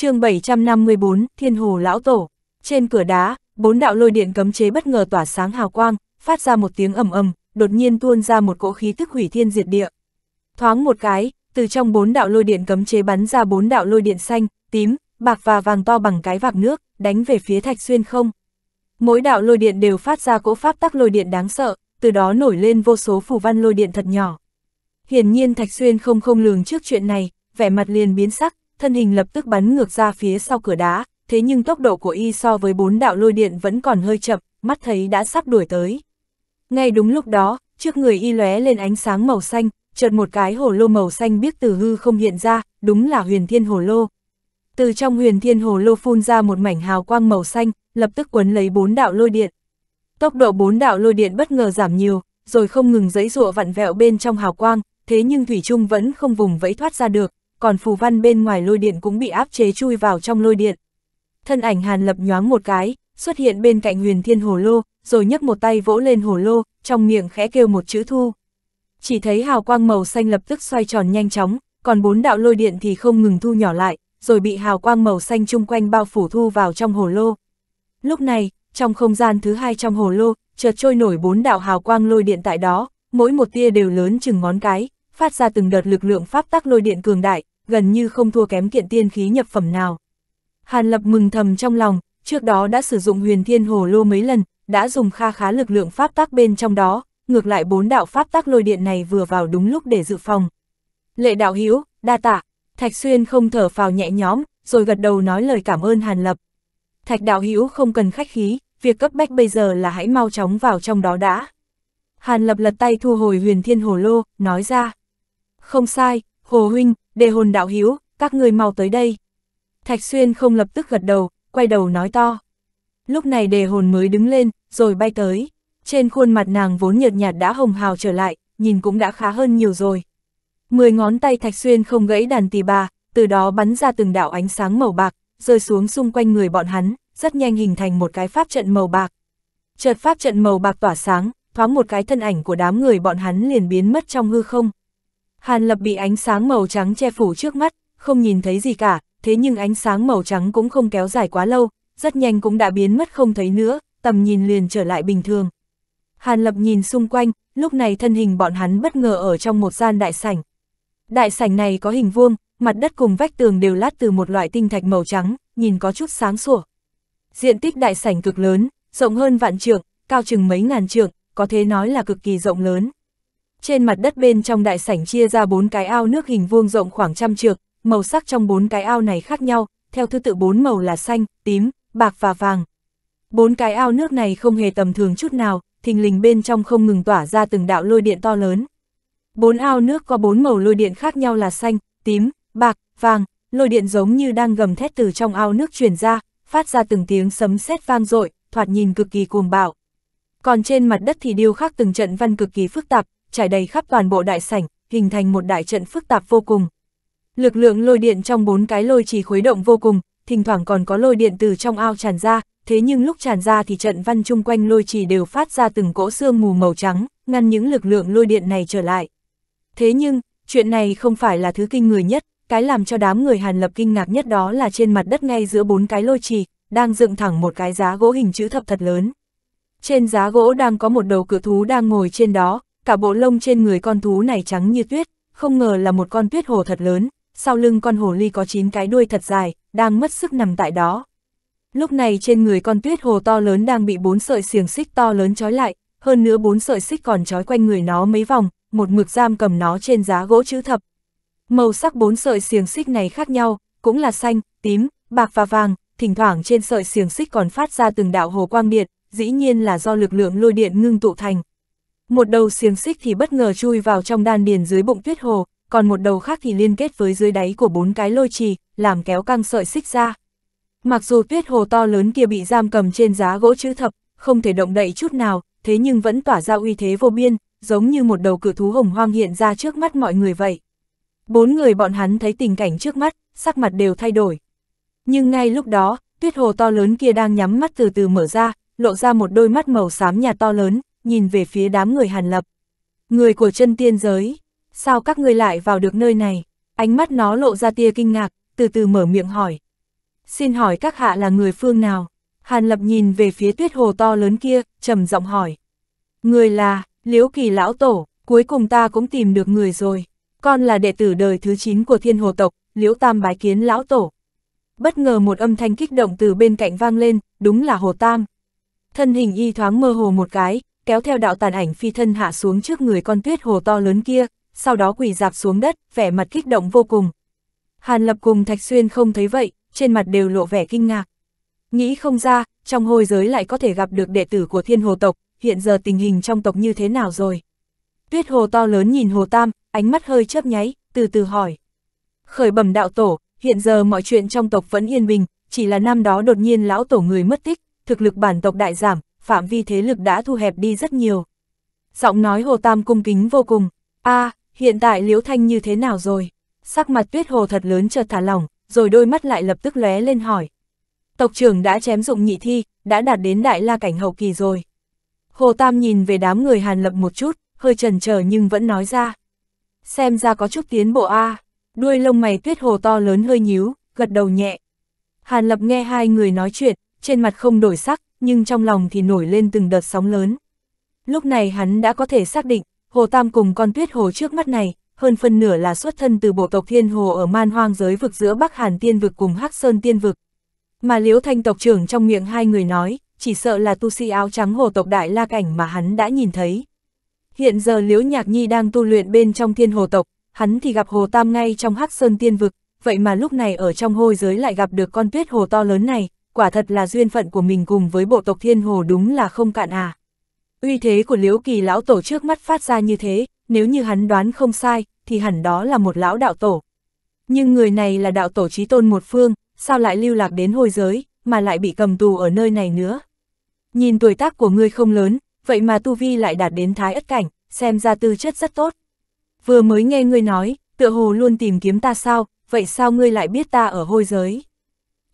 chương 754, Thiên Hồ Lão Tổ. Trên cửa đá, bốn đạo lôi điện cấm chế bất ngờ tỏa sáng hào quang, phát ra một tiếng ầm ầm, đột nhiên tuôn ra một cỗ khí tức hủy thiên diệt địa. Thoáng một cái, từ trong bốn đạo lôi điện cấm chế bắn ra bốn đạo lôi điện xanh, tím, bạc và vàng to bằng cái vạc nước, đánh về phía Thạch Xuyên không. Mỗi đạo lôi điện đều phát ra cỗ pháp tắc lôi điện đáng sợ, từ đó nổi lên vô số phù văn lôi điện thật nhỏ. Hiển nhiên Thạch Xuyên không không lường trước chuyện này, vẻ mặt liền biến sắc, thân hình lập tức bắn ngược ra phía sau cửa đá, thế nhưng tốc độ của y so với bốn đạo lôi điện vẫn còn hơi chậm, mắt thấy đã sắp đuổi tới. Ngay đúng lúc đó, trước người y lóe lên ánh sáng màu xanh, chợt một cái hồ lô màu xanh biết từ hư không hiện ra, đúng là huyền thiên hồ lô. Từ trong huyền thiên hồ lô phun ra một mảnh hào quang màu xanh, lập tức quấn lấy bốn đạo lôi điện. Tốc độ bốn đạo lôi điện bất ngờ giảm nhiều, rồi không ngừng giấy rụa vặn vẹo bên trong hào quang, thế nhưng Thủy Trung vẫn không vùng vẫy thoát ra được, còn phù văn bên ngoài lôi điện cũng bị áp chế chui vào trong lôi điện. Thân ảnh Hàn Lập nhoáng một cái, xuất hiện bên cạnh huyền thiên hồ lô, rồi nhấc một tay vỗ lên hồ lô, trong miệng khẽ kêu một chữ thu. Chỉ thấy hào quang màu xanh lập tức xoay tròn nhanh chóng, còn bốn đạo lôi điện thì không ngừng thu nhỏ lại, rồi bị hào quang màu xanh chung quanh bao phủ thu vào trong hồ lô. Lúc này, trong không gian thứ hai trong hồ lô, chợt trôi nổi bốn đạo hào quang lôi điện tại đó, mỗi một tia đều lớn chừng ngón cái, phát ra từng đợt lực lượng pháp tắc lôi điện cường đại, gần như không thua kém kiện tiên khí nhập phẩm nào. Hàn Lập mừng thầm trong lòng, trước đó đã sử dụng huyền thiên hồ lô mấy lần, đã dùng kha khá lực lượng pháp tác bên trong đó, ngược lại bốn đạo pháp tác lôi điện này vừa vào đúng lúc để dự phòng. Lệ đạo hữu đa tạ, Thạch Xuyên không thở phào nhẹ nhõm, rồi gật đầu nói lời cảm ơn Hàn Lập. Thạch đạo hữu không cần khách khí, việc cấp bách bây giờ là hãy mau chóng vào trong đó đã. Hàn Lập lật tay thu hồi huyền thiên hồ lô, nói ra. Không sai, Hồ Huynh, đề hồn đạo hiếu, các người mau tới đây. Thạch Xuyên không lập tức gật đầu, quay đầu nói to. Lúc này đề hồn mới đứng lên, rồi bay tới. Trên khuôn mặt nàng vốn nhợt nhạt đã hồng hào trở lại, nhìn cũng đã khá hơn nhiều rồi. Mười ngón tay Thạch Xuyên không gãy đàn tỳ bà, từ đó bắn ra từng đạo ánh sáng màu bạc, rơi xuống xung quanh người bọn hắn, rất nhanh hình thành một cái pháp trận màu bạc. Chợt pháp trận màu bạc tỏa sáng, thoáng một cái thân ảnh của đám người bọn hắn liền biến mất trong hư không. Hàn Lập bị ánh sáng màu trắng che phủ trước mắt, không nhìn thấy gì cả, thế nhưng ánh sáng màu trắng cũng không kéo dài quá lâu, rất nhanh cũng đã biến mất không thấy nữa, tầm nhìn liền trở lại bình thường. Hàn Lập nhìn xung quanh, lúc này thân hình bọn hắn bất ngờ ở trong một gian đại sảnh. Đại sảnh này có hình vuông, mặt đất cùng vách tường đều lát từ một loại tinh thạch màu trắng, nhìn có chút sáng sủa. Diện tích đại sảnh cực lớn, rộng hơn vạn trượng, cao chừng mấy ngàn trượng, có thể nói là cực kỳ rộng lớn. Trên mặt đất bên trong đại sảnh chia ra bốn cái ao nước hình vuông rộng khoảng trăm trượng, màu sắc trong bốn cái ao này khác nhau, theo thứ tự bốn màu là xanh, tím, bạc và vàng. Bốn cái ao nước này không hề tầm thường chút nào, thình lình bên trong không ngừng tỏa ra từng đạo lôi điện to lớn. Bốn ao nước có bốn màu lôi điện khác nhau là xanh, tím, bạc, vàng, lôi điện giống như đang gầm thét từ trong ao nước truyền ra, phát ra từng tiếng sấm sét vang dội, thoạt nhìn cực kỳ cuồng bạo. Còn trên mặt đất thì điêu khắc từng trận văn cực kỳ phức tạp, trải đầy khắp toàn bộ đại sảnh, hình thành một đại trận phức tạp vô cùng. Lực lượng lôi điện trong bốn cái lôi trì khuấy động vô cùng, thỉnh thoảng còn có lôi điện từ trong ao tràn ra, thế nhưng lúc tràn ra thì trận văn chung quanh lôi trì đều phát ra từng cỗ xương mù màu trắng, ngăn những lực lượng lôi điện này trở lại. Thế nhưng, chuyện này không phải là thứ kinh người nhất, cái làm cho đám người Hàn Lập kinh ngạc nhất đó là trên mặt đất ngay giữa bốn cái lôi trì, đang dựng thẳng một cái giá gỗ hình chữ thập thật lớn. Trên giá gỗ đang có một đầu cự thú đang ngồi trên đó, cả bộ lông trên người con thú này trắng như tuyết, không ngờ là một con tuyết hồ thật lớn, sau lưng con hồ ly có 9 cái đuôi thật dài, đang mất sức nằm tại đó. Lúc này trên người con tuyết hồ to lớn đang bị bốn sợi xiềng xích to lớn trói lại, hơn nữa bốn sợi xích còn trói quanh người nó mấy vòng, một mực giam cầm nó trên giá gỗ chữ thập. Màu sắc bốn sợi xiềng xích này khác nhau, cũng là xanh, tím, bạc và vàng, thỉnh thoảng trên sợi xiềng xích còn phát ra từng đạo hồ quang điện, dĩ nhiên là do lực lượng lôi điện ngưng tụ thành. Một đầu xiềng xích thì bất ngờ chui vào trong đan điền dưới bụng tuyết hồ, còn một đầu khác thì liên kết với dưới đáy của bốn cái lôi trì, làm kéo căng sợi xích ra. Mặc dù tuyết hồ to lớn kia bị giam cầm trên giá gỗ chữ thập, không thể động đậy chút nào, thế nhưng vẫn tỏa ra uy thế vô biên, giống như một đầu cử thú hồng hoang hiện ra trước mắt mọi người vậy. Bốn người bọn hắn thấy tình cảnh trước mắt, sắc mặt đều thay đổi. Nhưng ngay lúc đó, tuyết hồ to lớn kia đang nhắm mắt từ từ mở ra, lộ ra một đôi mắt màu xám nhà to lớn, nhìn về phía đám người hàn lập. Người của chân tiên giới, sao các ngươi lại vào được nơi này? Ánh mắt nó lộ ra tia kinh ngạc, từ từ mở miệng hỏi. Xin hỏi các hạ là người phương nào? Hàn lập nhìn về phía tuyết hồ to lớn kia, trầm giọng hỏi. Người là, liễu kỳ lão tổ, cuối cùng ta cũng tìm được người rồi. Con là đệ tử đời thứ 9 của thiên hồ tộc, liễu tam bái kiến lão tổ. Bất ngờ một âm thanh kích động từ bên cạnh vang lên, đúng là hồ tam. Thân hình y thoáng mơ hồ một cái, kéo theo đạo tàn ảnh phi thân hạ xuống trước người con tuyết hồ to lớn kia, sau đó quỳ dạp xuống đất, vẻ mặt kích động vô cùng. Hàn Lập cùng Thạch Xuyên không thấy vậy, trên mặt đều lộ vẻ kinh ngạc. Nghĩ không ra, trong hôi giới lại có thể gặp được đệ tử của thiên hồ tộc, hiện giờ tình hình trong tộc như thế nào rồi. Tuyết hồ to lớn nhìn hồ tam, ánh mắt hơi chớp nháy, từ từ hỏi. Khởi bẩm đạo tổ, hiện giờ mọi chuyện trong tộc vẫn yên bình, chỉ là năm đó đột nhiên lão tổ người mất tích, thực lực bản tộc đại giảm, phạm vi thế lực đã thu hẹp đi rất nhiều. Giọng nói Hồ Tam cung kính vô cùng, a à, hiện tại Liễu Thanh như thế nào rồi? Sắc mặt tuyết hồ thật lớn chợt thả lỏng, rồi đôi mắt lại lập tức lóe lên hỏi. Tộc trưởng đã chém dụng nhị thi, đã đạt đến đại la cảnh hậu kỳ rồi. Hồ Tam nhìn về đám người Hàn Lập một chút, hơi chần chờ nhưng vẫn nói ra. Xem ra có chút tiến bộ A, à. đuôi lông mày tuyết hồ to lớn hơi nhíu, gật đầu nhẹ. Hàn Lập nghe hai người nói chuyện, trên mặt không đổi sắc, nhưng trong lòng thì nổi lên từng đợt sóng lớn. Lúc này hắn đã có thể xác định, Hồ Tam cùng con tuyết hồ trước mắt này, hơn phân nửa là xuất thân từ bộ tộc Thiên Hồ ở man hoang giới vực giữa Bắc Hàn Tiên Vực cùng Hắc Sơn Tiên Vực. Mà Liễu Thanh tộc trưởng trong miệng hai người nói, chỉ sợ là tu sĩ áo trắng hồ tộc đại la cảnh mà hắn đã nhìn thấy. Hiện giờ Liễu Nhạc Nhi đang tu luyện bên trong Thiên Hồ tộc, hắn thì gặp Hồ Tam ngay trong Hắc Sơn Tiên Vực, vậy mà lúc này ở trong hôi giới lại gặp được con tuyết hồ to lớn này, quả thật là duyên phận của mình cùng với bộ tộc thiên hồ đúng là không cạn à. Uy thế của liễu kỳ lão tổ trước mắt phát ra như thế, nếu như hắn đoán không sai, thì hẳn đó là một lão đạo tổ. Nhưng người này là đạo tổ trí tôn một phương, sao lại lưu lạc đến hồi giới, mà lại bị cầm tù ở nơi này nữa. Nhìn tuổi tác của ngươi không lớn, vậy mà Tu Vi lại đạt đến thái ất cảnh, xem ra tư chất rất tốt. Vừa mới nghe ngươi nói, tựa hồ luôn tìm kiếm ta sao, vậy sao ngươi lại biết ta ở hôi giới?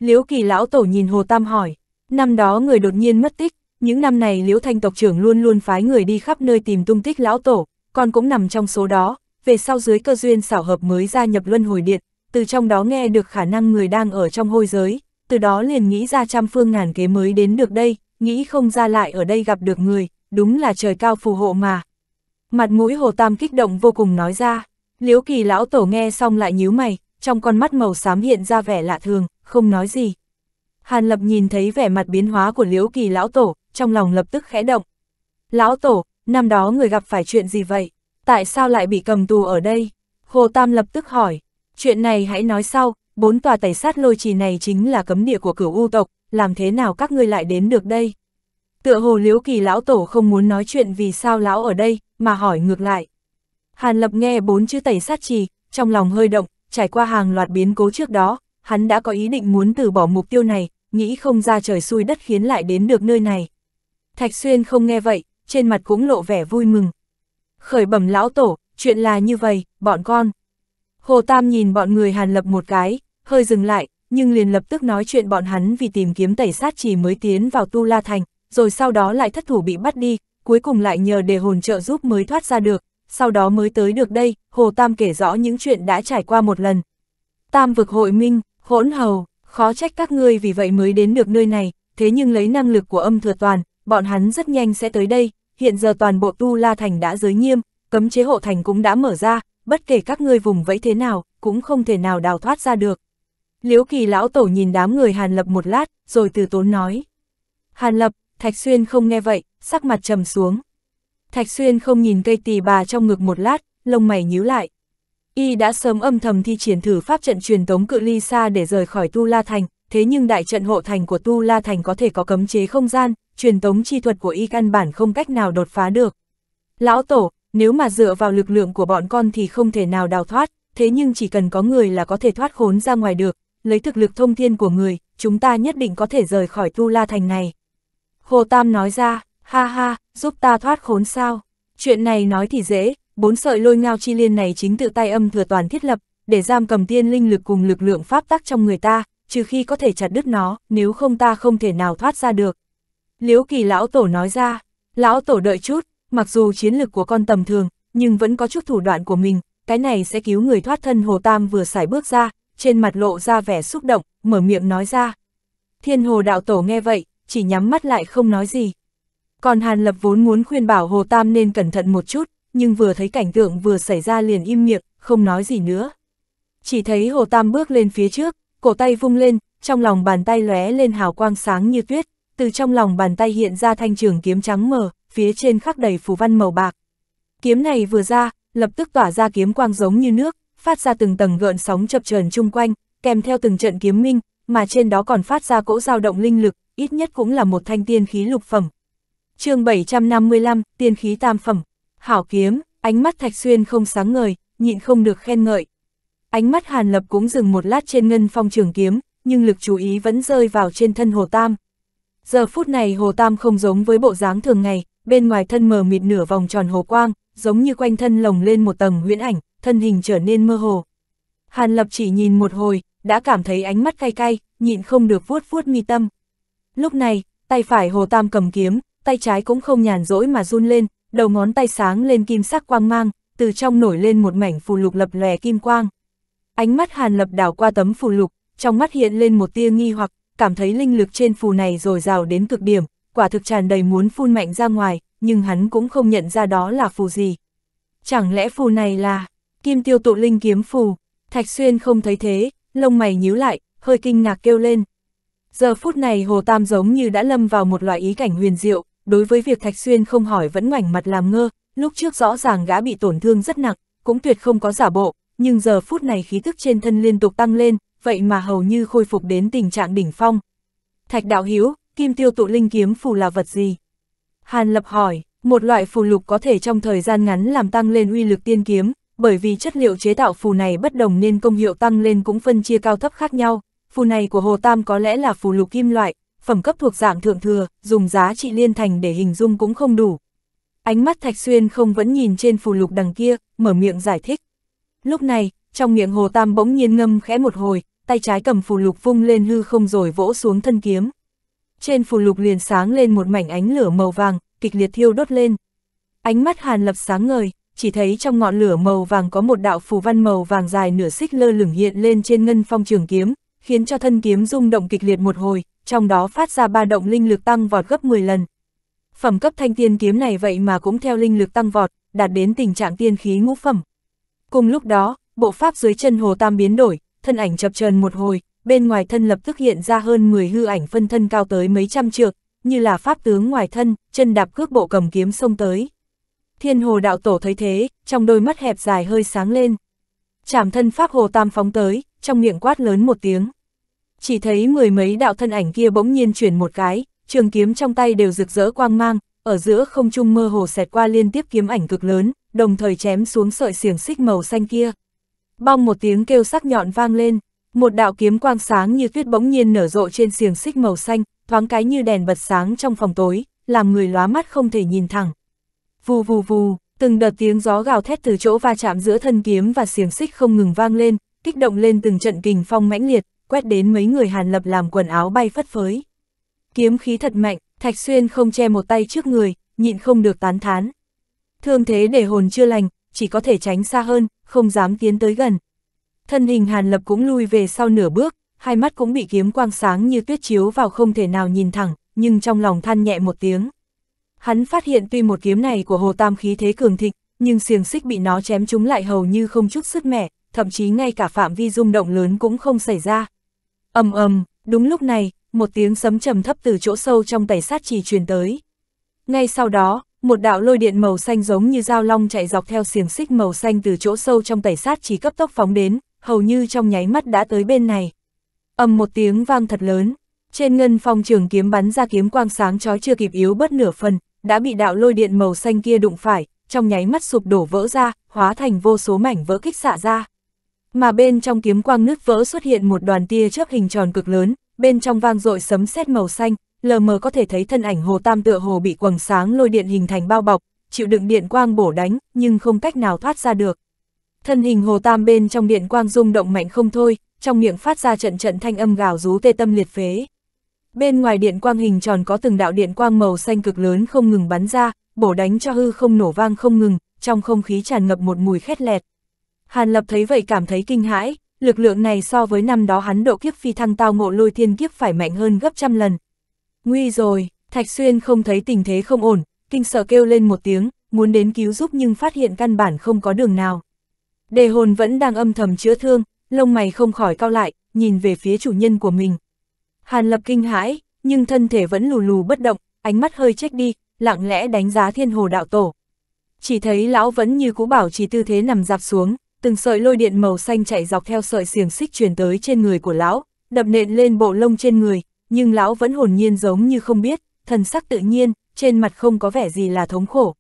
Liễu Kỳ Lão Tổ nhìn Hồ Tam hỏi, năm đó người đột nhiên mất tích, những năm này Liễu Thanh tộc trưởng luôn luôn phái người đi khắp nơi tìm tung tích Lão Tổ, con cũng nằm trong số đó, về sau dưới cơ duyên xảo hợp mới gia nhập Luân Hồi Điện, từ trong đó nghe được khả năng người đang ở trong hôi giới, từ đó liền nghĩ ra trăm phương ngàn kế mới đến được đây, nghĩ không ra lại ở đây gặp được người, đúng là trời cao phù hộ mà. Mặt mũi Hồ Tam kích động vô cùng nói ra, Liễu Kỳ Lão Tổ nghe xong lại nhíu mày, trong con mắt màu xám hiện ra vẻ lạ thường, không nói gì. Hàn Lập nhìn thấy vẻ mặt biến hóa của Liễu Kỳ lão tổ, trong lòng lập tức khẽ động. Lão tổ, năm đó người gặp phải chuyện gì vậy? Tại sao lại bị cầm tù ở đây? Hồ Tam lập tức hỏi. Chuyện này hãy nói sau, bốn tòa tẩy sát lôi trì này chính là cấm địa của cửu u tộc, làm thế nào các ngươi lại đến được đây? Tựa hồ Liễu Kỳ lão tổ không muốn nói chuyện vì sao lão ở đây, mà hỏi ngược lại. Hàn Lập nghe bốn chữ tẩy sát trì, trong lòng hơi động, trải qua hàng loạt biến cố trước đó, hắn đã có ý định muốn từ bỏ mục tiêu này, nghĩ không ra trời xui đất khiến lại đến được nơi này. Thạch Xuyên không nghe vậy, trên mặt cũng lộ vẻ vui mừng. Khởi bẩm lão tổ, chuyện là như vậy, bọn con. Hồ Tam nhìn bọn người Hàn Lập một cái, hơi dừng lại, nhưng liền lập tức nói chuyện bọn hắn vì tìm kiếm tẩy sát chỉ mới tiến vào Tu La Thành, rồi sau đó lại thất thủ bị bắt đi, cuối cùng lại nhờ đề hồn trợ giúp mới thoát ra được, sau đó mới tới được đây, Hồ Tam kể rõ những chuyện đã trải qua một lần. Tam vực hội minh, Hỗn hầu, khó trách các ngươi vì vậy mới đến được nơi này, thế nhưng lấy năng lực của âm thừa toàn, bọn hắn rất nhanh sẽ tới đây, hiện giờ toàn bộ Tu La Thành đã giới nghiêm, cấm chế hộ thành cũng đã mở ra, bất kể các ngươi vùng vẫy thế nào, cũng không thể nào đào thoát ra được. Liễu kỳ lão tổ nhìn đám người Hàn Lập một lát, rồi từ tốn nói. Hàn Lập, Thạch Xuyên không nghe vậy, sắc mặt trầm xuống. Thạch Xuyên không nhìn cây tỳ bà trong ngực một lát, lông mày nhíu lại. Y đã sớm âm thầm thi triển thử pháp trận truyền tống cự ly xa để rời khỏi Tu La Thành, thế nhưng đại trận hộ thành của Tu La Thành có thể có cấm chế không gian, truyền tống chi thuật của Y căn bản không cách nào đột phá được. Lão Tổ, nếu mà dựa vào lực lượng của bọn con thì không thể nào đào thoát, thế nhưng chỉ cần có người là có thể thoát khốn ra ngoài được, lấy thực lực thông thiên của người, chúng ta nhất định có thể rời khỏi Tu La Thành này. Hồ Tam nói ra, ha ha, giúp ta thoát khốn sao? Chuyện này nói thì dễ, bốn sợi lôi ngao chi liên này chính tự tay âm thừa toàn thiết lập, để giam cầm tiên linh lực cùng lực lượng pháp tắc trong người ta, trừ khi có thể chặt đứt nó, nếu không ta không thể nào thoát ra được. Liễu kỳ lão tổ nói ra, lão tổ đợi chút, mặc dù chiến lực của con tầm thường, nhưng vẫn có chút thủ đoạn của mình, cái này sẽ cứu người thoát thân Hồ Tam vừa xài bước ra, trên mặt lộ ra vẻ xúc động, mở miệng nói ra. Thiên Hồ Đạo Tổ nghe vậy, chỉ nhắm mắt lại không nói gì. Còn Hàn Lập vốn muốn khuyên bảo Hồ Tam nên cẩn thận một chút, nhưng vừa thấy cảnh tượng vừa xảy ra liền im miệng, không nói gì nữa. Chỉ thấy Hồ Tam bước lên phía trước, cổ tay vung lên, trong lòng bàn tay lóe lên hào quang sáng như tuyết, từ trong lòng bàn tay hiện ra thanh trường kiếm trắng mờ, phía trên khắc đầy phù văn màu bạc. Kiếm này vừa ra, lập tức tỏa ra kiếm quang giống như nước, phát ra từng tầng gợn sóng chập chờn chung quanh, kèm theo từng trận kiếm minh, mà trên đó còn phát ra cỗ dao động linh lực, ít nhất cũng là một thanh tiên khí lục phẩm. chương 755, tiên khí tam phẩm. Hảo kiếm, ánh mắt Thạch Xuyên không sáng ngời, nhịn không được khen ngợi. Ánh mắt Hàn Lập cũng dừng một lát trên ngân phong trường kiếm, nhưng lực chú ý vẫn rơi vào trên thân Hồ Tam. Giờ phút này Hồ Tam không giống với bộ dáng thường ngày, bên ngoài thân mờ mịt nửa vòng tròn hồ quang, giống như quanh thân lồng lên một tầng huyễn ảnh, thân hình trở nên mơ hồ. Hàn Lập chỉ nhìn một hồi, đã cảm thấy ánh mắt cay cay, nhịn không được vuốt vuốt mi tâm. Lúc này, tay phải Hồ Tam cầm kiếm, tay trái cũng không nhàn rỗi mà run lên, đầu ngón tay sáng lên kim sắc quang mang, từ trong nổi lên một mảnh phù lục lập lòe kim quang. Ánh mắt Hàn Lập đảo qua tấm phù lục, trong mắt hiện lên một tia nghi hoặc, cảm thấy linh lực trên phù này dồi dào đến cực điểm, quả thực tràn đầy muốn phun mạnh ra ngoài, nhưng hắn cũng không nhận ra đó là phù gì. Chẳng lẽ phù này là Kim Tiêu tụ linh kiếm phù? Thạch Xuyên không thấy thế, lông mày nhíu lại, hơi kinh ngạc kêu lên. Giờ phút này Hồ Tam giống như đã lâm vào một loại ý cảnh huyền diệu, đối với việc Thạch Xuyên không hỏi vẫn ngoảnh mặt làm ngơ, lúc trước rõ ràng gã bị tổn thương rất nặng, cũng tuyệt không có giả bộ, nhưng giờ phút này khí thức trên thân liên tục tăng lên, vậy mà hầu như khôi phục đến tình trạng đỉnh phong. Thạch Đạo Hiếu, Kim Tiêu Tụ Linh Kiếm Phù là vật gì? Hàn Lập hỏi, một loại phù lục có thể trong thời gian ngắn làm tăng lên uy lực tiên kiếm, bởi vì chất liệu chế tạo phù này bất đồng nên công hiệu tăng lên cũng phân chia cao thấp khác nhau. Phù này của Hồ Tam có lẽ là phù lục kim loại, phẩm cấp thuộc dạng thượng thừa, dùng giá trị liên thành để hình dung cũng không đủ. Ánh mắt Thạch Xuyên không vẫn nhìn trên phù lục đằng kia, mở miệng giải thích. Lúc này, trong miệng Hồ Tam bỗng nhiên ngâm khẽ một hồi, tay trái cầm phù lục vung lên hư không rồi vỗ xuống thân kiếm. Trên phù lục liền sáng lên một mảnh ánh lửa màu vàng, kịch liệt thiêu đốt lên. Ánh mắt Hàn Lập sáng ngời, chỉ thấy trong ngọn lửa màu vàng có một đạo phù văn màu vàng dài nửa xích lơ lửng hiện lên trên ngân phong trường kiếm, khiến cho thân kiếm rung động kịch liệt một hồi, trong đó phát ra ba động linh lực tăng vọt gấp 10 lần. Phẩm cấp thanh tiên kiếm này vậy mà cũng theo linh lực tăng vọt, đạt đến tình trạng tiên khí ngũ phẩm. Cùng lúc đó, bộ pháp dưới chân Hồ Tam biến đổi, thân ảnh chập chờn một hồi, bên ngoài thân lập tức hiện ra hơn 10 hư ảnh phân thân cao tới mấy trăm trượng, như là pháp tướng ngoài thân, chân đạp cước bộ cầm kiếm xông tới. Thiên Hồ đạo tổ thấy thế, trong đôi mắt hẹp dài hơi sáng lên. Chảm thân pháp Hồ Tam phóng tới, trong miệng quát lớn một tiếng chỉ thấy mười mấy đạo thân ảnh kia bỗng nhiên chuyển một cái, trường kiếm trong tay đều rực rỡ quang mang, ở giữa không trung mơ hồ xẹt qua liên tiếp kiếm ảnh cực lớn, đồng thời chém xuống sợi xiềng xích màu xanh kia. Bong một tiếng kêu sắc nhọn vang lên, một đạo kiếm quang sáng như tuyết bỗng nhiên nở rộ trên xiềng xích màu xanh, thoáng cái như đèn bật sáng trong phòng tối, làm người lóa mắt không thể nhìn thẳng. Vù vù vù, từng đợt tiếng gió gào thét từ chỗ va chạm giữa thân kiếm và xiềng xích không ngừng vang lên, kích động lên từng trận kình phong mãnh liệt, quét đến mấy người Hàn Lập làm quần áo bay phất phới. Kiếm khí thật mạnh, Thạch Xuyên không che một tay trước người, nhịn không được tán thán. Thương thế để hồn chưa lành, chỉ có thể tránh xa hơn, không dám tiến tới gần. Thân hình Hàn Lập cũng lui về sau nửa bước, hai mắt cũng bị kiếm quang sáng như tuyết chiếu vào không thể nào nhìn thẳng, nhưng trong lòng than nhẹ một tiếng. Hắn phát hiện tuy một kiếm này của Hồ Tam khí thế cường thịnh, nhưng xiềng xích bị nó chém chúng lại hầu như không chút sức mẻ, thậm chí ngay cả phạm vi rung động lớn cũng không xảy ra, ầm ầm, đúng lúc này, một tiếng sấm trầm thấp từ chỗ sâu trong tẩy sát trì truyền tới. Ngay sau đó, một đạo lôi điện màu xanh giống như dao long chạy dọc theo xiềng xích màu xanh từ chỗ sâu trong tẩy sát trì cấp tốc phóng đến, hầu như trong nháy mắt đã tới bên này. ầm một tiếng vang thật lớn, trên ngân phong trường kiếm bắn ra kiếm quang sáng chói chưa kịp yếu bớt nửa phần, đã bị đạo lôi điện màu xanh kia đụng phải, trong nháy mắt sụp đổ vỡ ra, hóa thành vô số mảnh vỡ kích xạ ra mà bên trong kiếm quang nứt vỡ xuất hiện một đoàn tia chớp hình tròn cực lớn, bên trong vang dội sấm sét màu xanh, lờ mờ có thể thấy thân ảnh Hồ Tam tựa hồ bị quầng sáng lôi điện hình thành bao bọc, chịu đựng điện quang bổ đánh, nhưng không cách nào thoát ra được. Thân hình Hồ Tam bên trong điện quang rung động mạnh không thôi, trong miệng phát ra trận trận thanh âm gào rú tê tâm liệt phế. Bên ngoài điện quang hình tròn có từng đạo điện quang màu xanh cực lớn không ngừng bắn ra, bổ đánh cho hư không nổ vang không ngừng, trong không khí tràn ngập một mùi khét lẹt, Hàn Lập thấy vậy cảm thấy kinh hãi, lực lượng này so với năm đó hắn độ kiếp phi thăng tao ngộ lôi thiên kiếp phải mạnh hơn gấp trăm lần. Nguy rồi, Thạch Xuyên không thấy tình thế không ổn, kinh sợ kêu lên một tiếng, muốn đến cứu giúp nhưng phát hiện căn bản không có đường nào. Đề hồn vẫn đang âm thầm chữa thương, lông mày không khỏi cao lại, nhìn về phía chủ nhân của mình. Hàn Lập kinh hãi, nhưng thân thể vẫn lù lù bất động, ánh mắt hơi trách đi, lặng lẽ đánh giá thiên hồ đạo tổ. Chỉ thấy lão vẫn như cũ bảo trì tư thế nằm dạp xuống, từng sợi lôi điện màu xanh chạy dọc theo sợi xiềng xích truyền tới trên người của lão, đập nện lên bộ lông trên người, nhưng lão vẫn hồn nhiên giống như không biết, thần sắc tự nhiên, trên mặt không có vẻ gì là thống khổ.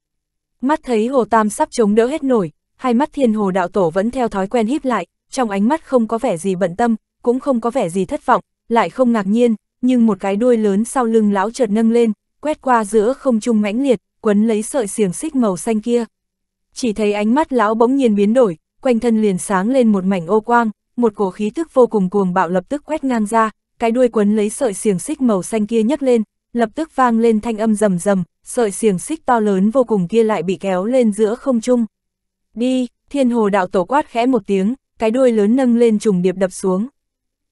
Mắt thấy Hồ Tam sắp chống đỡ hết nổi, hai mắt thiên hồ đạo tổ vẫn theo thói quen híp lại, trong ánh mắt không có vẻ gì bận tâm, cũng không có vẻ gì thất vọng, lại không ngạc nhiên, nhưng một cái đuôi lớn sau lưng lão chợt nâng lên, quét qua giữa không trung mãnh liệt, quấn lấy sợi xiềng xích màu xanh kia. Chỉ thấy ánh mắt lão bỗng nhiên biến đổi, quanh thân liền sáng lên một mảnh ô quang, một cổ khí tức vô cùng cuồng bạo lập tức quét ngang ra, cái đuôi quấn lấy sợi xiềng xích màu xanh kia nhấc lên, lập tức vang lên thanh âm rầm rầm, sợi xiềng xích to lớn vô cùng kia lại bị kéo lên giữa không trung. Đi, thiên hồ đạo tổ quát khẽ một tiếng, cái đuôi lớn nâng lên trùng điệp đập xuống.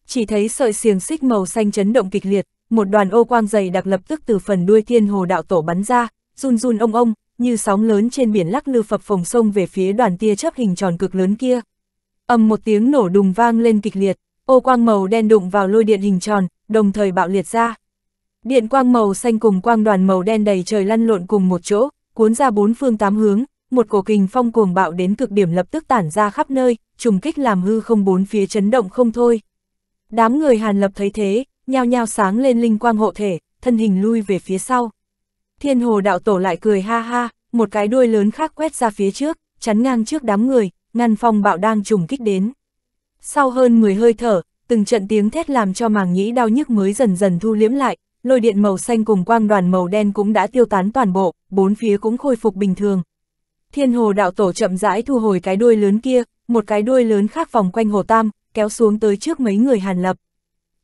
Chỉ thấy sợi xiềng xích màu xanh chấn động kịch liệt, một đoàn ô quang dày đặc lập tức từ phần đuôi thiên hồ đạo tổ bắn ra, run run ông ông, như sóng lớn trên biển lắc lư phập phồng sông về phía đoàn tia chớp hình tròn cực lớn kia. Ầm một tiếng nổ đùng vang lên kịch liệt, ô quang màu đen đụng vào lôi điện hình tròn, đồng thời bạo liệt ra. Điện quang màu xanh cùng quang đoàn màu đen đầy trời lăn lộn cùng một chỗ, cuốn ra bốn phương tám hướng, một cổ kình phong cuồng bạo đến cực điểm lập tức tản ra khắp nơi, trùng kích làm hư không bốn phía chấn động không thôi. Đám người Hàn Lập thấy thế, nhao nhao sáng lên linh quang hộ thể, thân hình lui về phía sau. Thiên hồ đạo tổ lại cười ha ha, một cái đuôi lớn khác quét ra phía trước, chắn ngang trước đám người, ngăn phong bạo đang trùng kích đến. Sau hơn 10 hơi thở, từng trận tiếng thét làm cho màng nhĩ đau nhức mới dần dần thu liễm lại, lôi điện màu xanh cùng quang đoàn màu đen cũng đã tiêu tán toàn bộ, bốn phía cũng khôi phục bình thường. Thiên hồ đạo tổ chậm rãi thu hồi cái đuôi lớn kia, một cái đuôi lớn khác vòng quanh hồ tam, kéo xuống tới trước mấy người hàn lập.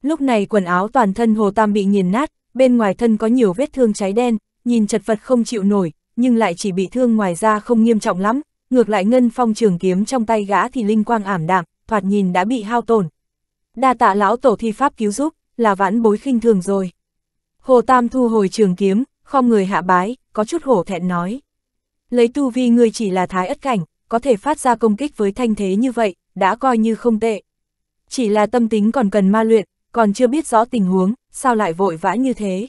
Lúc này quần áo toàn thân hồ tam bị nghiền nát, bên ngoài thân có nhiều vết thương cháy đen, nhìn chật vật không chịu nổi, nhưng lại chỉ bị thương ngoài ra không nghiêm trọng lắm, ngược lại ngân phong trường kiếm trong tay gã thì linh quang ảm đạm, thoạt nhìn đã bị hao tổn. Đa tạ lão tổ thi pháp cứu giúp, là vãn bối khinh thường rồi. Hồ Tam thu hồi trường kiếm, không người hạ bái, có chút hổ thẹn nói. Lấy tu vi ngươi chỉ là thái ất cảnh, có thể phát ra công kích với thanh thế như vậy, đã coi như không tệ. Chỉ là tâm tính còn cần ma luyện, còn chưa biết rõ tình huống, sao lại vội vã như thế.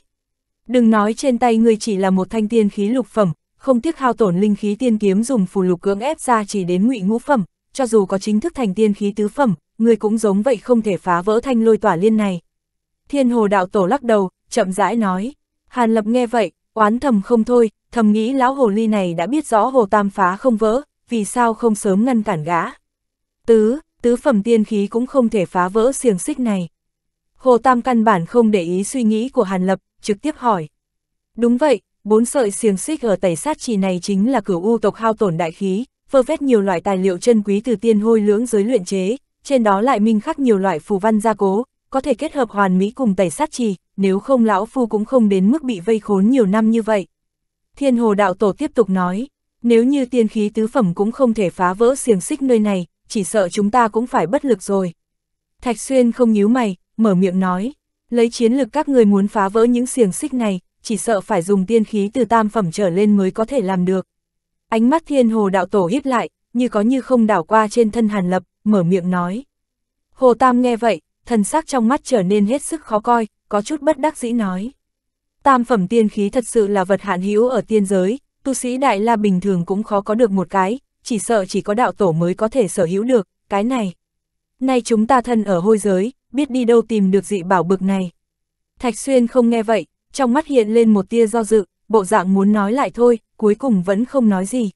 Đừng nói trên tay ngươi chỉ là một thanh tiên khí lục phẩm, không tiếc hao tổn linh khí tiên kiếm dùng phù lục cưỡng ép ra chỉ đến ngụy ngũ phẩm, cho dù có chính thức thành tiên khí tứ phẩm, ngươi cũng giống vậy không thể phá vỡ thanh lôi tỏa liên này. Thiên hồ đạo tổ lắc đầu, chậm rãi nói. Hàn lập nghe vậy, oán thầm không thôi, thầm nghĩ lão hồ ly này đã biết rõ hồ tam phá không vỡ, vì sao không sớm ngăn cản gã. Tứ, tứ phẩm tiên khí cũng không thể phá vỡ xiềng xích này. Hồ tam căn bản không để ý suy nghĩ của Hàn lập, trực tiếp hỏi. Đúng vậy, bốn sợi xiềng xích ở tẩy sát trì này chính là cửu u tộc hao tổn đại khí, vơ vét nhiều loại tài liệu chân quý từ tiên hôi lưỡng giới luyện chế, trên đó lại minh khắc nhiều loại phù văn gia cố, có thể kết hợp hoàn mỹ cùng tẩy sát trì, nếu không lão phu cũng không đến mức bị vây khốn nhiều năm như vậy. Thiên hồ đạo tổ tiếp tục nói, nếu như tiên khí tứ phẩm cũng không thể phá vỡ xiềng xích nơi này, chỉ sợ chúng ta cũng phải bất lực rồi. Thạch Xuyên không nhíu mày, mở miệng nói, Lấy chiến lực các người muốn phá vỡ những xiềng xích này, chỉ sợ phải dùng tiên khí từ tam phẩm trở lên mới có thể làm được. Ánh mắt thiên hồ đạo tổ hít lại, như có như không đảo qua trên thân Hàn Lập, mở miệng nói. Hồ Tam nghe vậy, thần sắc trong mắt trở nên hết sức khó coi, có chút bất đắc dĩ nói. Tam phẩm tiên khí thật sự là vật hạn hữu ở tiên giới, tu sĩ Đại La bình thường cũng khó có được một cái, chỉ sợ chỉ có đạo tổ mới có thể sở hữu được, cái này. Nay chúng ta thân ở hôi giới, biết đi đâu tìm được dị bảo bực này. Thạch Xuyên không nghe vậy, trong mắt hiện lên một tia do dự, bộ dạng muốn nói lại thôi, cuối cùng vẫn không nói gì.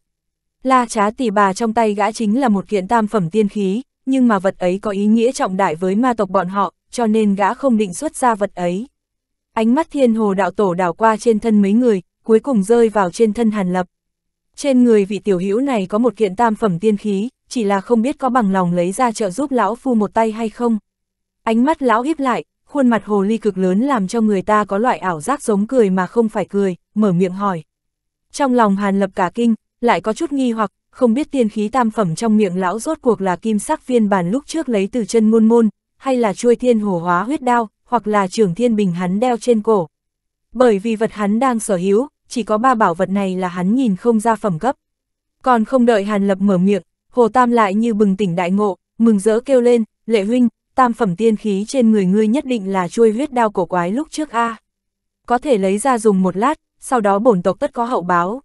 La trá tỷ bà trong tay gã chính là một kiện tam phẩm tiên khí, nhưng mà vật ấy có ý nghĩa trọng đại với ma tộc bọn họ, cho nên gã không định xuất ra vật ấy. Ánh mắt thiên hồ đạo tổ đảo qua trên thân mấy người, cuối cùng rơi vào trên thân hàn lập. Trên người vị tiểu hữu này có một kiện tam phẩm tiên khí, chỉ là không biết có bằng lòng lấy ra trợ giúp lão phu một tay hay không. Ánh mắt lão híp lại, khuôn mặt hồ ly cực lớn làm cho người ta có loại ảo giác giống cười mà không phải cười, mở miệng hỏi. Trong lòng Hàn Lập cả kinh, lại có chút nghi hoặc, không biết tiên khí tam phẩm trong miệng lão rốt cuộc là kim sắc viên bàn lúc trước lấy từ chân môn môn, hay là chuôi thiên hồ hóa huyết đao, hoặc là trường thiên bình hắn đeo trên cổ. Bởi vì vật hắn đang sở hữu, chỉ có ba bảo vật này là hắn nhìn không ra phẩm cấp. Còn không đợi Hàn Lập mở miệng, Hồ Tam lại như bừng tỉnh đại ngộ, mừng rỡ kêu lên, lệ huynh, tam phẩm tiên khí trên người ngươi nhất định là chuôi huyết đao cổ quái lúc trước a Có thể lấy ra dùng một lát, sau đó bổn tộc tất có hậu báo.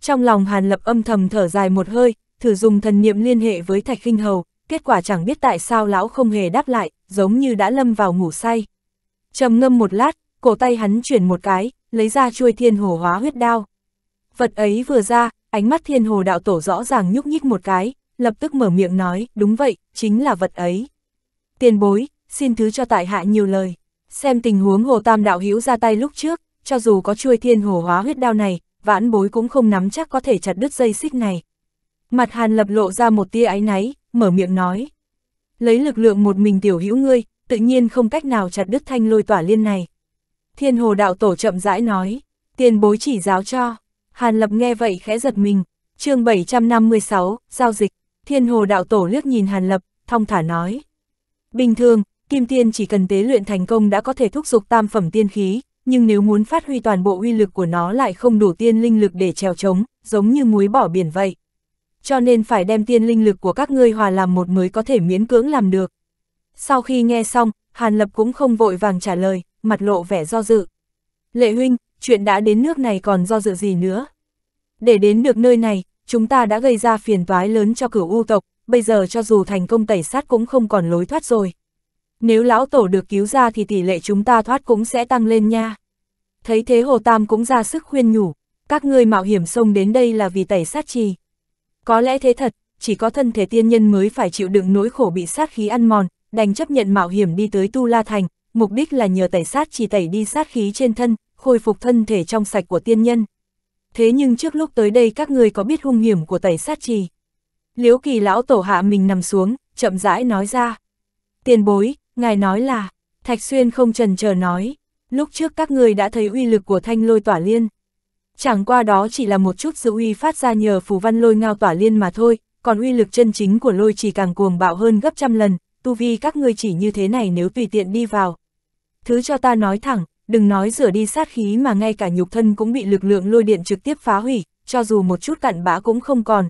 Trong lòng Hàn Lập âm thầm thở dài một hơi, thử dùng thần niệm liên hệ với Thạch Kinh Hầu, kết quả chẳng biết tại sao lão không hề đáp lại, giống như đã lâm vào ngủ say. trầm ngâm một lát, cổ tay hắn chuyển một cái, lấy ra chuôi thiên hổ hóa huyết đao. Vật ấy vừa ra, Ánh mắt thiên hồ đạo tổ rõ ràng nhúc nhích một cái, lập tức mở miệng nói, đúng vậy, chính là vật ấy. Tiền bối, xin thứ cho tại hạ nhiều lời. Xem tình huống hồ tam đạo hữu ra tay lúc trước, cho dù có chuôi thiên hồ hóa huyết đao này, vãn bối cũng không nắm chắc có thể chặt đứt dây xích này. Mặt hàn lập lộ ra một tia áy náy, mở miệng nói. Lấy lực lượng một mình tiểu hữu ngươi, tự nhiên không cách nào chặt đứt thanh lôi tỏa liên này. Thiên hồ đạo tổ chậm rãi nói, tiền bối chỉ giáo cho, Hàn Lập nghe vậy khẽ giật mình, chương 756, giao dịch, thiên hồ đạo tổ liếc nhìn Hàn Lập, thong thả nói. Bình thường, kim tiên chỉ cần tế luyện thành công đã có thể thúc giục tam phẩm tiên khí, nhưng nếu muốn phát huy toàn bộ uy lực của nó lại không đủ tiên linh lực để trèo trống, giống như muối bỏ biển vậy. Cho nên phải đem tiên linh lực của các ngươi hòa làm một mới có thể miễn cưỡng làm được. Sau khi nghe xong, Hàn Lập cũng không vội vàng trả lời, mặt lộ vẻ do dự. Lệ huynh, chuyện đã đến nước này còn do dự gì nữa. Để đến được nơi này, chúng ta đã gây ra phiền toái lớn cho cửu u tộc, bây giờ cho dù thành công tẩy sát cũng không còn lối thoát rồi. Nếu lão tổ được cứu ra thì tỷ lệ chúng ta thoát cũng sẽ tăng lên nha. Thấy thế Hồ Tam cũng ra sức khuyên nhủ, các ngươi mạo hiểm sông đến đây là vì tẩy sát chi. Có lẽ thế thật, chỉ có thân thể tiên nhân mới phải chịu đựng nỗi khổ bị sát khí ăn mòn, đành chấp nhận mạo hiểm đi tới Tu La Thành, mục đích là nhờ tẩy sát chỉ tẩy đi sát khí trên thân, khôi phục thân thể trong sạch của tiên nhân. Thế nhưng trước lúc tới đây các người có biết hung hiểm của tẩy sát trì. Liễu kỳ lão tổ hạ mình nằm xuống, chậm rãi nói ra. Tiền bối, ngài nói là, Thạch Xuyên không trần chờ nói, lúc trước các người đã thấy uy lực của thanh lôi tỏa liên. Chẳng qua đó chỉ là một chút dư uy phát ra nhờ phù văn lôi ngao tỏa liên mà thôi, còn uy lực chân chính của lôi chỉ càng cuồng bạo hơn gấp trăm lần, tu vi các ngươi chỉ như thế này nếu tùy tiện đi vào. Thứ cho ta nói thẳng, đừng nói rửa đi sát khí mà ngay cả nhục thân cũng bị lực lượng lôi điện trực tiếp phá hủy, cho dù một chút cặn bã cũng không còn.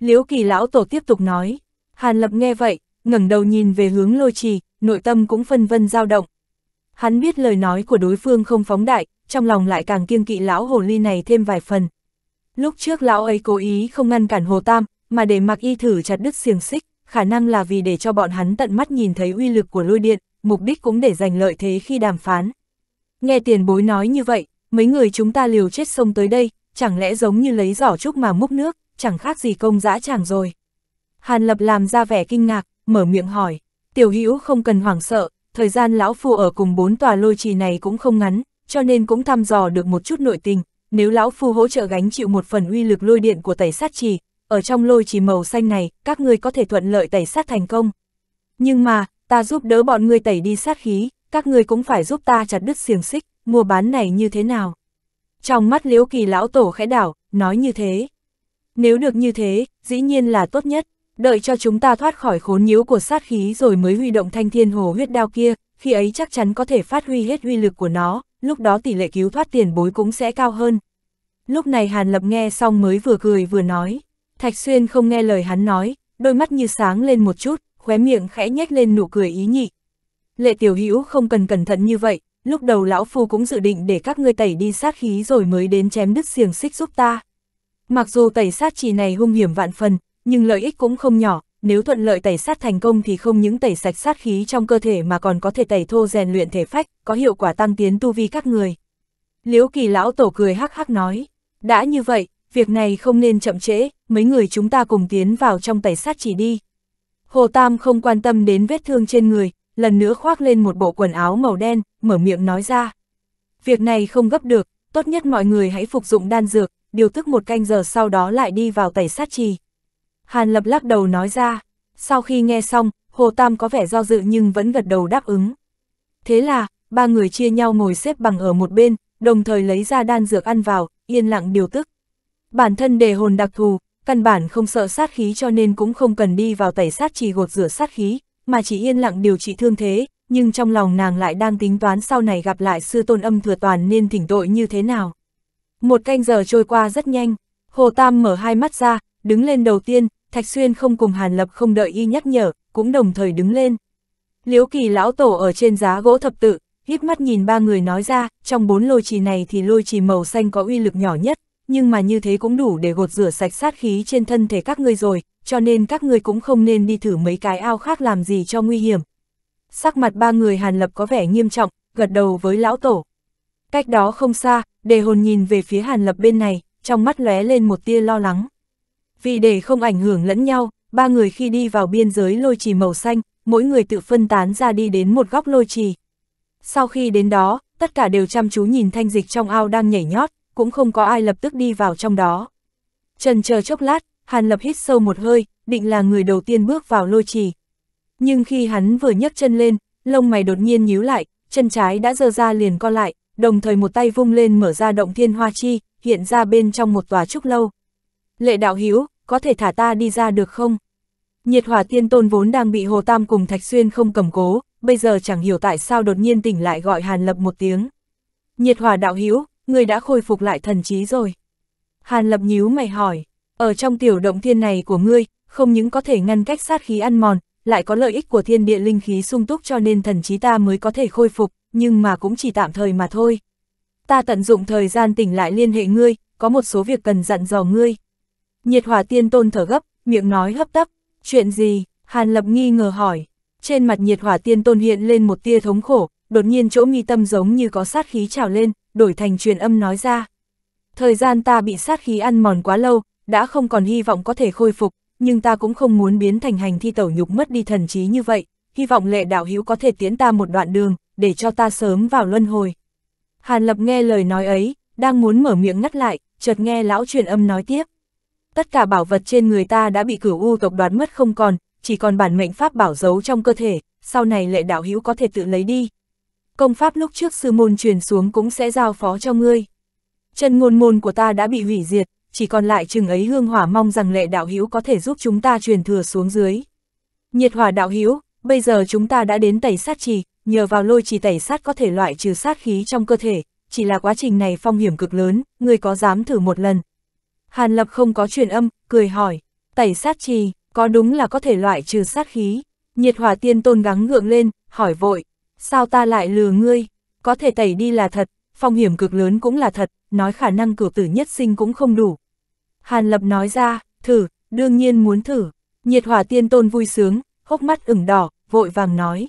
Liễu kỳ lão tổ tiếp tục nói, Hàn Lập nghe vậy, ngẩng đầu nhìn về hướng lôi trì, nội tâm cũng phân vân dao động. Hắn biết lời nói của đối phương không phóng đại, trong lòng lại càng kiêng kỵ lão hồ ly này thêm vài phần. Lúc trước lão ấy cố ý không ngăn cản hồ tam, mà để mặc y thử chặt đứt xiềng xích, khả năng là vì để cho bọn hắn tận mắt nhìn thấy uy lực của lôi điện, mục đích cũng để giành lợi thế khi đàm phán. Nghe tiền bối nói như vậy, mấy người chúng ta liều chết sông tới đây, chẳng lẽ giống như lấy giỏ trúc mà múc nước, chẳng khác gì công dã chẳng rồi. Hàn Lập làm ra vẻ kinh ngạc, mở miệng hỏi, tiểu hữu không cần hoảng sợ, thời gian lão phu ở cùng bốn tòa lôi trì này cũng không ngắn, cho nên cũng thăm dò được một chút nội tình, nếu lão phu hỗ trợ gánh chịu một phần uy lực lôi điện của tẩy sát trì, ở trong lôi trì màu xanh này, các ngươi có thể thuận lợi tẩy sát thành công. Nhưng mà, ta giúp đỡ bọn ngươi tẩy đi sát khí, các người cũng phải giúp ta chặt đứt xiềng xích, mua bán này như thế nào. Trong mắt liễu kỳ lão tổ khẽ đảo, nói như thế. Nếu được như thế, dĩ nhiên là tốt nhất, đợi cho chúng ta thoát khỏi khốn nhiễu của sát khí rồi mới huy động thanh thiên hồ huyết đao kia, khi ấy chắc chắn có thể phát huy hết uy lực của nó, lúc đó tỷ lệ cứu thoát tiền bối cũng sẽ cao hơn. Lúc này Hàn Lập nghe xong mới vừa cười vừa nói, Thạch Xuyên không nghe lời hắn nói, đôi mắt như sáng lên một chút, khóe miệng khẽ nhếch lên nụ cười ý nhị, lệ tiểu hữu không cần cẩn thận như vậy, lúc đầu lão phu cũng dự định để các ngươi tẩy đi sát khí rồi mới đến chém đứt xiềng xích giúp ta. Mặc dù tẩy sát chỉ này hung hiểm vạn phần, nhưng lợi ích cũng không nhỏ, nếu thuận lợi tẩy sát thành công thì không những tẩy sạch sát khí trong cơ thể mà còn có thể tẩy thô rèn luyện thể phách, có hiệu quả tăng tiến tu vi các người. Liễu kỳ lão tổ cười hắc hắc nói, đã như vậy, việc này không nên chậm trễ, mấy người chúng ta cùng tiến vào trong tẩy sát chỉ đi. Hồ Tam không quan tâm đến vết thương trên người, lần nữa khoác lên một bộ quần áo màu đen, mở miệng nói ra. Việc này không gấp được, tốt nhất mọi người hãy phục dụng đan dược, điều tức một canh giờ sau đó lại đi vào tẩy sát trì. Hàn Lập lắc đầu nói ra, sau khi nghe xong, Hồ Tam có vẻ do dự nhưng vẫn gật đầu đáp ứng. Thế là, ba người chia nhau ngồi xếp bằng ở một bên, đồng thời lấy ra đan dược ăn vào, yên lặng điều tức. Bản thân đề hồn đặc thù, căn bản không sợ sát khí cho nên cũng không cần đi vào tẩy sát trì gột rửa sát khí, mà chỉ yên lặng điều trị thương thế, nhưng trong lòng nàng lại đang tính toán sau này gặp lại sư tôn âm thừa toàn nên thỉnh tội như thế nào. Một canh giờ trôi qua rất nhanh, Hồ Tam mở hai mắt ra, đứng lên đầu tiên, Thạch Xuyên không cùng Hàn Lập không đợi y nhắc nhở, cũng đồng thời đứng lên. Liễu kỳ lão tổ ở trên giá gỗ thập tự, hít mắt nhìn ba người nói ra, trong bốn lôi trì này thì lôi trì màu xanh có uy lực nhỏ nhất, nhưng mà như thế cũng đủ để gột rửa sạch sát khí trên thân thể các ngươi rồi, cho nên các người cũng không nên đi thử mấy cái ao khác làm gì cho nguy hiểm. Sắc mặt ba người Hàn Lập có vẻ nghiêm trọng, gật đầu với lão tổ. Cách đó không xa, đề hồn nhìn về phía Hàn Lập bên này, trong mắt lóe lên một tia lo lắng. Vì để không ảnh hưởng lẫn nhau, ba người khi đi vào biên giới lôi trì màu xanh, mỗi người tự phân tán ra đi đến một góc lôi trì. Sau khi đến đó, tất cả đều chăm chú nhìn thanh dịch trong ao đang nhảy nhót, cũng không có ai lập tức đi vào trong đó. Trần chờ chốc lát, Hàn Lập hít sâu một hơi, định là người đầu tiên bước vào lôi trì. Nhưng khi hắn vừa nhấc chân lên, lông mày đột nhiên nhíu lại, chân trái đã dơ ra liền co lại, đồng thời một tay vung lên mở ra động thiên hoa chi, hiện ra bên trong một tòa trúc lâu. Lệ đạo hiếu, có thể thả ta đi ra được không? Nhiệt hỏa tiên tôn vốn đang bị Hồ Tam cùng Thạch Xuyên không cầm cố, bây giờ chẳng hiểu tại sao đột nhiên tỉnh lại gọi Hàn Lập một tiếng. Nhiệt hỏa đạo hiếu, người đã khôi phục lại thần trí rồi. Hàn Lập nhíu mày hỏi. Ở trong tiểu động thiên này của ngươi, không những có thể ngăn cách sát khí ăn mòn, lại có lợi ích của thiên địa linh khí sung túc cho nên thần trí ta mới có thể khôi phục, nhưng mà cũng chỉ tạm thời mà thôi. Ta tận dụng thời gian tỉnh lại liên hệ ngươi, có một số việc cần dặn dò ngươi. Nhiệt hỏa tiên tôn thở gấp, miệng nói hấp tấp, chuyện gì, Hàn Lập nghi ngờ hỏi. Trên mặt nhiệt hỏa tiên tôn hiện lên một tia thống khổ, đột nhiên chỗ nghi tâm giống như có sát khí trào lên, đổi thành truyền âm nói ra. Thời gian ta bị sát khí ăn mòn quá lâu, đã không còn hy vọng có thể khôi phục, nhưng ta cũng không muốn biến thành hành thi tẩu nhục mất đi thần trí như vậy, hy vọng lệ đạo hữu có thể tiến ta một đoạn đường, để cho ta sớm vào luân hồi. Hàn Lập nghe lời nói ấy, đang muốn mở miệng ngắt lại, chợt nghe lão truyền âm nói tiếp. Tất cả bảo vật trên người ta đã bị cửu u tộc đoạt mất không còn, chỉ còn bản mệnh pháp bảo giấu trong cơ thể, sau này lệ đạo hữu có thể tự lấy đi. Công pháp lúc trước sư môn truyền xuống cũng sẽ giao phó cho ngươi. Chân ngôn môn của ta đã bị hủy diệt, chỉ còn lại chừng ấy hương hỏa mong rằng lệ đạo hữu có thể giúp chúng ta truyền thừa xuống dưới. Nhiệt hỏa đạo hữu, bây giờ chúng ta đã đến tẩy sát trì, nhờ vào lôi trì tẩy sát có thể loại trừ sát khí trong cơ thể, chỉ là quá trình này phong hiểm cực lớn, người có dám thử một lần. Hàn Lập không có truyền âm, cười hỏi, tẩy sát trì, có đúng là có thể loại trừ sát khí? Nhiệt hỏa tiên tôn gắng ngượng lên, hỏi vội, sao ta lại lừa ngươi? Có thể tẩy đi là thật, phong hiểm cực lớn cũng là thật, nói khả năng cửu tử nhất sinh cũng không đủ, Hàn Lập nói ra, thử, đương nhiên muốn thử. Nhiệt hỏa tiên tôn vui sướng, hốc mắt ửng đỏ, vội vàng nói.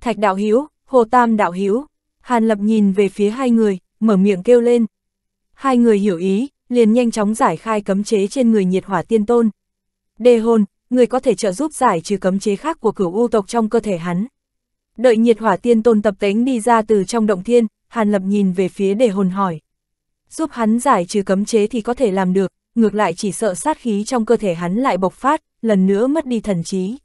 Thạch đạo hiếu, Hồ Tam đạo hiếu. Hàn Lập nhìn về phía hai người, mở miệng kêu lên. Hai người hiểu ý, liền nhanh chóng giải khai cấm chế trên người nhiệt hỏa tiên tôn. Đề hồn, người có thể trợ giúp giải trừ cấm chế khác của cửu u tộc trong cơ thể hắn. Đợi nhiệt hỏa tiên tôn tập tính đi ra từ trong động thiên, Hàn Lập nhìn về phía đề hồn hỏi. Giúp hắn giải trừ cấm chế thì có thể làm được, ngược lại chỉ sợ sát khí trong cơ thể hắn lại bộc phát, lần nữa mất đi thần trí.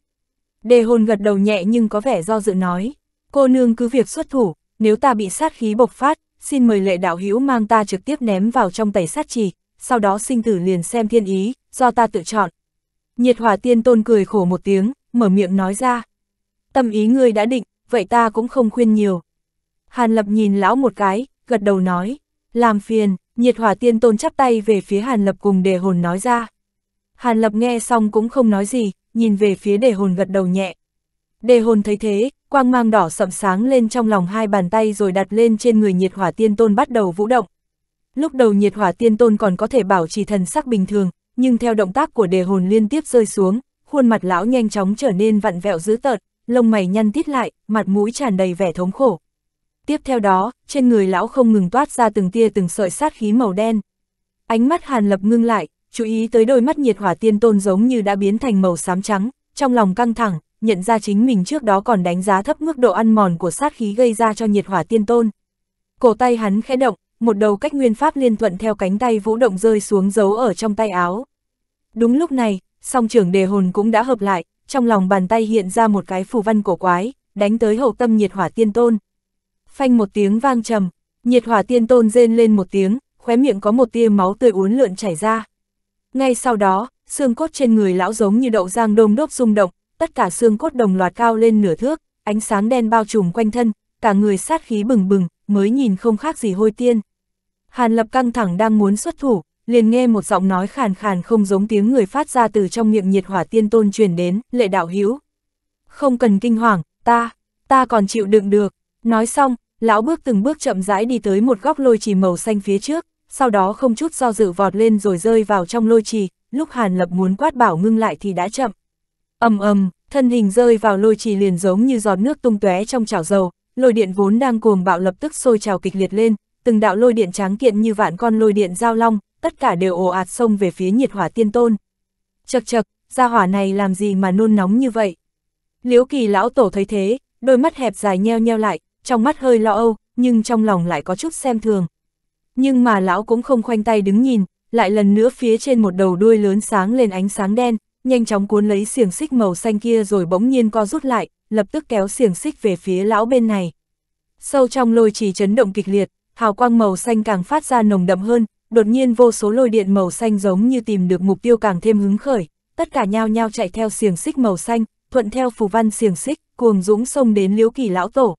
Đề hồn gật đầu nhẹ nhưng có vẻ do dự nói, cô nương cứ việc xuất thủ, nếu ta bị sát khí bộc phát, xin mời lệ đạo hữu mang ta trực tiếp ném vào trong tẩy sát trì, sau đó sinh tử liền xem thiên ý, do ta tự chọn. Nhiệt hỏa tiên tôn cười khổ một tiếng, mở miệng nói ra. Tâm ý ngươi đã định, vậy ta cũng không khuyên nhiều. Hàn lập nhìn lão một cái, gật đầu nói, làm phiền. Nhiệt hỏa tiên tôn chắp tay về phía Hàn Lập cùng đề hồn nói ra. Hàn Lập nghe xong cũng không nói gì, nhìn về phía đề hồn gật đầu nhẹ. Đề hồn thấy thế, quang mang đỏ sậm sáng lên trong lòng hai bàn tay rồi đặt lên trên người nhiệt hỏa tiên tôn bắt đầu vũ động. Lúc đầu nhiệt hỏa tiên tôn còn có thể bảo trì thần sắc bình thường, nhưng theo động tác của đề hồn liên tiếp rơi xuống, khuôn mặt lão nhanh chóng trở nên vặn vẹo dữ tợt, lông mày nhăn tít lại, mặt mũi tràn đầy vẻ thống khổ tiếp theo đó, trên người lão không ngừng toát ra từng tia từng sợi sát khí màu đen. Ánh mắt Hàn Lập ngưng lại, chú ý tới đôi mắt nhiệt hỏa tiên tôn giống như đã biến thành màu xám trắng, trong lòng căng thẳng, nhận ra chính mình trước đó còn đánh giá thấp mức độ ăn mòn của sát khí gây ra cho nhiệt hỏa tiên tôn. Cổ tay hắn khẽ động, một đầu cách nguyên pháp liên thuận theo cánh tay vũ động rơi xuống giấu ở trong tay áo. Đúng lúc này, song trưởng đề hồn cũng đã hợp lại, trong lòng bàn tay hiện ra một cái phù văn cổ quái, đánh tới hậu tâm nhiệt hỏa tiên tôn phanh một tiếng vang trầm, nhiệt hỏa tiên tôn rên lên một tiếng, khóe miệng có một tia máu tươi uốn lượn chảy ra. Ngay sau đó, xương cốt trên người lão giống như đậu giang đôm đốp rung động, tất cả xương cốt đồng loạt cao lên nửa thước, ánh sáng đen bao trùm quanh thân, cả người sát khí bừng bừng, mới nhìn không khác gì hôi tiên. Hàn lập căng thẳng đang muốn xuất thủ, liền nghe một giọng nói khàn khàn không giống tiếng người phát ra từ trong miệng nhiệt hỏa tiên tôn truyền đến, lệ đạo hữu Không cần kinh hoàng, ta, ta còn chịu đựng được. Nói xong, Lão bước từng bước chậm rãi đi tới một góc lôi trì màu xanh phía trước, sau đó không chút do dự vọt lên rồi rơi vào trong lôi trì, lúc Hàn Lập muốn quát bảo ngưng lại thì đã chậm. ầm ầm, thân hình rơi vào lôi trì liền giống như giọt nước tung tóe trong chảo dầu, lôi điện vốn đang cuồng bạo lập tức sôi trào kịch liệt lên, từng đạo lôi điện tráng kiện như vạn con lôi điện giao long, tất cả đều ồ ạt xông về phía nhiệt hỏa tiên tôn. chậc chậc, gia hỏa này làm gì mà nôn nóng như vậy? Liễu kỳ lão tổ thấy thế, đôi mắt hẹp dài nheo nheo lại, trong mắt hơi lo âu, nhưng trong lòng lại có chút xem thường. Nhưng mà lão cũng không khoanh tay đứng nhìn, lại lần nữa phía trên một đầu đuôi lớn sáng lên ánh sáng đen, nhanh chóng cuốn lấy xiềng xích màu xanh kia rồi bỗng nhiên co rút lại, lập tức kéo xiềng xích về phía lão bên này. Sâu trong lôi trì chấn động kịch liệt, hào quang màu xanh càng phát ra nồng đậm hơn, đột nhiên vô số lôi điện màu xanh giống như tìm được mục tiêu càng thêm hứng khởi, tất cả nhao nhao chạy theo xiềng xích màu xanh, thuận theo phù văn xiềng xích, cuồng dũng xông đến Liễu Kỳ lão tổ.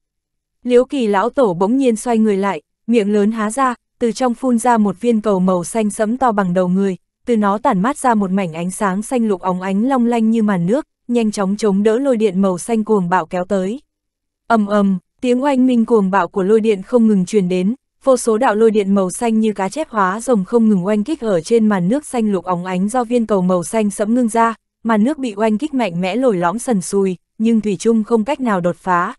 Liễu kỳ lão tổ bỗng nhiên xoay người lại, miệng lớn há ra, từ trong phun ra một viên cầu màu xanh sẫm to bằng đầu người, từ nó tản mát ra một mảnh ánh sáng xanh lục óng ánh long lanh như màn nước, nhanh chóng chống đỡ lôi điện màu xanh cuồng bạo kéo tới. Ầm ầm, tiếng oanh minh cuồng bạo của lôi điện không ngừng truyền đến, vô số đạo lôi điện màu xanh như cá chép hóa rồng không ngừng oanh kích ở trên màn nước xanh lục óng ánh do viên cầu màu xanh sẫm ngưng ra, màn nước bị oanh kích mạnh mẽ lồi lõm sần sùi, nhưng thủy chung không cách nào đột phá,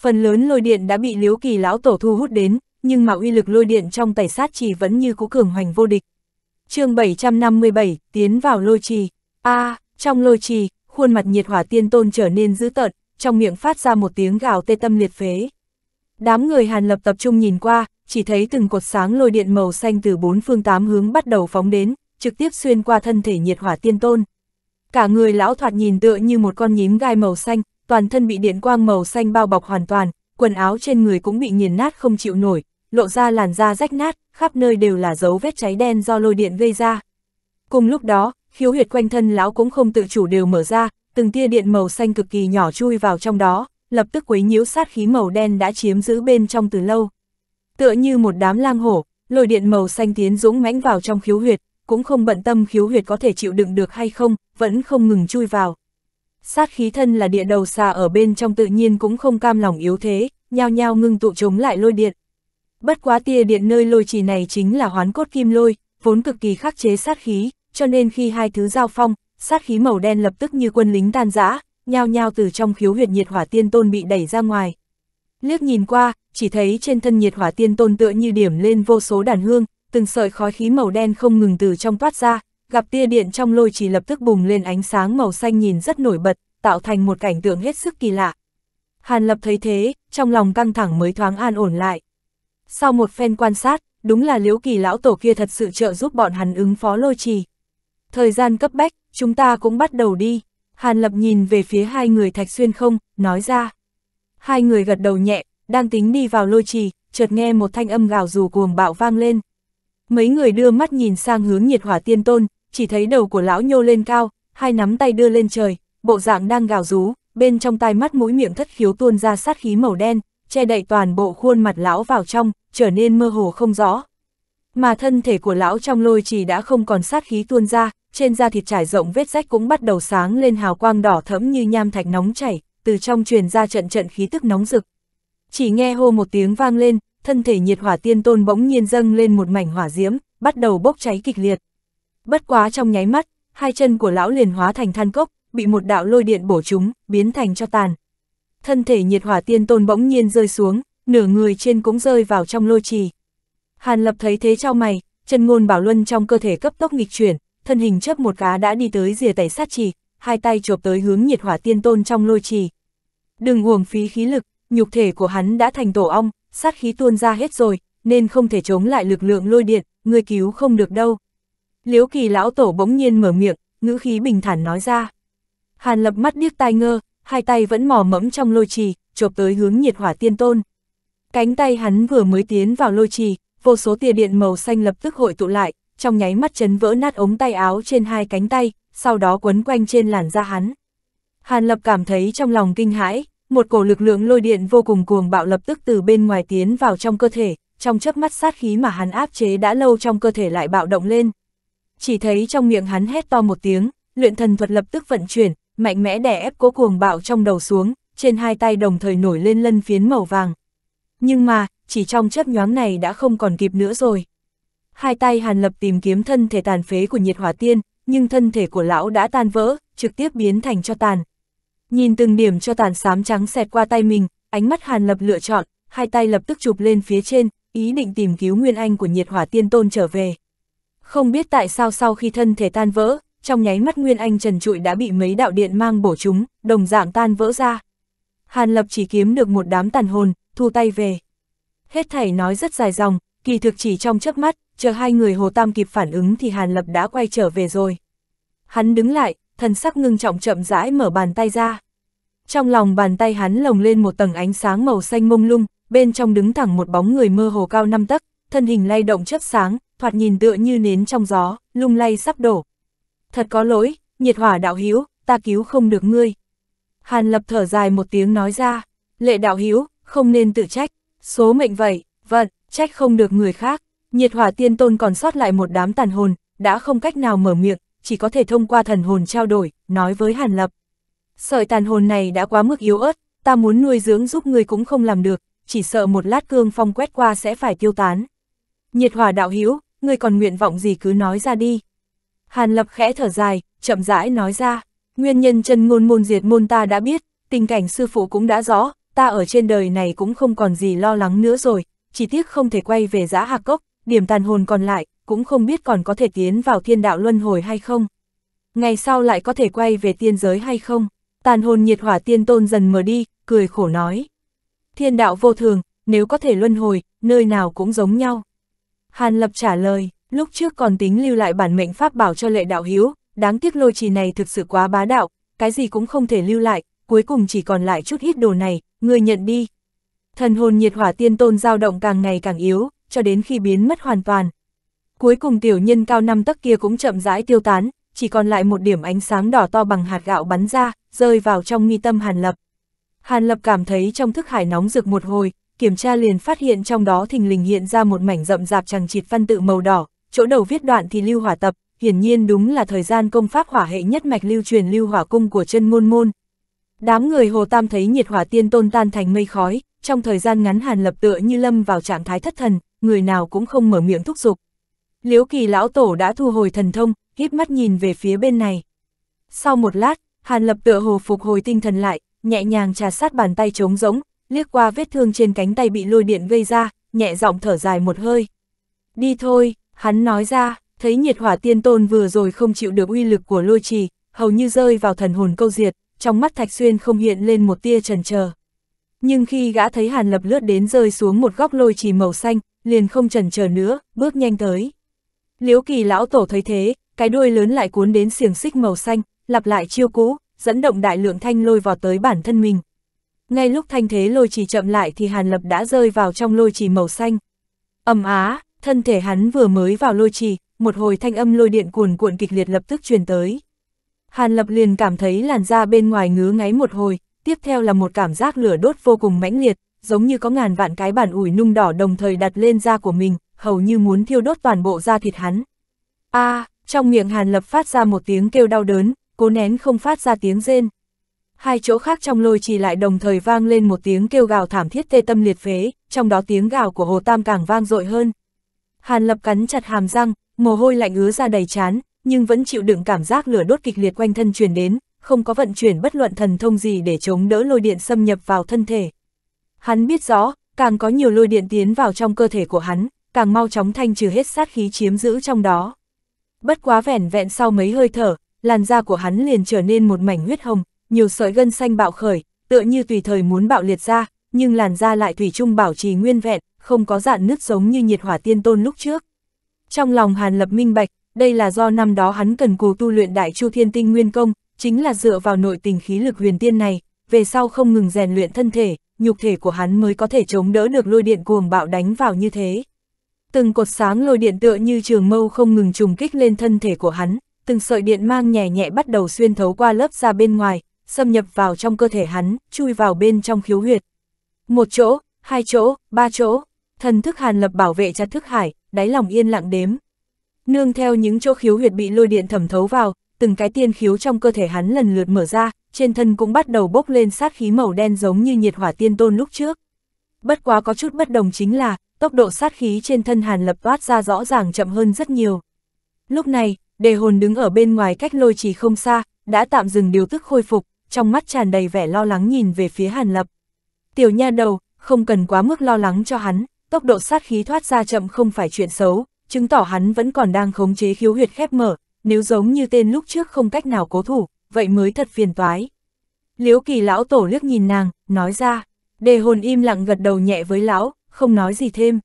Phần lớn lôi điện đã bị Liếu Kỳ lão tổ thu hút đến, nhưng mà uy lực lôi điện trong tẩy sát chỉ vẫn như cũ cường hoành vô địch. chương 757, tiến vào lôi trì. a à, trong lôi trì, khuôn mặt nhiệt hỏa tiên tôn trở nên dữ tợn, trong miệng phát ra một tiếng gào tê tâm liệt phế. Đám người Hàn Lập tập trung nhìn qua, chỉ thấy từng cột sáng lôi điện màu xanh từ bốn phương tám hướng bắt đầu phóng đến, trực tiếp xuyên qua thân thể nhiệt hỏa tiên tôn. Cả người lão thoạt nhìn tựa như một con nhím gai màu xanh, toàn thân bị điện quang màu xanh bao bọc hoàn toàn, quần áo trên người cũng bị nghiền nát không chịu nổi, lộ ra làn da rách nát, khắp nơi đều là dấu vết cháy đen do lôi điện gây ra. Cùng lúc đó, khiếu huyệt quanh thân lão cũng không tự chủ đều mở ra, từng tia điện màu xanh cực kỳ nhỏ chui vào trong đó, lập tức quấy nhiễu sát khí màu đen đã chiếm giữ bên trong từ lâu. Tựa như một đám lang hổ, lôi điện màu xanh tiến dũng mãnh vào trong khiếu huyệt, cũng không bận tâm khiếu huyệt có thể chịu đựng được hay không, vẫn không ngừng chui vào sát khí thân là địa đầu xà ở bên trong tự nhiên cũng không cam lòng yếu thế, nhao nhao ngưng tụ chống lại lôi điện. Bất quá tia điện nơi lôi trì này chính là hoán cốt kim lôi, vốn cực kỳ khắc chế sát khí, cho nên khi hai thứ giao phong, sát khí màu đen lập tức như quân lính tan rã, nhao nhao từ trong khiếu huyệt nhiệt hỏa tiên tôn bị đẩy ra ngoài. Liếc nhìn qua, chỉ thấy trên thân nhiệt hỏa tiên tôn tựa như điểm lên vô số đàn hương, từng sợi khói khí màu đen không ngừng từ trong toát ra, gặp tia điện trong lôi chỉ lập tức bùng lên ánh sáng màu xanh nhìn rất nổi bật, tạo thành một cảnh tượng hết sức kỳ lạ. Hàn Lập thấy thế, trong lòng căng thẳng mới thoáng an ổn lại. Sau một phen quan sát, đúng là liễu kỳ lão tổ kia thật sự trợ giúp bọn hắn ứng phó lôi trì. Thời gian cấp bách, chúng ta cũng bắt đầu đi. Hàn Lập nhìn về phía hai người Thạch Xuyên không, nói ra. Hai người gật đầu nhẹ, đang tính đi vào lôi trì, chợt nghe một thanh âm gào rù cuồng bạo vang lên. Mấy người đưa mắt nhìn sang hướng nhiệt hỏa tiên tôn, chỉ thấy đầu của lão nhô lên cao, hai nắm tay đưa lên trời, bộ dạng đang gào rú, bên trong tai mắt mũi miệng thất khiếu tuôn ra sát khí màu đen, che đậy toàn bộ khuôn mặt lão vào trong, trở nên mơ hồ không rõ. Mà thân thể của lão trong lôi trì đã không còn sát khí tuôn ra, trên da thịt trải rộng vết rách cũng bắt đầu sáng lên hào quang đỏ thẫm như nham thạch nóng chảy, từ trong truyền ra trận trận khí tức nóng rực. Chỉ nghe hô một tiếng vang lên, thân thể nhiệt hỏa tiên tôn bỗng nhiên dâng lên một mảnh hỏa diễm, bắt đầu bốc cháy kịch liệt bất quá trong nháy mắt, hai chân của lão liền hóa thành than cốc, bị một đạo lôi điện bổ chúng, biến thành cho tàn. Thân thể nhiệt hỏa tiên tôn bỗng nhiên rơi xuống, nửa người trên cũng rơi vào trong lôi trì. Hàn lập thấy thế trao mày, chân ngôn bảo luân trong cơ thể cấp tốc nghịch chuyển, thân hình chớp một cá đã đi tới rìa tẩy sát trì, hai tay chộp tới hướng nhiệt hỏa tiên tôn trong lôi trì. Đừng uổng phí khí lực, nhục thể của hắn đã thành tổ ong, sát khí tuôn ra hết rồi, nên không thể chống lại lực lượng lôi điện, người cứu không được đâu. Liễu Kỳ lão tổ bỗng nhiên mở miệng, ngữ khí bình thản nói ra. Hàn lập mắt điếc tai ngơ, hai tay vẫn mò mẫm trong lôi trì, chộp tới hướng nhiệt hỏa tiên tôn. Cánh tay hắn vừa mới tiến vào lôi trì, vô số tia điện màu xanh lập tức hội tụ lại, trong nháy mắt chấn vỡ nát ống tay áo trên hai cánh tay, sau đó quấn quanh trên làn da hắn. Hàn lập cảm thấy trong lòng kinh hãi, một cổ lực lượng lôi điện vô cùng cuồng bạo lập tức từ bên ngoài tiến vào trong cơ thể, trong chớp mắt sát khí mà hắn áp chế đã lâu trong cơ thể lại bạo động lên chỉ thấy trong miệng hắn hét to một tiếng, luyện thần thuật lập tức vận chuyển, mạnh mẽ đè ép cố cuồng bạo trong đầu xuống, trên hai tay đồng thời nổi lên lân phiến màu vàng. Nhưng mà, chỉ trong chớp nhoáng này đã không còn kịp nữa rồi. Hai tay hàn lập tìm kiếm thân thể tàn phế của nhiệt hỏa tiên, nhưng thân thể của lão đã tan vỡ, trực tiếp biến thành cho tàn. Nhìn từng điểm cho tàn xám trắng xẹt qua tay mình, ánh mắt hàn lập lựa chọn, hai tay lập tức chụp lên phía trên, ý định tìm cứu Nguyên Anh của nhiệt hỏa tiên tôn trở về. Không biết tại sao sau khi thân thể tan vỡ, trong nháy mắt Nguyên Anh trần trụi đã bị mấy đạo điện mang bổ chúng, đồng dạng tan vỡ ra. Hàn Lập chỉ kiếm được một đám tàn hồn, thu tay về. Hết thảy nói rất dài dòng, kỳ thực chỉ trong chớp mắt, chờ hai người Hồ Tam kịp phản ứng thì Hàn Lập đã quay trở về rồi. Hắn đứng lại, thần sắc ngưng trọng chậm rãi mở bàn tay ra. Trong lòng bàn tay hắn lồng lên một tầng ánh sáng màu xanh mông lung, bên trong đứng thẳng một bóng người mơ hồ cao năm tấc, thân hình lay động chớp sáng, thoạt nhìn tựa như nến trong gió, lung lay sắp đổ. Thật có lỗi, nhiệt hỏa đạo hiếu, ta cứu không được ngươi. Hàn lập thở dài một tiếng nói ra, lệ đạo hiếu, không nên tự trách, số mệnh vậy, vận, trách không được người khác. Nhiệt hỏa tiên tôn còn sót lại một đám tàn hồn, đã không cách nào mở miệng, chỉ có thể thông qua thần hồn trao đổi, nói với Hàn Lập. Sợi tàn hồn này đã quá mức yếu ớt, ta muốn nuôi dưỡng giúp người cũng không làm được, chỉ sợ một lát cương phong quét qua sẽ phải tiêu tán. Nhiệt hỏa đạo hiếu, ngươi còn nguyện vọng gì cứ nói ra đi. Hàn Lập khẽ thở dài, chậm rãi nói ra, nguyên nhân chân ngôn môn diệt môn ta đã biết, tình cảnh sư phụ cũng đã rõ, ta ở trên đời này cũng không còn gì lo lắng nữa rồi, chỉ tiếc không thể quay về giã hạc cốc, điểm tàn hồn còn lại, cũng không biết còn có thể tiến vào thiên đạo luân hồi hay không. Ngày sau lại có thể quay về tiên giới hay không, tàn hồn nhiệt hỏa tiên tôn dần mờ đi, cười khổ nói. Thiên đạo vô thường, nếu có thể luân hồi, nơi nào cũng giống nhau. Hàn Lập trả lời, lúc trước còn tính lưu lại bản mệnh pháp bảo cho lệ đạo hiếu, đáng tiếc lôi trì này thực sự quá bá đạo, cái gì cũng không thể lưu lại, cuối cùng chỉ còn lại chút ít đồ này, người nhận đi. Thần hồn nhiệt hỏa tiên tôn dao động càng ngày càng yếu, cho đến khi biến mất hoàn toàn. Cuối cùng tiểu nhân cao năm tấc kia cũng chậm rãi tiêu tán, chỉ còn lại một điểm ánh sáng đỏ to bằng hạt gạo bắn ra, rơi vào trong nghi tâm Hàn Lập. Hàn Lập cảm thấy trong thức hải nóng rực một hồi, kiểm tra liền phát hiện trong đó thình lình hiện ra một mảnh rậm rạp chẳng chịt văn tự màu đỏ, chỗ đầu viết đoạn thì lưu hỏa tập, hiển nhiên đúng là thời gian công pháp hỏa hệ nhất mạch lưu truyền lưu hỏa cung của chân môn môn. Đám người Hồ Tam thấy nhiệt hỏa tiên tôn tan thành mây khói, trong thời gian ngắn hàn lập tựa như lâm vào trạng thái thất thần, người nào cũng không mở miệng thúc giục. Liễu kỳ lão tổ đã thu hồi thần thông, híp mắt nhìn về phía bên này. Sau một lát, hàn lập tựa hồ phục hồi tinh thần lại, nhẹ nhàng trà sát bàn tay trống rỗng, liếc qua vết thương trên cánh tay bị lôi điện gây ra, nhẹ giọng thở dài một hơi. Đi thôi, hắn nói ra, thấy nhiệt hỏa tiên tôn vừa rồi không chịu được uy lực của lôi trì, hầu như rơi vào thần hồn câu diệt, trong mắt Thạch Xuyên không hiện lên một tia trần chờ Nhưng khi gã thấy Hàn Lập lướt đến rơi xuống một góc lôi trì màu xanh, liền không trần chờ nữa, bước nhanh tới. Liễu kỳ lão tổ thấy thế, cái đuôi lớn lại cuốn đến xiềng xích màu xanh, lặp lại chiêu cũ, dẫn động đại lượng thanh lôi vào tới bản thân mình. Ngay lúc thanh thế lôi trì chậm lại thì Hàn Lập đã rơi vào trong lôi trì màu xanh. ầm á, thân thể hắn vừa mới vào lôi trì, một hồi thanh âm lôi điện cuồn cuộn kịch liệt lập tức truyền tới. Hàn Lập liền cảm thấy làn da bên ngoài ngứa ngáy một hồi, tiếp theo là một cảm giác lửa đốt vô cùng mãnh liệt, giống như có ngàn vạn cái bản ủi nung đỏ đồng thời đặt lên da của mình, hầu như muốn thiêu đốt toàn bộ da thịt hắn. A, à, trong miệng Hàn Lập phát ra một tiếng kêu đau đớn, cố nén không phát ra tiếng rên hai chỗ khác trong lôi trì lại đồng thời vang lên một tiếng kêu gào thảm thiết tê tâm liệt phế, trong đó tiếng gào của Hồ Tam càng vang dội hơn. Hàn Lập cắn chặt hàm răng, mồ hôi lạnh ứa ra đầy trán nhưng vẫn chịu đựng cảm giác lửa đốt kịch liệt quanh thân truyền đến, không có vận chuyển bất luận thần thông gì để chống đỡ lôi điện xâm nhập vào thân thể. Hắn biết rõ, càng có nhiều lôi điện tiến vào trong cơ thể của hắn, càng mau chóng thanh trừ hết sát khí chiếm giữ trong đó. Bất quá vẻn vẹn sau mấy hơi thở, làn da của hắn liền trở nên một mảnh huyết hồng, nhiều sợi gân xanh bạo khởi, tựa như tùy thời muốn bạo liệt ra, nhưng làn da lại thủy chung bảo trì nguyên vẹn, không có dạn nứt giống như nhiệt hỏa tiên tôn lúc trước. Trong lòng Hàn Lập minh bạch, đây là do năm đó hắn cần cù tu luyện Đại Chu Thiên Tinh Nguyên Công, chính là dựa vào nội tình khí lực huyền tiên này, về sau không ngừng rèn luyện thân thể, nhục thể của hắn mới có thể chống đỡ được lôi điện cuồng bạo đánh vào như thế. Từng cột sáng lôi điện tựa như trường mâu không ngừng trùng kích lên thân thể của hắn, từng sợi điện mang nhẹ nhẹ bắt đầu xuyên thấu qua lớp da bên ngoài, xâm nhập vào trong cơ thể hắn, chui vào bên trong khiếu huyệt. Một chỗ, hai chỗ, ba chỗ, thần thức hàn lập bảo vệ chặt thức hải, đáy lòng yên lặng đếm. Nương theo những chỗ khiếu huyệt bị lôi điện thẩm thấu vào, từng cái tiên khiếu trong cơ thể hắn lần lượt mở ra, trên thân cũng bắt đầu bốc lên sát khí màu đen giống như nhiệt hỏa tiên tôn lúc trước. Bất quá có chút bất đồng chính là, tốc độ sát khí trên thân hàn lập toát ra rõ ràng chậm hơn rất nhiều. Lúc này, đề hồn đứng ở bên ngoài cách lôi chỉ không xa, đã tạm dừng điều tức khôi phục, trong mắt tràn đầy vẻ lo lắng nhìn về phía Hàn Lập. Tiểu nha đầu, không cần quá mức lo lắng cho hắn, tốc độ sát khí thoát ra chậm không phải chuyện xấu, chứng tỏ hắn vẫn còn đang khống chế khiếu huyệt khép mở, nếu giống như tên lúc trước không cách nào cố thủ, vậy mới thật phiền toái. Liễu kỳ lão tổ liếc nhìn nàng, nói ra, đề hồn im lặng gật đầu nhẹ với lão, không nói gì thêm.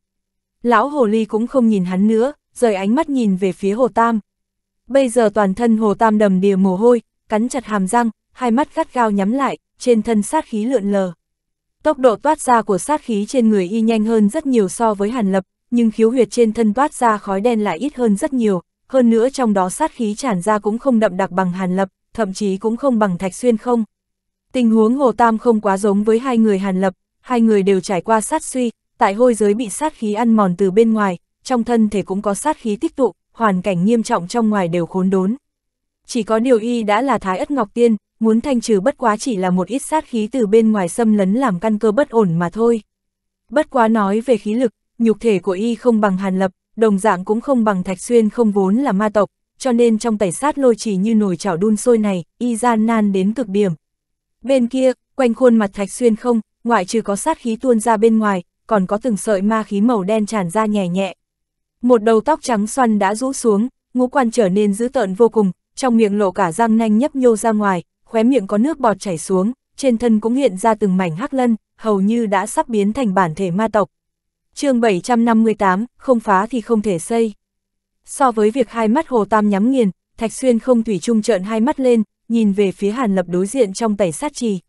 Lão hồ ly cũng không nhìn hắn nữa, rời ánh mắt nhìn về phía hồ tam. Bây giờ toàn thân hồ tam đầm đìa mồ hôi, cắn chặt hàm răng, hai mắt gắt gao nhắm lại, trên thân sát khí lượn lờ. Tốc độ toát ra của sát khí trên người y nhanh hơn rất nhiều so với Hàn Lập, nhưng khiếu huyệt trên thân toát ra khói đen lại ít hơn rất nhiều, hơn nữa trong đó sát khí tràn ra cũng không đậm đặc bằng Hàn Lập, thậm chí cũng không bằng Thạch Xuyên không. Tình huống Hồ Tam không quá giống với hai người Hàn Lập, hai người đều trải qua sát suy, tại hôi giới bị sát khí ăn mòn từ bên ngoài, trong thân thể cũng có sát khí tích tụ, hoàn cảnh nghiêm trọng trong ngoài đều khốn đốn chỉ có điều y đã là thái ất ngọc tiên, muốn thanh trừ bất quá chỉ là một ít sát khí từ bên ngoài xâm lấn làm căn cơ bất ổn mà thôi. Bất quá nói về khí lực, nhục thể của y không bằng hàn lập, đồng dạng cũng không bằng thạch xuyên không vốn là ma tộc, cho nên trong tẩy sát lôi chỉ như nồi chảo đun sôi này, y gian nan đến cực điểm. Bên kia, quanh khuôn mặt thạch xuyên không, ngoại trừ có sát khí tuôn ra bên ngoài, còn có từng sợi ma khí màu đen tràn ra nhẹ nhẹ. Một đầu tóc trắng xoăn đã rũ xuống, ngũ quan trở nên dữ tợn vô cùng, trong miệng lộ cả răng nanh nhấp nhô ra ngoài, khóe miệng có nước bọt chảy xuống, trên thân cũng hiện ra từng mảnh hắc lân, hầu như đã sắp biến thành bản thể ma tộc. chương 758, không phá thì không thể xây. So với việc hai mắt Hồ Tam nhắm nghiền, Thạch Xuyên không thủy trung trợn hai mắt lên, nhìn về phía Hàn Lập đối diện trong tẩy sát trì.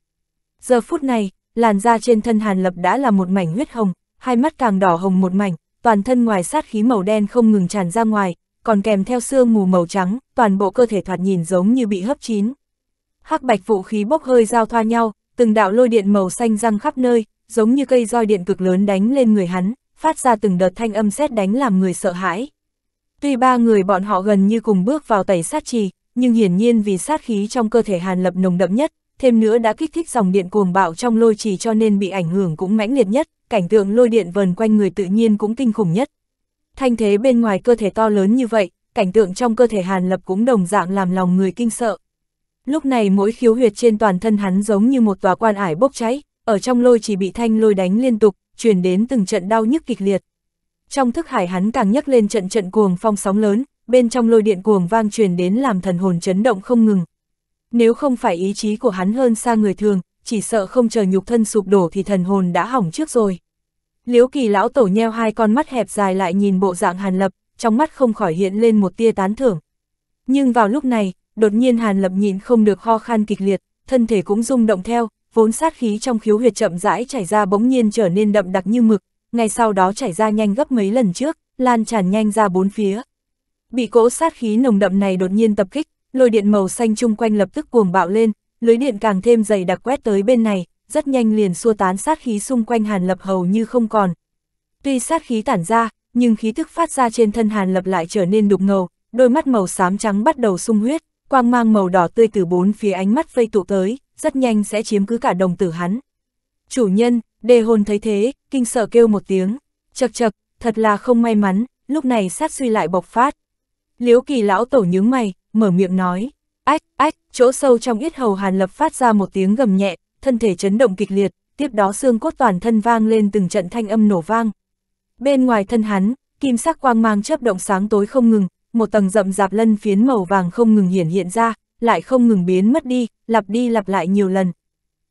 Giờ phút này, làn da trên thân Hàn Lập đã là một mảnh huyết hồng, hai mắt càng đỏ hồng một mảnh, toàn thân ngoài sát khí màu đen không ngừng tràn ra ngoài, còn kèm theo sương mù màu trắng, toàn bộ cơ thể thoạt nhìn giống như bị hấp chín. Hắc bạch vũ khí bốc hơi giao thoa nhau, từng đạo lôi điện màu xanh răng khắp nơi, giống như cây roi điện cực lớn đánh lên người hắn, phát ra từng đợt thanh âm sét đánh làm người sợ hãi. Tuy ba người bọn họ gần như cùng bước vào tẩy sát trì, nhưng hiển nhiên vì sát khí trong cơ thể Hàn Lập nồng đậm nhất, thêm nữa đã kích thích dòng điện cuồng bạo trong lôi trì cho nên bị ảnh hưởng cũng mãnh liệt nhất, cảnh tượng lôi điện vần quanh người tự nhiên cũng kinh khủng nhất, thanh thế bên ngoài cơ thể to lớn như vậy, cảnh tượng trong cơ thể Hàn Lập cũng đồng dạng làm lòng người kinh sợ. Lúc này mỗi khiếu huyệt trên toàn thân hắn giống như một tòa quan ải bốc cháy, ở trong lôi chỉ bị thanh lôi đánh liên tục, truyền đến từng trận đau nhức kịch liệt. Trong thức hải hắn càng nhấc lên trận trận cuồng phong sóng lớn, bên trong lôi điện cuồng vang truyền đến làm thần hồn chấn động không ngừng. Nếu không phải ý chí của hắn hơn xa người thường, chỉ sợ không chờ nhục thân sụp đổ thì thần hồn đã hỏng trước rồi. Liễu kỳ lão tổ nheo hai con mắt hẹp dài lại nhìn bộ dạng Hàn Lập, trong mắt không khỏi hiện lên một tia tán thưởng. Nhưng vào lúc này, đột nhiên Hàn Lập nhìn không được ho khan kịch liệt, thân thể cũng rung động theo, vốn sát khí trong khiếu huyệt chậm rãi chảy ra bỗng nhiên trở nên đậm đặc như mực, ngay sau đó chảy ra nhanh gấp mấy lần trước, lan tràn nhanh ra bốn phía. Bị cỗ sát khí nồng đậm này đột nhiên tập kích, lôi điện màu xanh chung quanh lập tức cuồng bạo lên, lưới điện càng thêm dày đặc quét tới bên này, rất nhanh liền xua tán sát khí xung quanh Hàn Lập hầu như không còn. Tuy sát khí tản ra, nhưng khí thức phát ra trên thân Hàn Lập lại trở nên đục ngầu, đôi mắt màu xám trắng bắt đầu sung huyết, quang mang màu đỏ tươi từ bốn phía ánh mắt vây tụ tới, rất nhanh sẽ chiếm cứ cả đồng tử hắn. Chủ nhân, đề hồn thấy thế, kinh sợ kêu một tiếng, chật chật, thật là không may mắn, lúc này sát suy lại bộc phát. Liễu kỳ lão tổ nhướng mày, mở miệng nói, ách, ách, chỗ sâu trong yết hầu hàn lập phát ra một tiếng gầm nhẹ, thân thể chấn động kịch liệt, tiếp đó xương cốt toàn thân vang lên từng trận thanh âm nổ vang. Bên ngoài thân hắn, kim sắc quang mang chớp động sáng tối không ngừng, một tầng rậm rạp lân phiến màu vàng không ngừng hiển hiện ra, lại không ngừng biến mất đi, lặp đi lặp lại nhiều lần.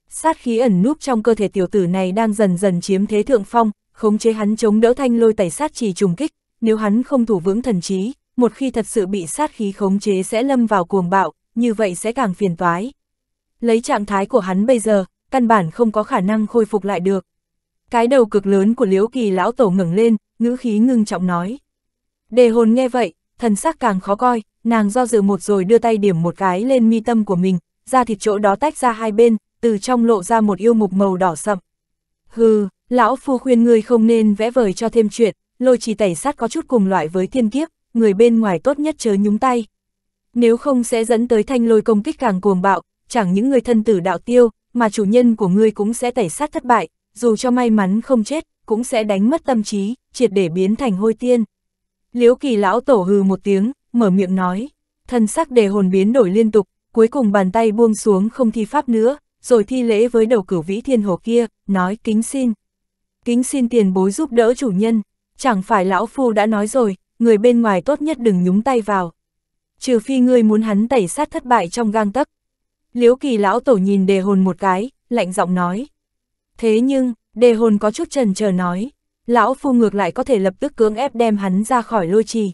Sát khí ẩn núp trong cơ thể tiểu tử này đang dần dần chiếm thế thượng phong, khống chế hắn chống đỡ thanh lôi tẩy sát chỉ trùng kích, nếu hắn không thủ vững thần trí, một khi thật sự bị sát khí khống chế sẽ lâm vào cuồng bạo, như vậy sẽ càng phiền toái lấy trạng thái của hắn bây giờ, căn bản không có khả năng khôi phục lại được. Cái đầu cực lớn của Liễu Kỳ lão tổ ngẩng lên, ngữ khí ngưng trọng nói. Đề hồn nghe vậy, thần sắc càng khó coi, nàng do dự một rồi đưa tay điểm một cái lên mi tâm của mình, ra thịt chỗ đó tách ra hai bên, từ trong lộ ra một yêu mục màu đỏ sậm. Hừ, lão phu khuyên ngươi không nên vẽ vời cho thêm chuyện, lôi trì tẩy sát có chút cùng loại với thiên kiếp, người bên ngoài tốt nhất chớ nhúng tay. Nếu không sẽ dẫn tới thanh lôi công kích càng cuồng bạo, chẳng những người thân tử đạo tiêu, mà chủ nhân của ngươi cũng sẽ tẩy sát thất bại, dù cho may mắn không chết, cũng sẽ đánh mất tâm trí, triệt để biến thành hôi tiên. Liễu kỳ lão tổ hừ một tiếng, mở miệng nói, thân sắc đề hồn biến đổi liên tục, cuối cùng bàn tay buông xuống không thi pháp nữa, rồi thi lễ với đầu cửu vĩ thiên hồ kia, nói kính xin. Kính xin tiền bối giúp đỡ chủ nhân, chẳng phải lão phu đã nói rồi, người bên ngoài tốt nhất đừng nhúng tay vào. Trừ phi ngươi muốn hắn tẩy sát thất bại trong gang tấc, Liễu kỳ lão tổ nhìn đề hồn một cái, lạnh giọng nói. Thế nhưng, đề hồn có chút trần chờ nói, lão phu ngược lại có thể lập tức cưỡng ép đem hắn ra khỏi lôi trì.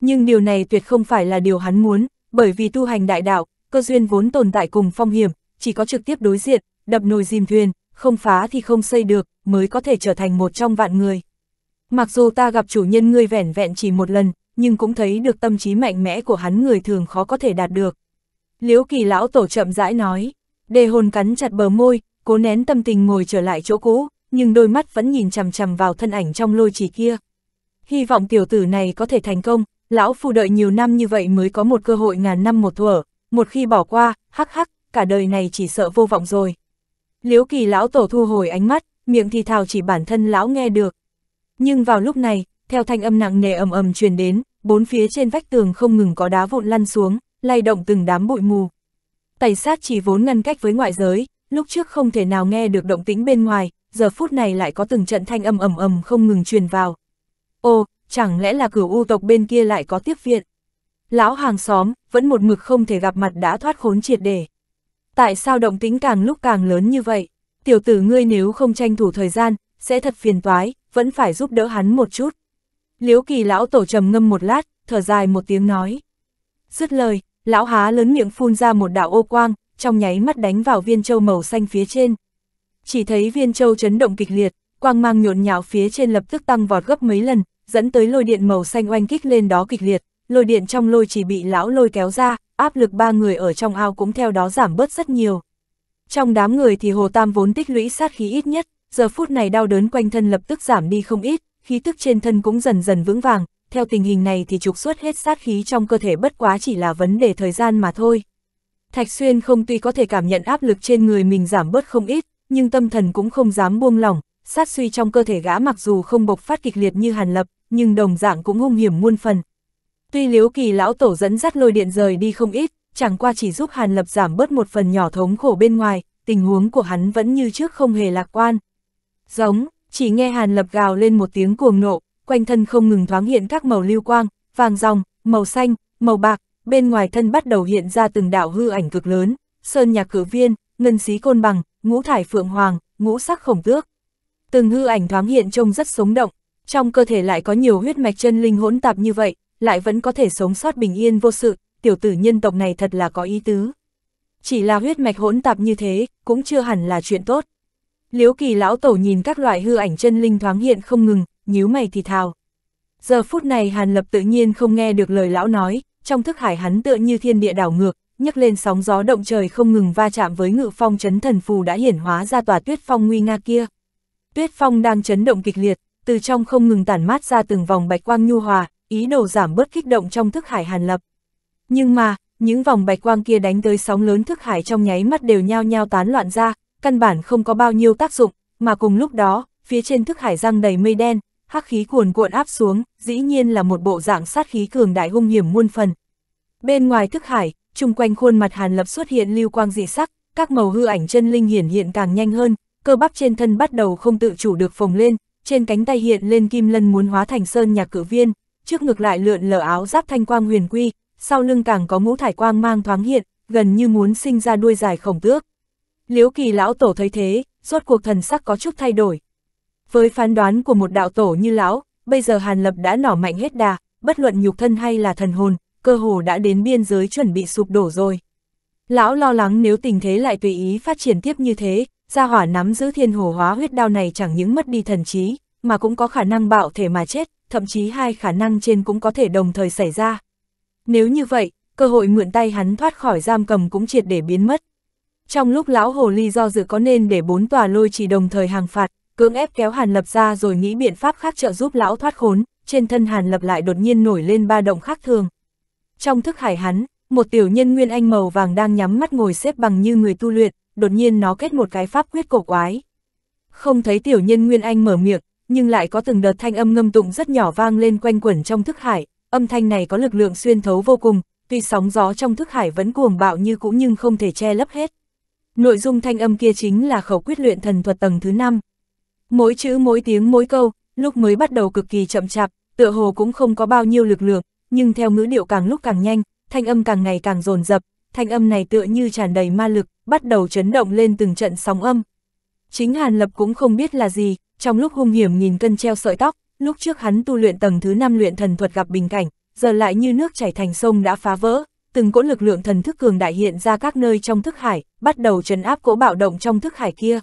Nhưng điều này tuyệt không phải là điều hắn muốn, bởi vì tu hành đại đạo, cơ duyên vốn tồn tại cùng phong hiểm, chỉ có trực tiếp đối diện, đập nồi dìm thuyền, không phá thì không xây được, mới có thể trở thành một trong vạn người. Mặc dù ta gặp chủ nhân ngươi vẻn vẹn chỉ một lần, nhưng cũng thấy được tâm trí mạnh mẽ của hắn người thường khó có thể đạt được. Liễu kỳ lão tổ chậm rãi nói, đề hồn cắn chặt bờ môi, cố nén tâm tình ngồi trở lại chỗ cũ, nhưng đôi mắt vẫn nhìn chằm chằm vào thân ảnh trong lôi chỉ kia. Hy vọng tiểu tử này có thể thành công, lão phu đợi nhiều năm như vậy mới có một cơ hội ngàn năm một thuở, một khi bỏ qua, hắc hắc, cả đời này chỉ sợ vô vọng rồi. Liễu kỳ lão tổ thu hồi ánh mắt, miệng thì thào chỉ bản thân lão nghe được. Nhưng vào lúc này, theo thanh âm nặng nề ầm ầm truyền đến, bốn phía trên vách tường không ngừng có đá vụn lăn xuống, lay động từng đám bụi mù. Tẩy sát chỉ vốn ngăn cách với ngoại giới, lúc trước không thể nào nghe được động tĩnh bên ngoài, giờ phút này lại có từng trận thanh âm ầm ầm không ngừng truyền vào. Ô, chẳng lẽ là cửu u tộc bên kia lại có tiếp viện? Lão hàng xóm, vẫn một mực không thể gặp mặt đã thoát khốn triệt để. Tại sao động tĩnh càng lúc càng lớn như vậy? Tiểu tử ngươi nếu không tranh thủ thời gian, sẽ thật phiền toái, vẫn phải giúp đỡ hắn một chút. Liễu kỳ lão tổ trầm ngâm một lát, thở dài một tiếng nói. Dứt lời, lão há lớn miệng phun ra một đạo ô quang, trong nháy mắt đánh vào viên châu màu xanh phía trên. Chỉ thấy viên châu chấn động kịch liệt, quang mang nhộn nhạo phía trên lập tức tăng vọt gấp mấy lần, dẫn tới lôi điện màu xanh oanh kích lên đó kịch liệt, lôi điện trong lôi chỉ bị lão lôi kéo ra, áp lực ba người ở trong ao cũng theo đó giảm bớt rất nhiều. Trong đám người thì Hồ Tam vốn tích lũy sát khí ít nhất, giờ phút này đau đớn quanh thân lập tức giảm đi không ít, khí tức trên thân cũng dần dần vững vàng, theo tình hình này thì trục xuất hết sát khí trong cơ thể bất quá chỉ là vấn đề thời gian mà thôi. Thạch Xuyên không tuy có thể cảm nhận áp lực trên người mình giảm bớt không ít, nhưng tâm thần cũng không dám buông lỏng, sát suy trong cơ thể gã mặc dù không bộc phát kịch liệt như Hàn Lập, nhưng đồng dạng cũng hung hiểm muôn phần. Tuy Liếu Kỳ lão tổ dẫn dắt lôi điện rời đi không ít, chẳng qua chỉ giúp Hàn Lập giảm bớt một phần nhỏ thống khổ bên ngoài, tình huống của hắn vẫn như trước không hề lạc quan. Giống, chỉ nghe Hàn Lập gào lên một tiếng cuồng nộ, quanh thân không ngừng thoáng hiện các màu lưu quang, vàng ròng, màu xanh, màu bạc, bên ngoài thân bắt đầu hiện ra từng đạo hư ảnh cực lớn, sơn nhạc cử viên, ngân xí côn bằng, ngũ thải phượng hoàng, ngũ sắc khổng tước. Từng hư ảnh thoáng hiện trông rất sống động, trong cơ thể lại có nhiều huyết mạch chân linh hỗn tạp như vậy, lại vẫn có thể sống sót bình yên vô sự, tiểu tử nhân tộc này thật là có ý tứ. Chỉ là huyết mạch hỗn tạp như thế, cũng chưa hẳn là chuyện tốt. Liễu kỳ lão tổ nhìn các loại hư ảnh chân linh thoáng hiện không ngừng, nhíu mày thì thào. Giờ phút này Hàn Lập tự nhiên không nghe được lời lão nói, trong thức hải hắn tựa như thiên địa đảo ngược, nhấc lên sóng gió động trời không ngừng va chạm với ngự phong chấn thần phù đã hiển hóa ra tòa tuyết phong nguy nga kia. Tuyết phong đang chấn động kịch liệt, từ trong không ngừng tản mát ra từng vòng bạch quang nhu hòa, ý đồ giảm bớt kích động trong thức hải Hàn Lập. Nhưng mà, những vòng bạch quang kia đánh tới sóng lớn thức hải trong nháy mắt đều nhao nhao tán loạn ra, căn bản không có bao nhiêu tác dụng, mà cùng lúc đó, phía trên thức hải răng đầy mây đen, hắc khí cuồn cuộn áp xuống, dĩ nhiên là một bộ dạng sát khí cường đại hung hiểm muôn phần. Bên ngoài thức hải, chung quanh khuôn mặt Hàn Lập xuất hiện lưu quang dị sắc, các màu hư ảnh chân linh hiển hiện càng nhanh hơn, cơ bắp trên thân bắt đầu không tự chủ được phồng lên, trên cánh tay hiện lên kim lân muốn hóa thành sơn nhạc cử viên, trước ngược lại lượn lờ áo giáp thanh quang huyền quy, sau lưng càng có ngũ thải quang mang thoáng hiện, gần như muốn sinh ra đuôi dài khổng tước. Liễu Kỳ lão tổ thấy thế, rốt cuộc thần sắc có chút thay đổi, với phán đoán của một đạo tổ như lão, bây giờ Hàn Lập đã nỏ mạnh hết đà, bất luận nhục thân hay là thần hồn, cơ hồ đã đến biên giới chuẩn bị sụp đổ rồi. Lão lo lắng nếu tình thế lại tùy ý phát triển tiếp như thế, gia hỏa nắm giữ thiên hồ hóa huyết đao này chẳng những mất đi thần trí, mà cũng có khả năng bạo thể mà chết, thậm chí hai khả năng trên cũng có thể đồng thời xảy ra. Nếu như vậy, cơ hội mượn tay hắn thoát khỏi giam cầm cũng triệt để biến mất. Trong lúc lão hồ ly do dự có nên để bốn tòa lôi chỉ đồng thời hàng phạt, cưỡng ép kéo Hàn Lập ra rồi nghĩ biện pháp khác trợ giúp lão thoát khốn, trên thân Hàn Lập lại đột nhiên nổi lên ba động khác thường. Trong thức hải hắn, một tiểu nhân nguyên anh màu vàng đang nhắm mắt ngồi xếp bằng như người tu luyện, đột nhiên nó kết một cái pháp quyết cổ quái. Không thấy tiểu nhân nguyên anh mở miệng, nhưng lại có từng đợt thanh âm ngâm tụng rất nhỏ vang lên quanh quẩn trong thức hải, âm thanh này có lực lượng xuyên thấu vô cùng, tuy sóng gió trong thức hải vẫn cuồng bạo như cũ nhưng không thể che lấp hết. Nội dung thanh âm kia chính là khẩu quyết luyện thần thuật tầng thứ 5, Mỗi chữ mỗi tiếng mỗi câu, lúc mới bắt đầu cực kỳ chậm chạp, tựa hồ cũng không có bao nhiêu lực lượng, nhưng theo ngữ điệu càng lúc càng nhanh, thanh âm càng ngày càng dồn dập, thanh âm này tựa như tràn đầy ma lực, bắt đầu chấn động lên từng trận sóng âm. Chính Hàn Lập cũng không biết là gì, trong lúc hung hiểm nhìn cân treo sợi tóc, lúc trước hắn tu luyện tầng thứ 5 luyện thần thuật gặp bình cảnh, giờ lại như nước chảy thành sông đã phá vỡ, từng cỗ lực lượng thần thức cường đại hiện ra các nơi trong thức hải, bắt đầu trấn áp cỗ bạo động trong thức hải kia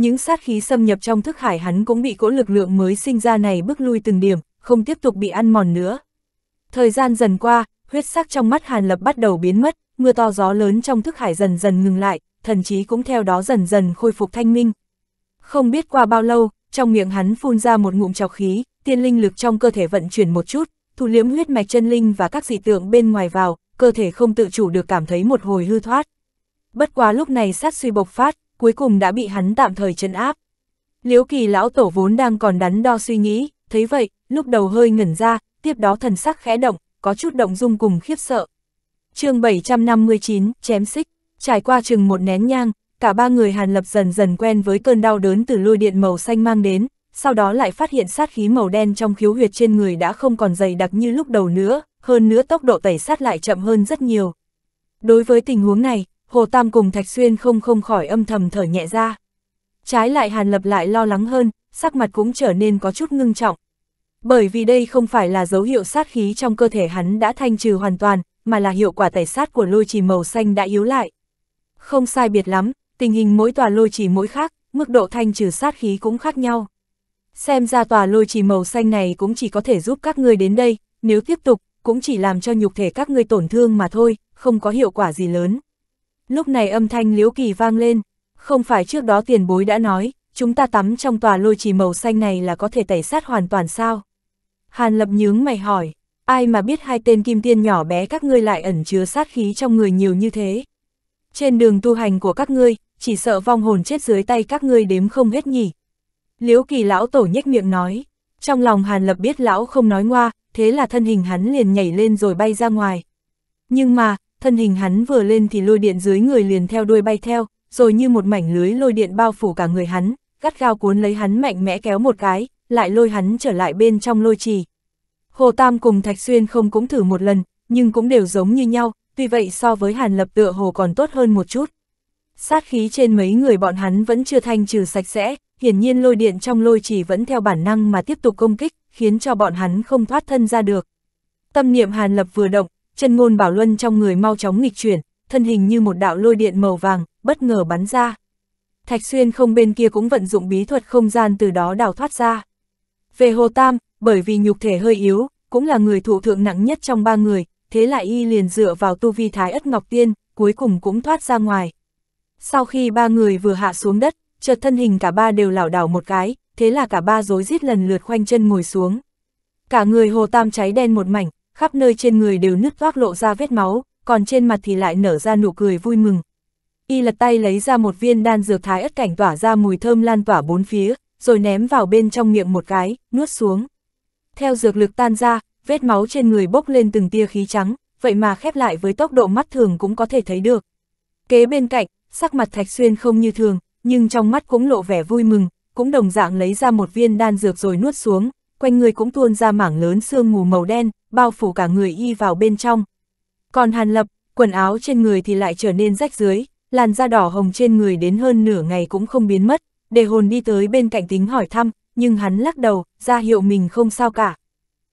những sát khí xâm nhập trong thức hải hắn cũng bị cỗ lực lượng mới sinh ra này bước lui từng điểm, không tiếp tục bị ăn mòn nữa. Thời gian dần qua, huyết sắc trong mắt Hàn Lập bắt đầu biến mất, mưa to gió lớn trong thức hải dần dần ngừng lại, thần chí cũng theo đó dần dần khôi phục thanh minh. Không biết qua bao lâu, trong miệng hắn phun ra một ngụm trào khí, tiên linh lực trong cơ thể vận chuyển một chút, thu liếm huyết mạch chân linh và các dị tượng bên ngoài vào, cơ thể không tự chủ được cảm thấy một hồi hư thoát. Bất quá lúc này sát suy bộc phát, cuối cùng đã bị hắn tạm thời chấn áp. Liễu kỳ lão tổ vốn đang còn đắn đo suy nghĩ, thấy vậy, lúc đầu hơi ngẩn ra, tiếp đó thần sắc khẽ động, có chút động dung cùng khiếp sợ. chương 759, chém xích, trải qua chừng một nén nhang, cả ba người hàn lập dần dần quen với cơn đau đớn từ lôi điện màu xanh mang đến, sau đó lại phát hiện sát khí màu đen trong khiếu huyệt trên người đã không còn dày đặc như lúc đầu nữa, hơn nữa tốc độ tẩy sát lại chậm hơn rất nhiều. Đối với tình huống này, Hồ Tam cùng Thạch Xuyên không không khỏi âm thầm thở nhẹ ra. Trái lại Hàn Lập lại lo lắng hơn, sắc mặt cũng trở nên có chút ngưng trọng. Bởi vì đây không phải là dấu hiệu sát khí trong cơ thể hắn đã thanh trừ hoàn toàn, mà là hiệu quả tẩy sát của lôi trì màu xanh đã yếu lại. Không sai biệt lắm, tình hình mỗi tòa lôi trì mỗi khác, mức độ thanh trừ sát khí cũng khác nhau. Xem ra tòa lôi trì màu xanh này cũng chỉ có thể giúp các ngươi đến đây, nếu tiếp tục, cũng chỉ làm cho nhục thể các ngươi tổn thương mà thôi, không có hiệu quả gì lớn. Lúc này âm thanh liễu kỳ vang lên, không phải trước đó tiền bối đã nói, chúng ta tắm trong tòa lôi trì màu xanh này là có thể tẩy sát hoàn toàn sao? Hàn lập nhướng mày hỏi, ai mà biết hai tên kim tiên nhỏ bé các ngươi lại ẩn chứa sát khí trong người nhiều như thế? Trên đường tu hành của các ngươi, chỉ sợ vong hồn chết dưới tay các ngươi đếm không hết nhỉ. Liễu kỳ lão tổ nhếch miệng nói, trong lòng hàn lập biết lão không nói ngoa, thế là thân hình hắn liền nhảy lên rồi bay ra ngoài. Nhưng mà, thân hình hắn vừa lên thì lôi điện dưới người liền theo đuôi bay theo, rồi như một mảnh lưới lôi điện bao phủ cả người hắn, gắt gao cuốn lấy hắn mạnh mẽ kéo một cái, lại lôi hắn trở lại bên trong lôi trì. Hồ Tam cùng Thạch Xuyên không cũng thử một lần, nhưng cũng đều giống như nhau, tuy vậy so với Hàn Lập tựa hồ còn tốt hơn một chút. Sát khí trên mấy người bọn hắn vẫn chưa thanh trừ sạch sẽ, hiển nhiên lôi điện trong lôi trì vẫn theo bản năng mà tiếp tục công kích, khiến cho bọn hắn không thoát thân ra được. Tâm niệm Hàn Lập vừa động, chân ngôn bảo luân trong người mau chóng nghịch chuyển, thân hình như một đạo lôi điện màu vàng, bất ngờ bắn ra. Thạch xuyên không bên kia cũng vận dụng bí thuật không gian từ đó đào thoát ra. Về Hồ Tam, bởi vì nhục thể hơi yếu, cũng là người thụ thượng nặng nhất trong ba người, thế lại y liền dựa vào tu vi thái ất ngọc tiên, cuối cùng cũng thoát ra ngoài. Sau khi ba người vừa hạ xuống đất, chợt thân hình cả ba đều lảo đảo một cái, thế là cả ba rối rít lần lượt khoanh chân ngồi xuống. Cả người Hồ Tam cháy đen một mảnh, khắp nơi trên người đều nứt toác lộ ra vết máu, còn trên mặt thì lại nở ra nụ cười vui mừng. Y lật tay lấy ra một viên đan dược thái ất cảnh tỏa ra mùi thơm lan tỏa bốn phía, rồi ném vào bên trong miệng một cái, nuốt xuống. Theo dược lực tan ra, vết máu trên người bốc lên từng tia khí trắng, vậy mà khép lại với tốc độ mắt thường cũng có thể thấy được. Kế bên cạnh, sắc mặt Thạch Xuyên không như thường, nhưng trong mắt cũng lộ vẻ vui mừng, cũng đồng dạng lấy ra một viên đan dược rồi nuốt xuống, quanh người cũng tuôn ra mảng lớn sương mù màu đen, bao phủ cả người y vào bên trong. Còn Hàn Lập, quần áo trên người thì lại trở nên rách dưới, làn da đỏ hồng trên người đến hơn nửa ngày cũng không biến mất, để hồn đi tới bên cạnh tính hỏi thăm, nhưng hắn lắc đầu, ra hiệu mình không sao cả.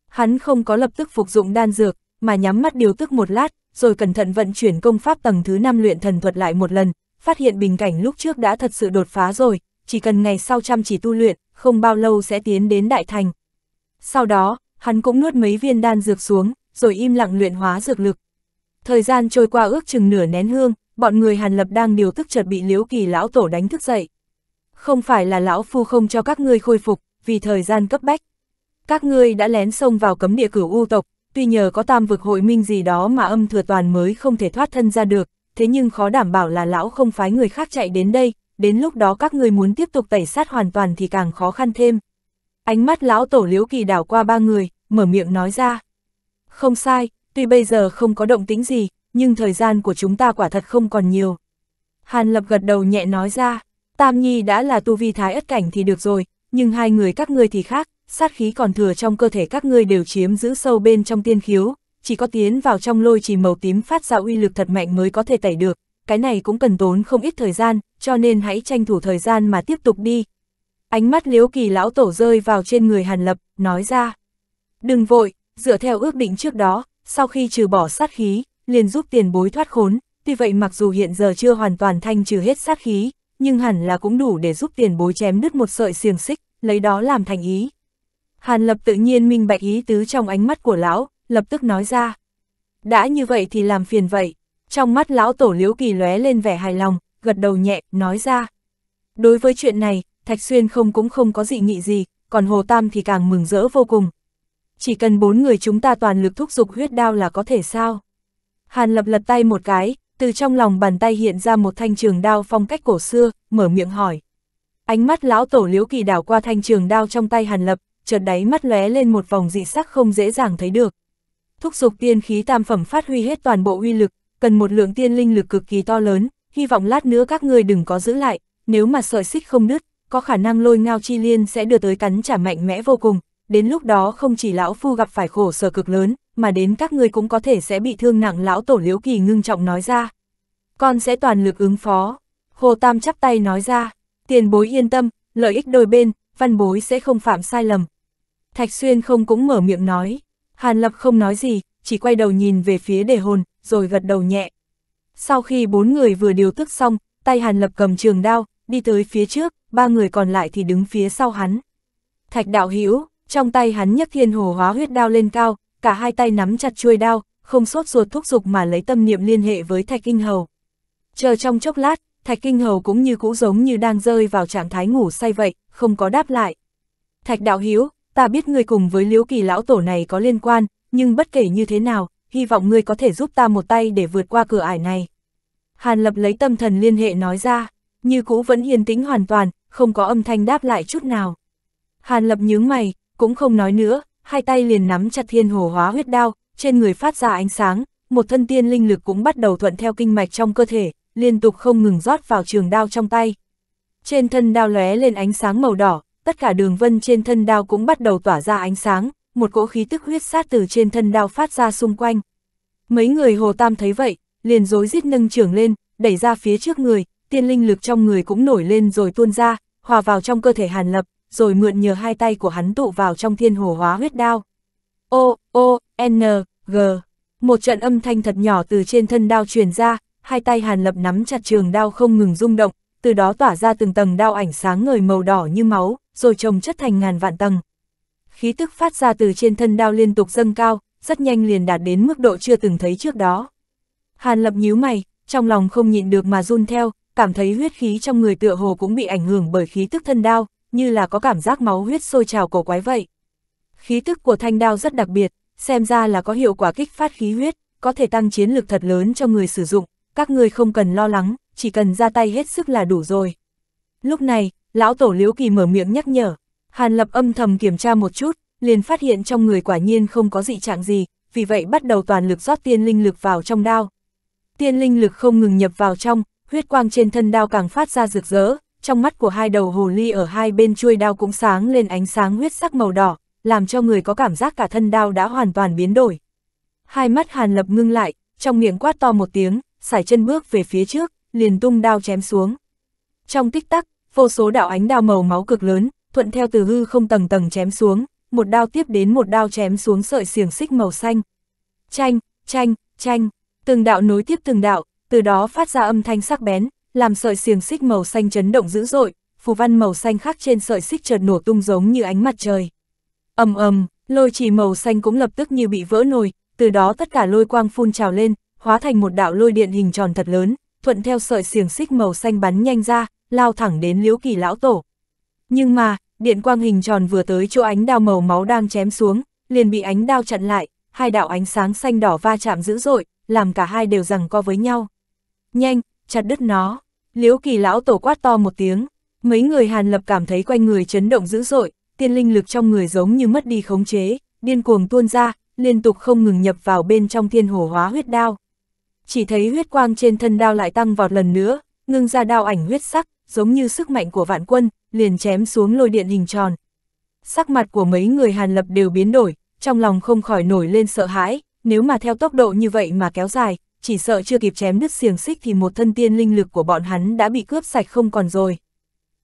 Hắn không có lập tức phục dụng đan dược, mà nhắm mắt điều tức một lát, rồi cẩn thận vận chuyển công pháp tầng thứ 5 luyện thần thuật lại một lần, phát hiện bình cảnh lúc trước đã thật sự đột phá rồi, chỉ cần ngày sau chăm chỉ tu luyện, không bao lâu sẽ tiến đến đại thành. Sau đó, hắn cũng nuốt mấy viên đan dược xuống, rồi im lặng luyện hóa dược lực. Thời gian trôi qua ước chừng nửa nén hương, bọn người Hàn Lập đang điều tức chợt bị Liễu Kỳ lão tổ đánh thức dậy. Không phải là lão phu không cho các ngươi khôi phục, vì thời gian cấp bách. Các ngươi đã lén xông vào cấm địa cửu u tộc, tuy nhờ có tam vực hội minh gì đó mà âm thừa toàn mới không thể thoát thân ra được, thế nhưng khó đảm bảo là lão không phái người khác chạy đến đây, đến lúc đó các ngươi muốn tiếp tục tẩy sát hoàn toàn thì càng khó khăn thêm. Ánh mắt lão tổ liếu kỳ đảo qua ba người, mở miệng nói ra. Không sai, tuy bây giờ không có động tính gì, nhưng thời gian của chúng ta quả thật không còn nhiều. Hàn lập gật đầu nhẹ nói ra, Tam Nhi đã là tu vi thái ất cảnh thì được rồi, nhưng hai người các ngươi thì khác, sát khí còn thừa trong cơ thể các ngươi đều chiếm giữ sâu bên trong tiên khiếu, chỉ có tiến vào trong lôi chỉ màu tím phát ra uy lực thật mạnh mới có thể tẩy được, cái này cũng cần tốn không ít thời gian, cho nên hãy tranh thủ thời gian mà tiếp tục đi, Ánh mắt liếu kỳ lão tổ rơi vào trên người Hàn Lập, nói ra. Đừng vội, dựa theo ước định trước đó, sau khi trừ bỏ sát khí, liền giúp tiền bối thoát khốn, tuy vậy mặc dù hiện giờ chưa hoàn toàn thanh trừ hết sát khí, nhưng hẳn là cũng đủ để giúp tiền bối chém đứt một sợi xiềng xích, lấy đó làm thành ý. Hàn Lập tự nhiên minh bạch ý tứ trong ánh mắt của lão, lập tức nói ra. Đã như vậy thì làm phiền vậy. Trong mắt lão tổ liễu kỳ lóe lên vẻ hài lòng, gật đầu nhẹ, nói ra. Đối với chuyện này, Thạch Xuyên không cũng không có dị nghị gì, còn Hồ Tam thì càng mừng rỡ vô cùng. Chỉ cần bốn người chúng ta toàn lực thúc giục huyết đao là có thể sao? Hàn lập lật tay một cái, từ trong lòng bàn tay hiện ra một thanh trường đao phong cách cổ xưa, mở miệng hỏi. Ánh mắt lão tổ liếu kỳ đảo qua thanh trường đao trong tay hàn lập, chợt đáy mắt lóe lên một vòng dị sắc không dễ dàng thấy được. Thúc dục tiên khí tam phẩm phát huy hết toàn bộ uy lực, cần một lượng tiên linh lực cực kỳ to lớn, hy vọng lát nữa các ngươi đừng có giữ lại, nếu mà sợi xích không đứt, có khả năng lôi ngao chi liên sẽ đưa tới cắn trả mạnh mẽ vô cùng, đến lúc đó không chỉ lão phu gặp phải khổ sở cực lớn, mà đến các ngươi cũng có thể sẽ bị thương nặng lão tổ liễu kỳ ngưng trọng nói ra. Con sẽ toàn lực ứng phó, Hồ Tam chắp tay nói ra, tiền bối yên tâm, lợi ích đôi bên, văn bối sẽ không phạm sai lầm. Thạch Xuyên không cũng mở miệng nói, Hàn Lập không nói gì, chỉ quay đầu nhìn về phía đề hồn, rồi gật đầu nhẹ. Sau khi bốn người vừa điều tức xong, tay Hàn Lập cầm trường đao, đi tới phía trước, ba người còn lại thì đứng phía sau hắn. Thạch đạo Hữu trong tay hắn nhấc thiên hồ hóa huyết đao lên cao, cả hai tay nắm chặt chuôi đao, không sốt ruột thúc giục mà lấy tâm niệm liên hệ với Thạch Kinh Hầu. Chờ trong chốc lát, Thạch Kinh Hầu cũng như cũ giống như đang rơi vào trạng thái ngủ say vậy, không có đáp lại. Thạch đạo Hữu ta biết ngươi cùng với liễu kỳ lão tổ này có liên quan, nhưng bất kể như thế nào, hy vọng ngươi có thể giúp ta một tay để vượt qua cửa ải này. Hàn Lập lấy tâm thần liên hệ nói ra như cũ vẫn yên tĩnh hoàn toàn, không có âm thanh đáp lại chút nào. Hàn lập nhướng mày, cũng không nói nữa, hai tay liền nắm chặt thiên hồ hóa huyết đao, trên người phát ra ánh sáng, một thân tiên linh lực cũng bắt đầu thuận theo kinh mạch trong cơ thể, liên tục không ngừng rót vào trường đao trong tay. Trên thân đao lóe lên ánh sáng màu đỏ, tất cả đường vân trên thân đao cũng bắt đầu tỏa ra ánh sáng, một cỗ khí tức huyết sát từ trên thân đao phát ra xung quanh. Mấy người Hồ Tam thấy vậy, liền dối rít nâng trưởng lên, đẩy ra phía trước người, tiên linh lực trong người cũng nổi lên rồi tuôn ra, hòa vào trong cơ thể Hàn Lập, rồi mượn nhờ hai tay của hắn tụ vào trong thiên hồ hóa huyết đao. O, O, N, G. Một trận âm thanh thật nhỏ từ trên thân đao truyền ra, hai tay Hàn Lập nắm chặt trường đao không ngừng rung động, từ đó tỏa ra từng tầng đao ảnh sáng ngời màu đỏ như máu, rồi trồng chất thành ngàn vạn tầng. Khí tức phát ra từ trên thân đao liên tục dâng cao, rất nhanh liền đạt đến mức độ chưa từng thấy trước đó. Hàn Lập nhíu mày, trong lòng không nhịn được mà run theo, cảm thấy huyết khí trong người tựa hồ cũng bị ảnh hưởng bởi khí tức thân đao, như là có cảm giác máu huyết sôi trào cổ quái vậy. Khí tức của thanh đao rất đặc biệt, xem ra là có hiệu quả kích phát khí huyết, có thể tăng chiến lực thật lớn cho người sử dụng, các người không cần lo lắng, chỉ cần ra tay hết sức là đủ rồi. Lúc này, lão tổ liễu kỳ mở miệng nhắc nhở, Hàn Lập âm thầm kiểm tra một chút, liền phát hiện trong người quả nhiên không có dị trạng gì, vì vậy bắt đầu toàn lực rót tiên linh lực vào trong đao. Tiên linh lực không ngừng nhập vào trong, huyết quang trên thân đao càng phát ra rực rỡ, trong mắt của hai đầu hồ ly ở hai bên chuôi đao cũng sáng lên ánh sáng huyết sắc màu đỏ, làm cho người có cảm giác cả thân đao đã hoàn toàn biến đổi. Hai mắt Hàn Lập ngưng lại, trong miệng quát to một tiếng, sải chân bước về phía trước, liền tung đao chém xuống. Trong tích tắc, vô số đạo ánh đao màu máu cực lớn, thuận theo từ hư không tầng tầng chém xuống, một đao tiếp đến một đao chém xuống sợi xiềng xích màu xanh. Chanh, chanh, chanh, từng đạo nối tiếp từng đạo, từ đó phát ra âm thanh sắc bén, làm sợi xiềng xích màu xanh chấn động dữ dội, phù văn màu xanh khác trên sợi xích chợt nổ tung giống như ánh mặt trời. Ầm ầm, lôi chỉ màu xanh cũng lập tức như bị vỡ nồi, từ đó tất cả lôi quang phun trào lên, hóa thành một đạo lôi điện hình tròn thật lớn, thuận theo sợi xiềng xích màu xanh bắn nhanh ra, lao thẳng đến Liễu Kỳ lão tổ. Nhưng mà, điện quang hình tròn vừa tới chỗ ánh đao màu máu đang chém xuống, liền bị ánh đao chặn lại, hai đạo ánh sáng xanh đỏ va chạm dữ dội, làm cả hai đều rằng co với nhau nhanh, chặt đứt nó. Liễu kỳ lão tổ quát to một tiếng, mấy người hàn lập cảm thấy quanh người chấn động dữ dội, tiên linh lực trong người giống như mất đi khống chế, điên cuồng tuôn ra, liên tục không ngừng nhập vào bên trong thiên hồ hóa huyết đao. Chỉ thấy huyết quang trên thân đao lại tăng vọt lần nữa, ngưng ra đao ảnh huyết sắc, giống như sức mạnh của vạn quân, liền chém xuống lôi điện hình tròn. Sắc mặt của mấy người Hàn Lập đều biến đổi, trong lòng không khỏi nổi lên sợ hãi, nếu mà theo tốc độ như vậy mà kéo dài, chỉ sợ chưa kịp chém đứt xiềng xích thì một thân tiên linh lực của bọn hắn đã bị cướp sạch không còn rồi.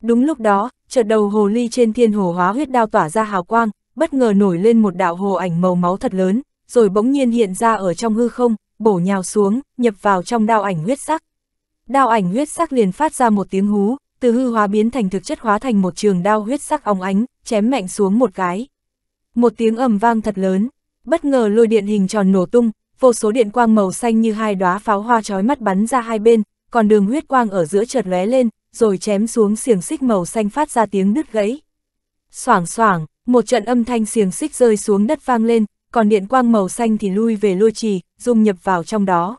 Đúng lúc đó, chợt đầu hồ ly trên thiên hồ hóa huyết đao tỏa ra hào quang, bất ngờ nổi lên một đạo hồ ảnh màu máu thật lớn, rồi bỗng nhiên hiện ra ở trong hư không, bổ nhào xuống, nhập vào trong đao ảnh huyết sắc. Đao ảnh huyết sắc liền phát ra một tiếng hú, từ hư hóa biến thành thực chất hóa thành một trường đao huyết sắc óng ánh, chém mạnh xuống một cái. Một tiếng ầm vang thật lớn, bất ngờ lôi điện hình tròn nổ tung, vô số điện quang màu xanh như hai đóa pháo hoa chói mắt bắn ra hai bên, còn đường huyết quang ở giữa chợt lóe lên, rồi chém xuống xiềng xích màu xanh phát ra tiếng đứt gãy. Soảng soảng, một trận âm thanh xiềng xích rơi xuống đất vang lên, còn điện quang màu xanh thì lui về lôi trì, dung nhập vào trong đó.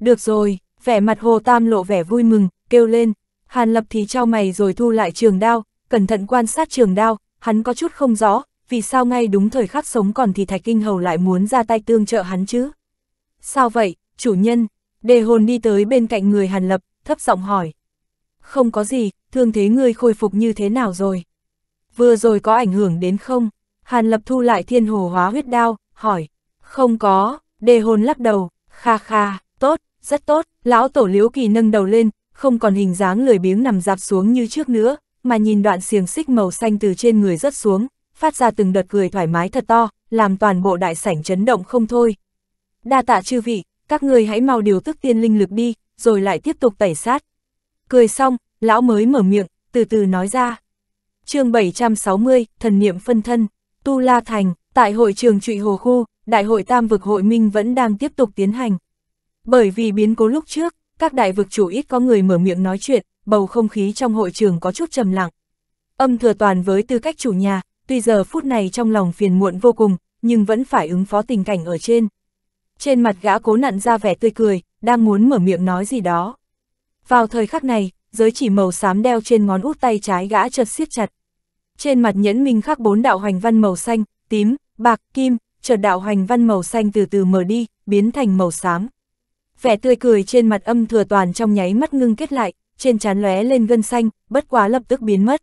Được rồi, vẻ mặt Hồ Tam lộ vẻ vui mừng, kêu lên, Hàn Lập thì trao mày rồi thu lại trường đao, cẩn thận quan sát trường đao, hắn có chút không rõ, vì sao ngay đúng thời khắc sống còn thì Thạch Kinh Hầu lại muốn ra tay tương trợ hắn chứ. Sao vậy, chủ nhân? Đề hồn đi tới bên cạnh người Hàn Lập, thấp giọng hỏi. Không có gì, thương thế ngươi khôi phục như thế nào rồi? Vừa rồi có ảnh hưởng đến không? Hàn Lập thu lại thiên hồ hóa huyết đao, hỏi. Không có, đề hồn lắc đầu, kha kha, tốt, rất tốt. Lão tổ liễu kỳ nâng đầu lên, không còn hình dáng lười biếng nằm dạp xuống như trước nữa, mà nhìn đoạn xiềng xích màu xanh từ trên người rớt xuống, phát ra từng đợt cười thoải mái thật to, làm toàn bộ đại sảnh chấn động không thôi đa tạ chư vị, các người hãy mau điều tức tiên linh lực đi, rồi lại tiếp tục tẩy sát. Cười xong, lão mới mở miệng, từ từ nói ra. chương 760, thần niệm phân thân, Tu La Thành, tại hội trường trụy hồ khu, đại hội tam vực hội minh vẫn đang tiếp tục tiến hành. Bởi vì biến cố lúc trước, các đại vực chủ ít có người mở miệng nói chuyện, bầu không khí trong hội trường có chút trầm lặng. Âm thừa toàn với tư cách chủ nhà, tuy giờ phút này trong lòng phiền muộn vô cùng, nhưng vẫn phải ứng phó tình cảnh ở trên, trên mặt gã cố nặn ra vẻ tươi cười, đang muốn mở miệng nói gì đó. Vào thời khắc này, giới chỉ màu xám đeo trên ngón út tay trái gã chợt siết chặt. Trên mặt nhẫn minh khắc bốn đạo hoành văn màu xanh, tím, bạc, kim, chợt đạo hoành văn màu xanh từ từ mở đi, biến thành màu xám. Vẻ tươi cười trên mặt âm thừa toàn trong nháy mắt ngưng kết lại, trên trán lóe lên gân xanh, bất quá lập tức biến mất.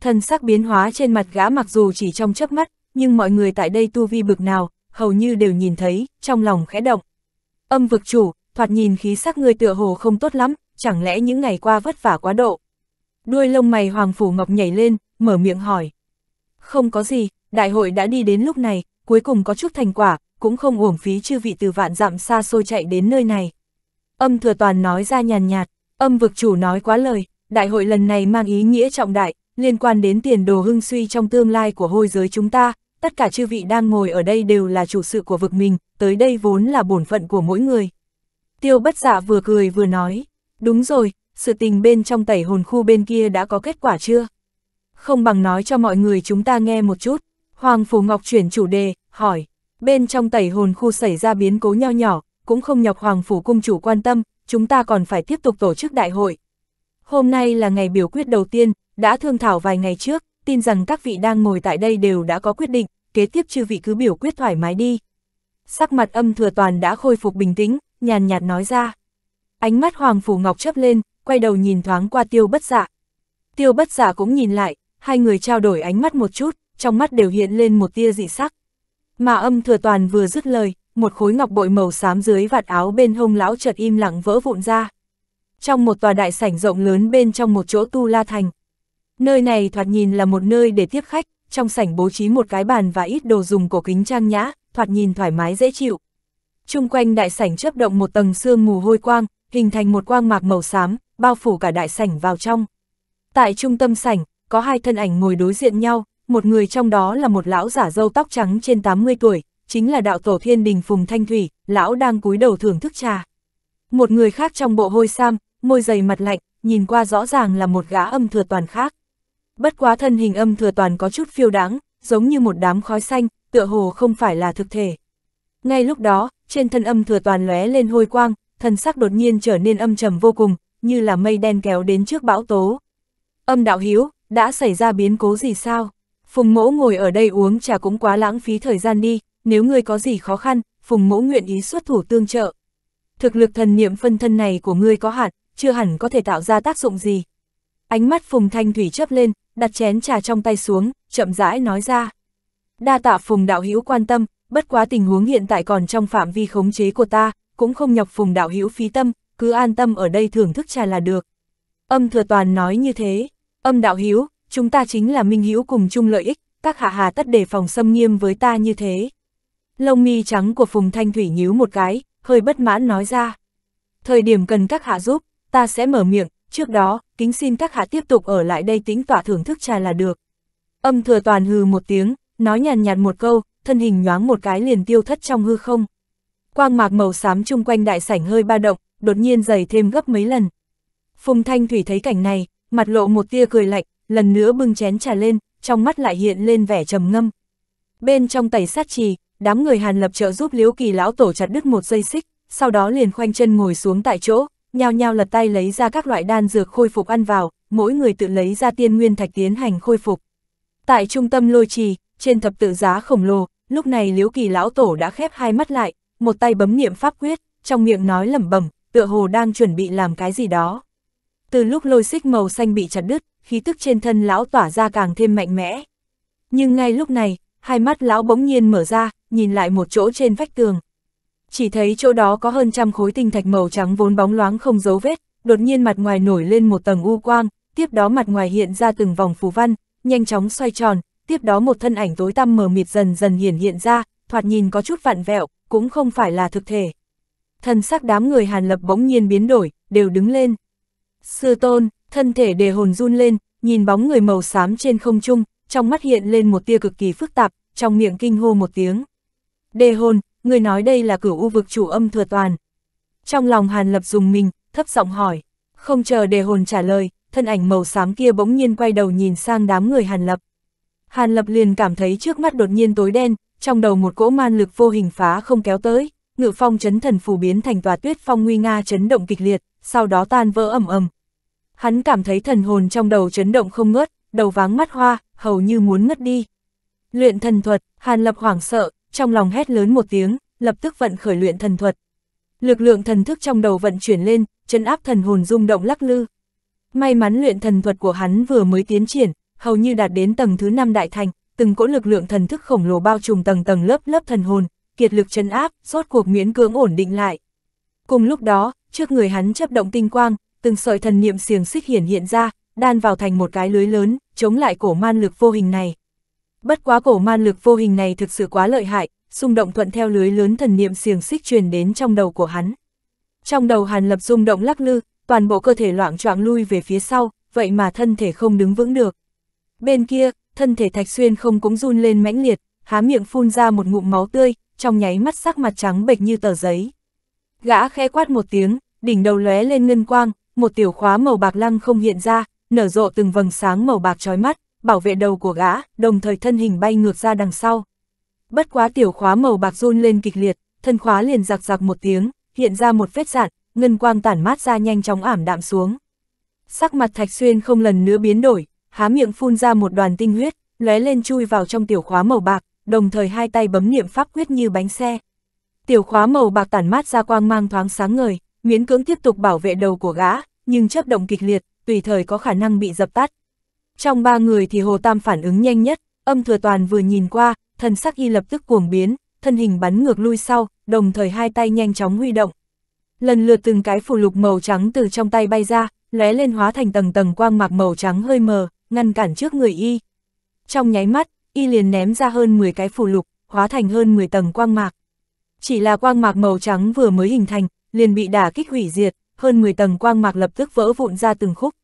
thân sắc biến hóa trên mặt gã mặc dù chỉ trong chớp mắt, nhưng mọi người tại đây tu vi bực nào, hầu như đều nhìn thấy, trong lòng khẽ động. Âm vực chủ, thoạt nhìn khí sắc người tựa hồ không tốt lắm, chẳng lẽ những ngày qua vất vả quá độ. Đuôi lông mày Hoàng Phủ Ngọc nhảy lên, mở miệng hỏi. Không có gì, đại hội đã đi đến lúc này, cuối cùng có chút thành quả, cũng không uổng phí chư vị từ vạn dặm xa xôi chạy đến nơi này. Âm thừa toàn nói ra nhàn nhạt, âm vực chủ nói quá lời, đại hội lần này mang ý nghĩa trọng đại, liên quan đến tiền đồ hưng suy trong tương lai của hôi giới chúng ta, tất cả chư vị đang ngồi ở đây đều là chủ sự của vực mình, tới đây vốn là bổn phận của mỗi người. Tiêu bất dạ vừa cười vừa nói, đúng rồi, sự tình bên trong tẩy hồn khu bên kia đã có kết quả chưa? Không bằng nói cho mọi người chúng ta nghe một chút. Hoàng Phủ Ngọc chuyển chủ đề, hỏi, bên trong tẩy hồn khu xảy ra biến cố nho nhỏ, cũng không nhọc Hoàng Phủ Cung Chủ quan tâm, chúng ta còn phải tiếp tục tổ chức đại hội. Hôm nay là ngày biểu quyết đầu tiên, đã thương thảo vài ngày trước, tin rằng các vị đang ngồi tại đây đều đã có quyết định, kế tiếp chư vị cứ biểu quyết thoải mái đi. Sắc mặt âm thừa toàn đã khôi phục bình tĩnh, nhàn nhạt nói ra. Ánh mắt Hoàng Phủ Ngọc chấp lên, quay đầu nhìn thoáng qua tiêu bất giả. Dạ. Tiêu bất giả dạ cũng nhìn lại, hai người trao đổi ánh mắt một chút, trong mắt đều hiện lên một tia dị sắc. Mà âm thừa toàn vừa dứt lời, một khối ngọc bội màu xám dưới vạt áo bên hông lão chợt im lặng vỡ vụn ra. Trong một tòa đại sảnh rộng lớn bên trong một chỗ tu la thành, Nơi này thoạt nhìn là một nơi để tiếp khách, trong sảnh bố trí một cái bàn và ít đồ dùng cổ kính trang nhã, thoạt nhìn thoải mái dễ chịu. Trung quanh đại sảnh chớp động một tầng sương mù hôi quang, hình thành một quang mạc màu xám, bao phủ cả đại sảnh vào trong. Tại trung tâm sảnh, có hai thân ảnh ngồi đối diện nhau, một người trong đó là một lão giả râu tóc trắng trên 80 tuổi, chính là đạo tổ thiên đình Phùng Thanh Thủy, lão đang cúi đầu thưởng thức trà. Một người khác trong bộ hôi sam, môi dày mặt lạnh, nhìn qua rõ ràng là một gã âm thừa toàn khác bất quá thân hình âm thừa toàn có chút phiêu đáng, giống như một đám khói xanh, tựa hồ không phải là thực thể. Ngay lúc đó, trên thân âm thừa toàn lóe lên hôi quang, thần sắc đột nhiên trở nên âm trầm vô cùng, như là mây đen kéo đến trước bão tố. Âm đạo hiếu, đã xảy ra biến cố gì sao? Phùng mỗ ngồi ở đây uống trà cũng quá lãng phí thời gian đi, nếu ngươi có gì khó khăn, Phùng mỗ nguyện ý xuất thủ tương trợ. Thực lực thần niệm phân thân này của ngươi có hạn, chưa hẳn có thể tạo ra tác dụng gì, Ánh mắt Phùng Thanh Thủy chấp lên, đặt chén trà trong tay xuống, chậm rãi nói ra. Đa tạ Phùng Đạo Hữu quan tâm, bất quá tình huống hiện tại còn trong phạm vi khống chế của ta, cũng không nhọc Phùng Đạo Hữu phí tâm, cứ an tâm ở đây thưởng thức trà là được. Âm Thừa Toàn nói như thế, âm Đạo Hữu chúng ta chính là minh hữu cùng chung lợi ích, các hạ hà tất đề phòng xâm nghiêm với ta như thế. Lông mi trắng của Phùng Thanh Thủy nhíu một cái, hơi bất mãn nói ra. Thời điểm cần các hạ giúp, ta sẽ mở miệng, trước đó, kính xin các hạ tiếp tục ở lại đây tính tọa thưởng thức trà là được. Âm thừa toàn hừ một tiếng, nói nhàn nhạt một câu, thân hình nhoáng một cái liền tiêu thất trong hư không. Quang mạc màu xám chung quanh đại sảnh hơi ba động, đột nhiên dày thêm gấp mấy lần. Phùng Thanh Thủy thấy cảnh này, mặt lộ một tia cười lạnh, lần nữa bưng chén trà lên, trong mắt lại hiện lên vẻ trầm ngâm. Bên trong tẩy sát trì, đám người Hàn Lập trợ giúp Liễu Kỳ lão tổ chặt đứt một dây xích, sau đó liền khoanh chân ngồi xuống tại chỗ, nhao nhao lật tay lấy ra các loại đan dược khôi phục ăn vào, mỗi người tự lấy ra tiên nguyên thạch tiến hành khôi phục. Tại trung tâm lôi trì, trên thập tự giá khổng lồ, lúc này Liễu Kỳ lão tổ đã khép hai mắt lại, một tay bấm niệm pháp quyết, trong miệng nói lẩm bẩm, tựa hồ đang chuẩn bị làm cái gì đó. Từ lúc lôi xích màu xanh bị chặt đứt, khí tức trên thân lão tỏa ra càng thêm mạnh mẽ. Nhưng ngay lúc này, hai mắt lão bỗng nhiên mở ra, nhìn lại một chỗ trên vách tường, chỉ thấy chỗ đó có hơn trăm khối tinh thạch màu trắng vốn bóng loáng không dấu vết, đột nhiên mặt ngoài nổi lên một tầng u quang, tiếp đó mặt ngoài hiện ra từng vòng phù văn, nhanh chóng xoay tròn, tiếp đó một thân ảnh tối tăm mờ mịt dần dần hiển hiện ra, thoạt nhìn có chút vặn vẹo, cũng không phải là thực thể. Thần sắc đám người Hàn Lập bỗng nhiên biến đổi, đều đứng lên. Sư tôn, thân thể đề hồn run lên, nhìn bóng người màu xám trên không trung, trong mắt hiện lên một tia cực kỳ phức tạp, trong miệng kinh hô một tiếng. Đề hồn, người nói đây là cửu u vực chủ âm thừa toàn. Trong lòng Hàn Lập dùng mình, thấp giọng hỏi, không chờ đề hồn trả lời, thân ảnh màu xám kia bỗng nhiên quay đầu nhìn sang đám người Hàn Lập. Hàn Lập liền cảm thấy trước mắt đột nhiên tối đen, trong đầu một cỗ man lực vô hình phá không kéo tới, ngự phong chấn thần phù biến thành tòa tuyết phong nguy nga chấn động kịch liệt, sau đó tan vỡ ầm ầm. Hắn cảm thấy thần hồn trong đầu chấn động không ngớt, đầu váng mắt hoa, hầu như muốn ngất đi. Luyện thần thuật, Hàn Lập hoảng sợ, trong lòng hét lớn một tiếng, lập tức vận khởi luyện thần thuật. Lực lượng thần thức trong đầu vận chuyển lên, chân áp thần hồn rung động lắc lư. May mắn luyện thần thuật của hắn vừa mới tiến triển, hầu như đạt đến tầng thứ 5 đại thành, từng cỗ lực lượng thần thức khổng lồ bao trùm tầng tầng lớp lớp thần hồn, kiệt lực chân áp, rốt cuộc miễn cưỡng ổn định lại. Cùng lúc đó, trước người hắn chấp động tinh quang, từng sợi thần niệm xiềng xích hiển hiện ra, đan vào thành một cái lưới lớn, chống lại cổ man lực vô hình này. Bất quá cổ man lực vô hình này thực sự quá lợi hại, xung động thuận theo lưới lớn thần niệm xiềng xích truyền đến trong đầu của hắn. Trong đầu Hàn Lập rung động lắc lư, toàn bộ cơ thể loạn choạng lui về phía sau, vậy mà thân thể không đứng vững được. Bên kia, thân thể Thạch Xuyên không cũng run lên mãnh liệt, há miệng phun ra một ngụm máu tươi, trong nháy mắt sắc mặt trắng bệch như tờ giấy. Gã khẽ quát một tiếng, đỉnh đầu lóe lên ngân quang, một tiểu khóa màu bạc lăng không hiện ra, nở rộ từng vầng sáng màu bạc chói mắt, bảo vệ đầu của gã, đồng thời thân hình bay ngược ra đằng sau. Bất quá tiểu khóa màu bạc run lên kịch liệt, thân khóa liền giặc giặc một tiếng, hiện ra một vết dạn, ngân quang tản mát ra nhanh chóng ảm đạm xuống. Sắc mặt Thạch Xuyên không lần nữa biến đổi, há miệng phun ra một đoàn tinh huyết, lóe lên chui vào trong tiểu khóa màu bạc, đồng thời hai tay bấm niệm pháp quyết như bánh xe. Tiểu khóa màu bạc tản mát ra quang mang thoáng sáng ngời, miễn cưỡng tiếp tục bảo vệ đầu của gã, nhưng chấp động kịch liệt, tùy thời có khả năng bị dập tắt. Trong ba người thì Hồ Tam phản ứng nhanh nhất, âm thừa toàn vừa nhìn qua, thần sắc y lập tức cuồng biến, thân hình bắn ngược lui sau, đồng thời hai tay nhanh chóng huy động. Lần lượt từng cái phù lục màu trắng từ trong tay bay ra, lóe lên hóa thành tầng tầng quang mạc màu trắng hơi mờ, ngăn cản trước người y. Trong nháy mắt, y liền ném ra hơn 10 cái phù lục, hóa thành hơn 10 tầng quang mạc. Chỉ là quang mạc màu trắng vừa mới hình thành, liền bị đả kích hủy diệt, hơn 10 tầng quang mạc lập tức vỡ vụn ra từng khúc.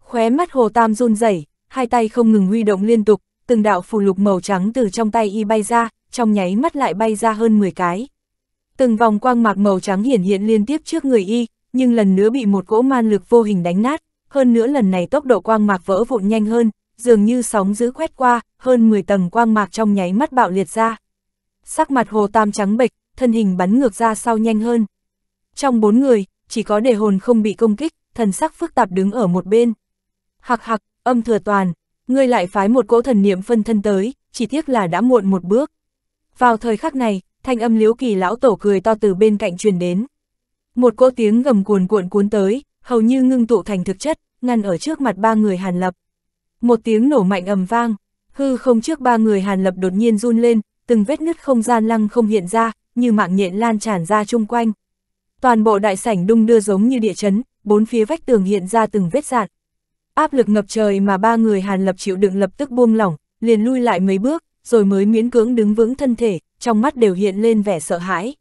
Khóe mắt Hồ Tam run rẩy, hai tay không ngừng huy động liên tục, từng đạo phù lục màu trắng từ trong tay y bay ra, trong nháy mắt lại bay ra hơn 10 cái. Từng vòng quang mạc màu trắng hiển hiện liên tiếp trước người y, nhưng lần nữa bị một cỗ man lực vô hình đánh nát, hơn nữa lần này tốc độ quang mạc vỡ vụn nhanh hơn, dường như sóng dữ quét qua, hơn 10 tầng quang mạc trong nháy mắt bạo liệt ra. Sắc mặt hồ tam trắng bệch, thân hình bắn ngược ra sau nhanh hơn. Trong bốn người, chỉ có đề hồn không bị công kích, thần sắc phức tạp đứng ở một bên. Hạc hạc, âm thừa toàn, ngươi lại phái một cỗ thần niệm phân thân tới, chỉ tiếc là đã muộn một bước. Vào thời khắc này, thanh âm liếu kỳ lão tổ cười to từ bên cạnh truyền đến. Một cỗ tiếng gầm cuồn cuộn cuốn tới, hầu như ngưng tụ thành thực chất, ngăn ở trước mặt ba người hàn lập. Một tiếng nổ mạnh ầm vang, hư không trước ba người hàn lập đột nhiên run lên, từng vết nứt không gian lăng không hiện ra, như mạng nhện lan tràn ra chung quanh. Toàn bộ đại sảnh đung đưa giống như địa chấn, bốn phía vách tường hiện ra từng vết dạn. Áp lực ngập trời mà ba người Hàn Lập chịu đựng lập tức buông lỏng, liền lui lại mấy bước, rồi mới miễn cưỡng đứng vững thân thể, trong mắt đều hiện lên vẻ sợ hãi.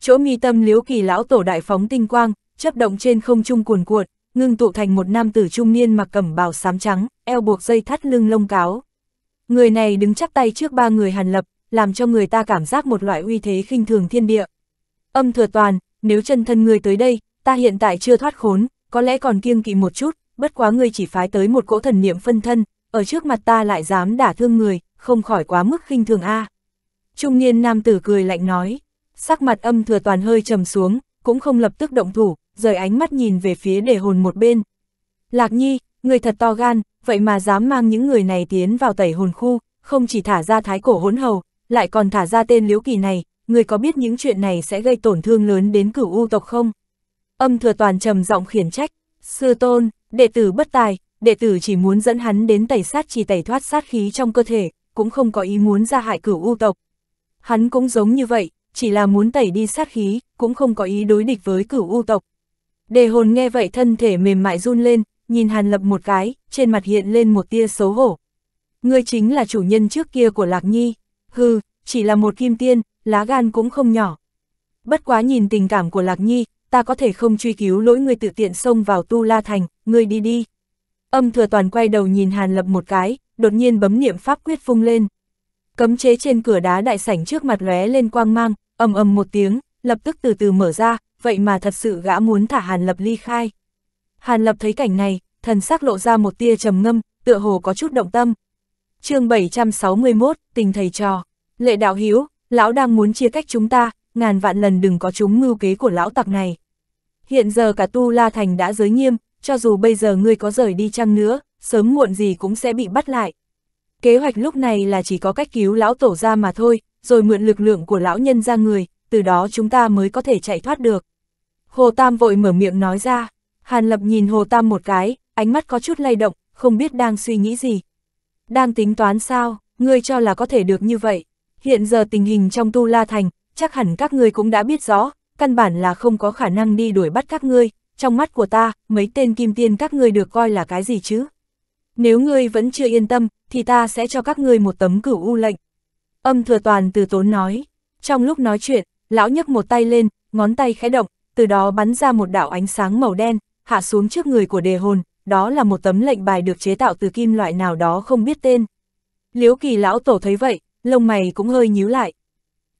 Chỗ mi tâm liếu kỳ lão tổ đại phóng tinh quang, chấp động trên không trung cuồn cuộn, ngưng tụ thành một nam tử trung niên mặc cẩm bào xám trắng, eo buộc dây thắt lưng lông cáo. Người này đứng chắp tay trước ba người Hàn Lập, làm cho người ta cảm giác một loại uy thế khinh thường thiên địa. Âm thừa toàn, nếu chân thân người tới đây, ta hiện tại chưa thoát khốn, có lẽ còn kiêng kỵ một chút, bất quá ngươi chỉ phái tới một cỗ thần niệm phân thân, ở trước mặt ta lại dám đả thương người, không khỏi quá mức khinh thường a. Trung niên nam tử cười lạnh nói, sắc mặt âm thừa toàn hơi trầm xuống, cũng không lập tức động thủ, rời ánh mắt nhìn về phía để hồn một bên. Lạc nhi, người thật to gan, vậy mà dám mang những người này tiến vào tẩy hồn khu, không chỉ thả ra thái cổ hỗn hầu, lại còn thả ra tên liễu kỳ này, người có biết những chuyện này sẽ gây tổn thương lớn đến cửu u tộc không? Âm thừa toàn trầm giọng khiển trách, sư tôn, Đệ tử bất tài, đệ tử chỉ muốn dẫn hắn đến tẩy sát chỉ tẩy thoát sát khí trong cơ thể, cũng không có ý muốn ra hại cửu u tộc. Hắn cũng giống như vậy, chỉ là muốn tẩy đi sát khí, cũng không có ý đối địch với cửu u tộc. Đề hồn nghe vậy thân thể mềm mại run lên, nhìn Hàn Lập một cái, trên mặt hiện lên một tia xấu hổ. Ngươi chính là chủ nhân trước kia của Lạc Nhi, hừ, chỉ là một kim tiên, lá gan cũng không nhỏ. Bất quá nhìn tình cảm của Lạc Nhi, ta có thể không truy cứu lỗi người tự tiện xông vào Tu La Thành, người đi đi. Âm thừa toàn quay đầu nhìn Hàn Lập một cái, đột nhiên bấm niệm pháp quyết phung lên. Cấm chế trên cửa đá đại sảnh trước mặt lóe lên quang mang, ầm ầm một tiếng, lập tức từ từ mở ra, vậy mà thật sự gã muốn thả Hàn Lập ly khai. Hàn Lập thấy cảnh này, thần sắc lộ ra một tia trầm ngâm, tựa hồ có chút động tâm. chương 761, tình thầy trò, lệ đạo hiếu, lão đang muốn chia cách chúng ta, ngàn vạn lần đừng có chúng mưu kế của lão tặc này hiện giờ cả Tu La Thành đã giới nghiêm, cho dù bây giờ ngươi có rời đi chăng nữa, sớm muộn gì cũng sẽ bị bắt lại. Kế hoạch lúc này là chỉ có cách cứu lão tổ ra mà thôi, rồi mượn lực lượng của lão nhân ra người, từ đó chúng ta mới có thể chạy thoát được. Hồ Tam vội mở miệng nói ra, Hàn Lập nhìn Hồ Tam một cái, ánh mắt có chút lay động, không biết đang suy nghĩ gì. Đang tính toán sao, ngươi cho là có thể được như vậy. Hiện giờ tình hình trong Tu La Thành, chắc hẳn các ngươi cũng đã biết rõ, căn bản là không có khả năng đi đuổi bắt các ngươi, trong mắt của ta, mấy tên kim tiên các ngươi được coi là cái gì chứ? Nếu ngươi vẫn chưa yên tâm, thì ta sẽ cho các ngươi một tấm cửu u lệnh. Âm thừa toàn từ tốn nói. Trong lúc nói chuyện, lão nhấc một tay lên, ngón tay khẽ động, từ đó bắn ra một đạo ánh sáng màu đen, hạ xuống trước người của đề hồn, đó là một tấm lệnh bài được chế tạo từ kim loại nào đó không biết tên. liễu kỳ lão tổ thấy vậy, lông mày cũng hơi nhíu lại.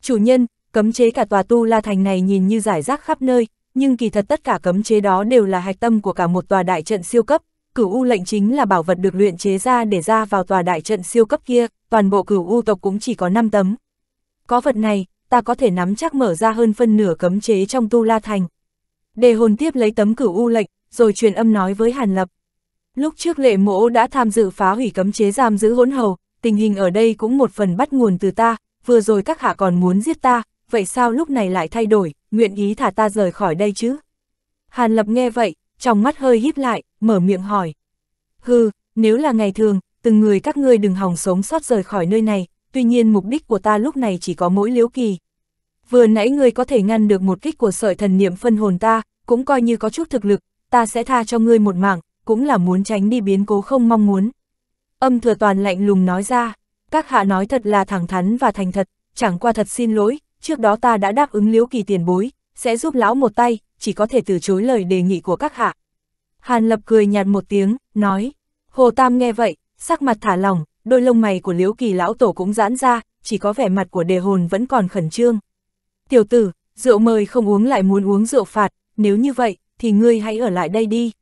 Chủ nhân, cấm chế cả tòa tu la thành này nhìn như giải rác khắp nơi, nhưng kỳ thật tất cả cấm chế đó đều là hạch tâm của cả một tòa đại trận siêu cấp, cửu u lệnh chính là bảo vật được luyện chế ra để ra vào tòa đại trận siêu cấp kia, toàn bộ cửu u tộc cũng chỉ có 5 tấm. Có vật này, ta có thể nắm chắc mở ra hơn phân nửa cấm chế trong tu la thành. Đề hồn tiếp lấy tấm cửu u lệnh, rồi truyền âm nói với Hàn Lập. Lúc trước lệ mỗ đã tham dự phá hủy cấm chế giam giữ hỗn hầu, tình hình ở đây cũng một phần bắt nguồn từ ta, vừa rồi các hạ còn muốn giết ta, vậy sao lúc này lại thay đổi, nguyện ý thả ta rời khỏi đây chứ? Hàn Lập nghe vậy, trong mắt hơi híp lại, mở miệng hỏi. Hừ, nếu là ngày thường, từng người các ngươi đừng hòng sống sót rời khỏi nơi này, tuy nhiên mục đích của ta lúc này chỉ có mỗi liễu kỳ. Vừa nãy ngươi có thể ngăn được một kích của sợi thần niệm phân hồn ta, cũng coi như có chút thực lực, ta sẽ tha cho ngươi một mạng, cũng là muốn tránh đi biến cố không mong muốn. Âm thừa toàn lạnh lùng nói ra, các hạ nói thật là thẳng thắn và thành thật, chẳng qua thật xin lỗi, trước đó ta đã đáp ứng liễu kỳ tiền bối, sẽ giúp lão một tay, chỉ có thể từ chối lời đề nghị của các hạ. Hàn Lập cười nhạt một tiếng, nói, Hồ Tam nghe vậy, sắc mặt thả lỏng, đôi lông mày của liễu kỳ lão tổ cũng giãn ra, chỉ có vẻ mặt của đề hồn vẫn còn khẩn trương. Tiểu tử, rượu mời không uống lại muốn uống rượu phạt, nếu như vậy, thì ngươi hãy ở lại đây đi.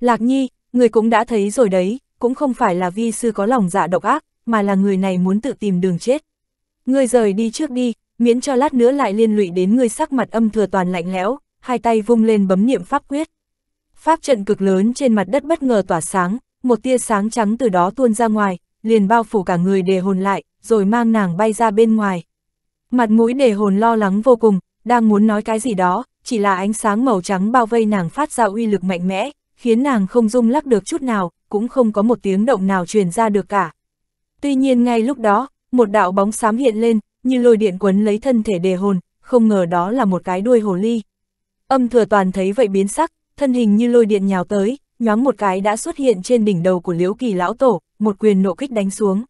Lạc Nhi, người cũng đã thấy rồi đấy, cũng không phải là vi sư có lòng dạ độc ác, mà là người này muốn tự tìm đường chết. Ngươi rời đi trước đi, miễn cho lát nữa lại liên lụy đến người sắc mặt âm thừa toàn lạnh lẽo, hai tay vung lên bấm niệm pháp quyết. Pháp trận cực lớn trên mặt đất bất ngờ tỏa sáng, một tia sáng trắng từ đó tuôn ra ngoài, liền bao phủ cả người đề hồn lại, rồi mang nàng bay ra bên ngoài. Mặt mũi đề hồn lo lắng vô cùng, đang muốn nói cái gì đó, chỉ là ánh sáng màu trắng bao vây nàng phát ra uy lực mạnh mẽ, khiến nàng không rung lắc được chút nào, cũng không có một tiếng động nào truyền ra được cả. Tuy nhiên ngay lúc đó, một đạo bóng xám hiện lên, như lôi điện quấn lấy thân thể đề hồn, không ngờ đó là một cái đuôi hồ ly. Âm thừa toàn thấy vậy biến sắc, thân hình như lôi điện nhào tới, nhoáng một cái đã xuất hiện trên đỉnh đầu của liễu kỳ lão tổ, một quyền nộ kích đánh xuống.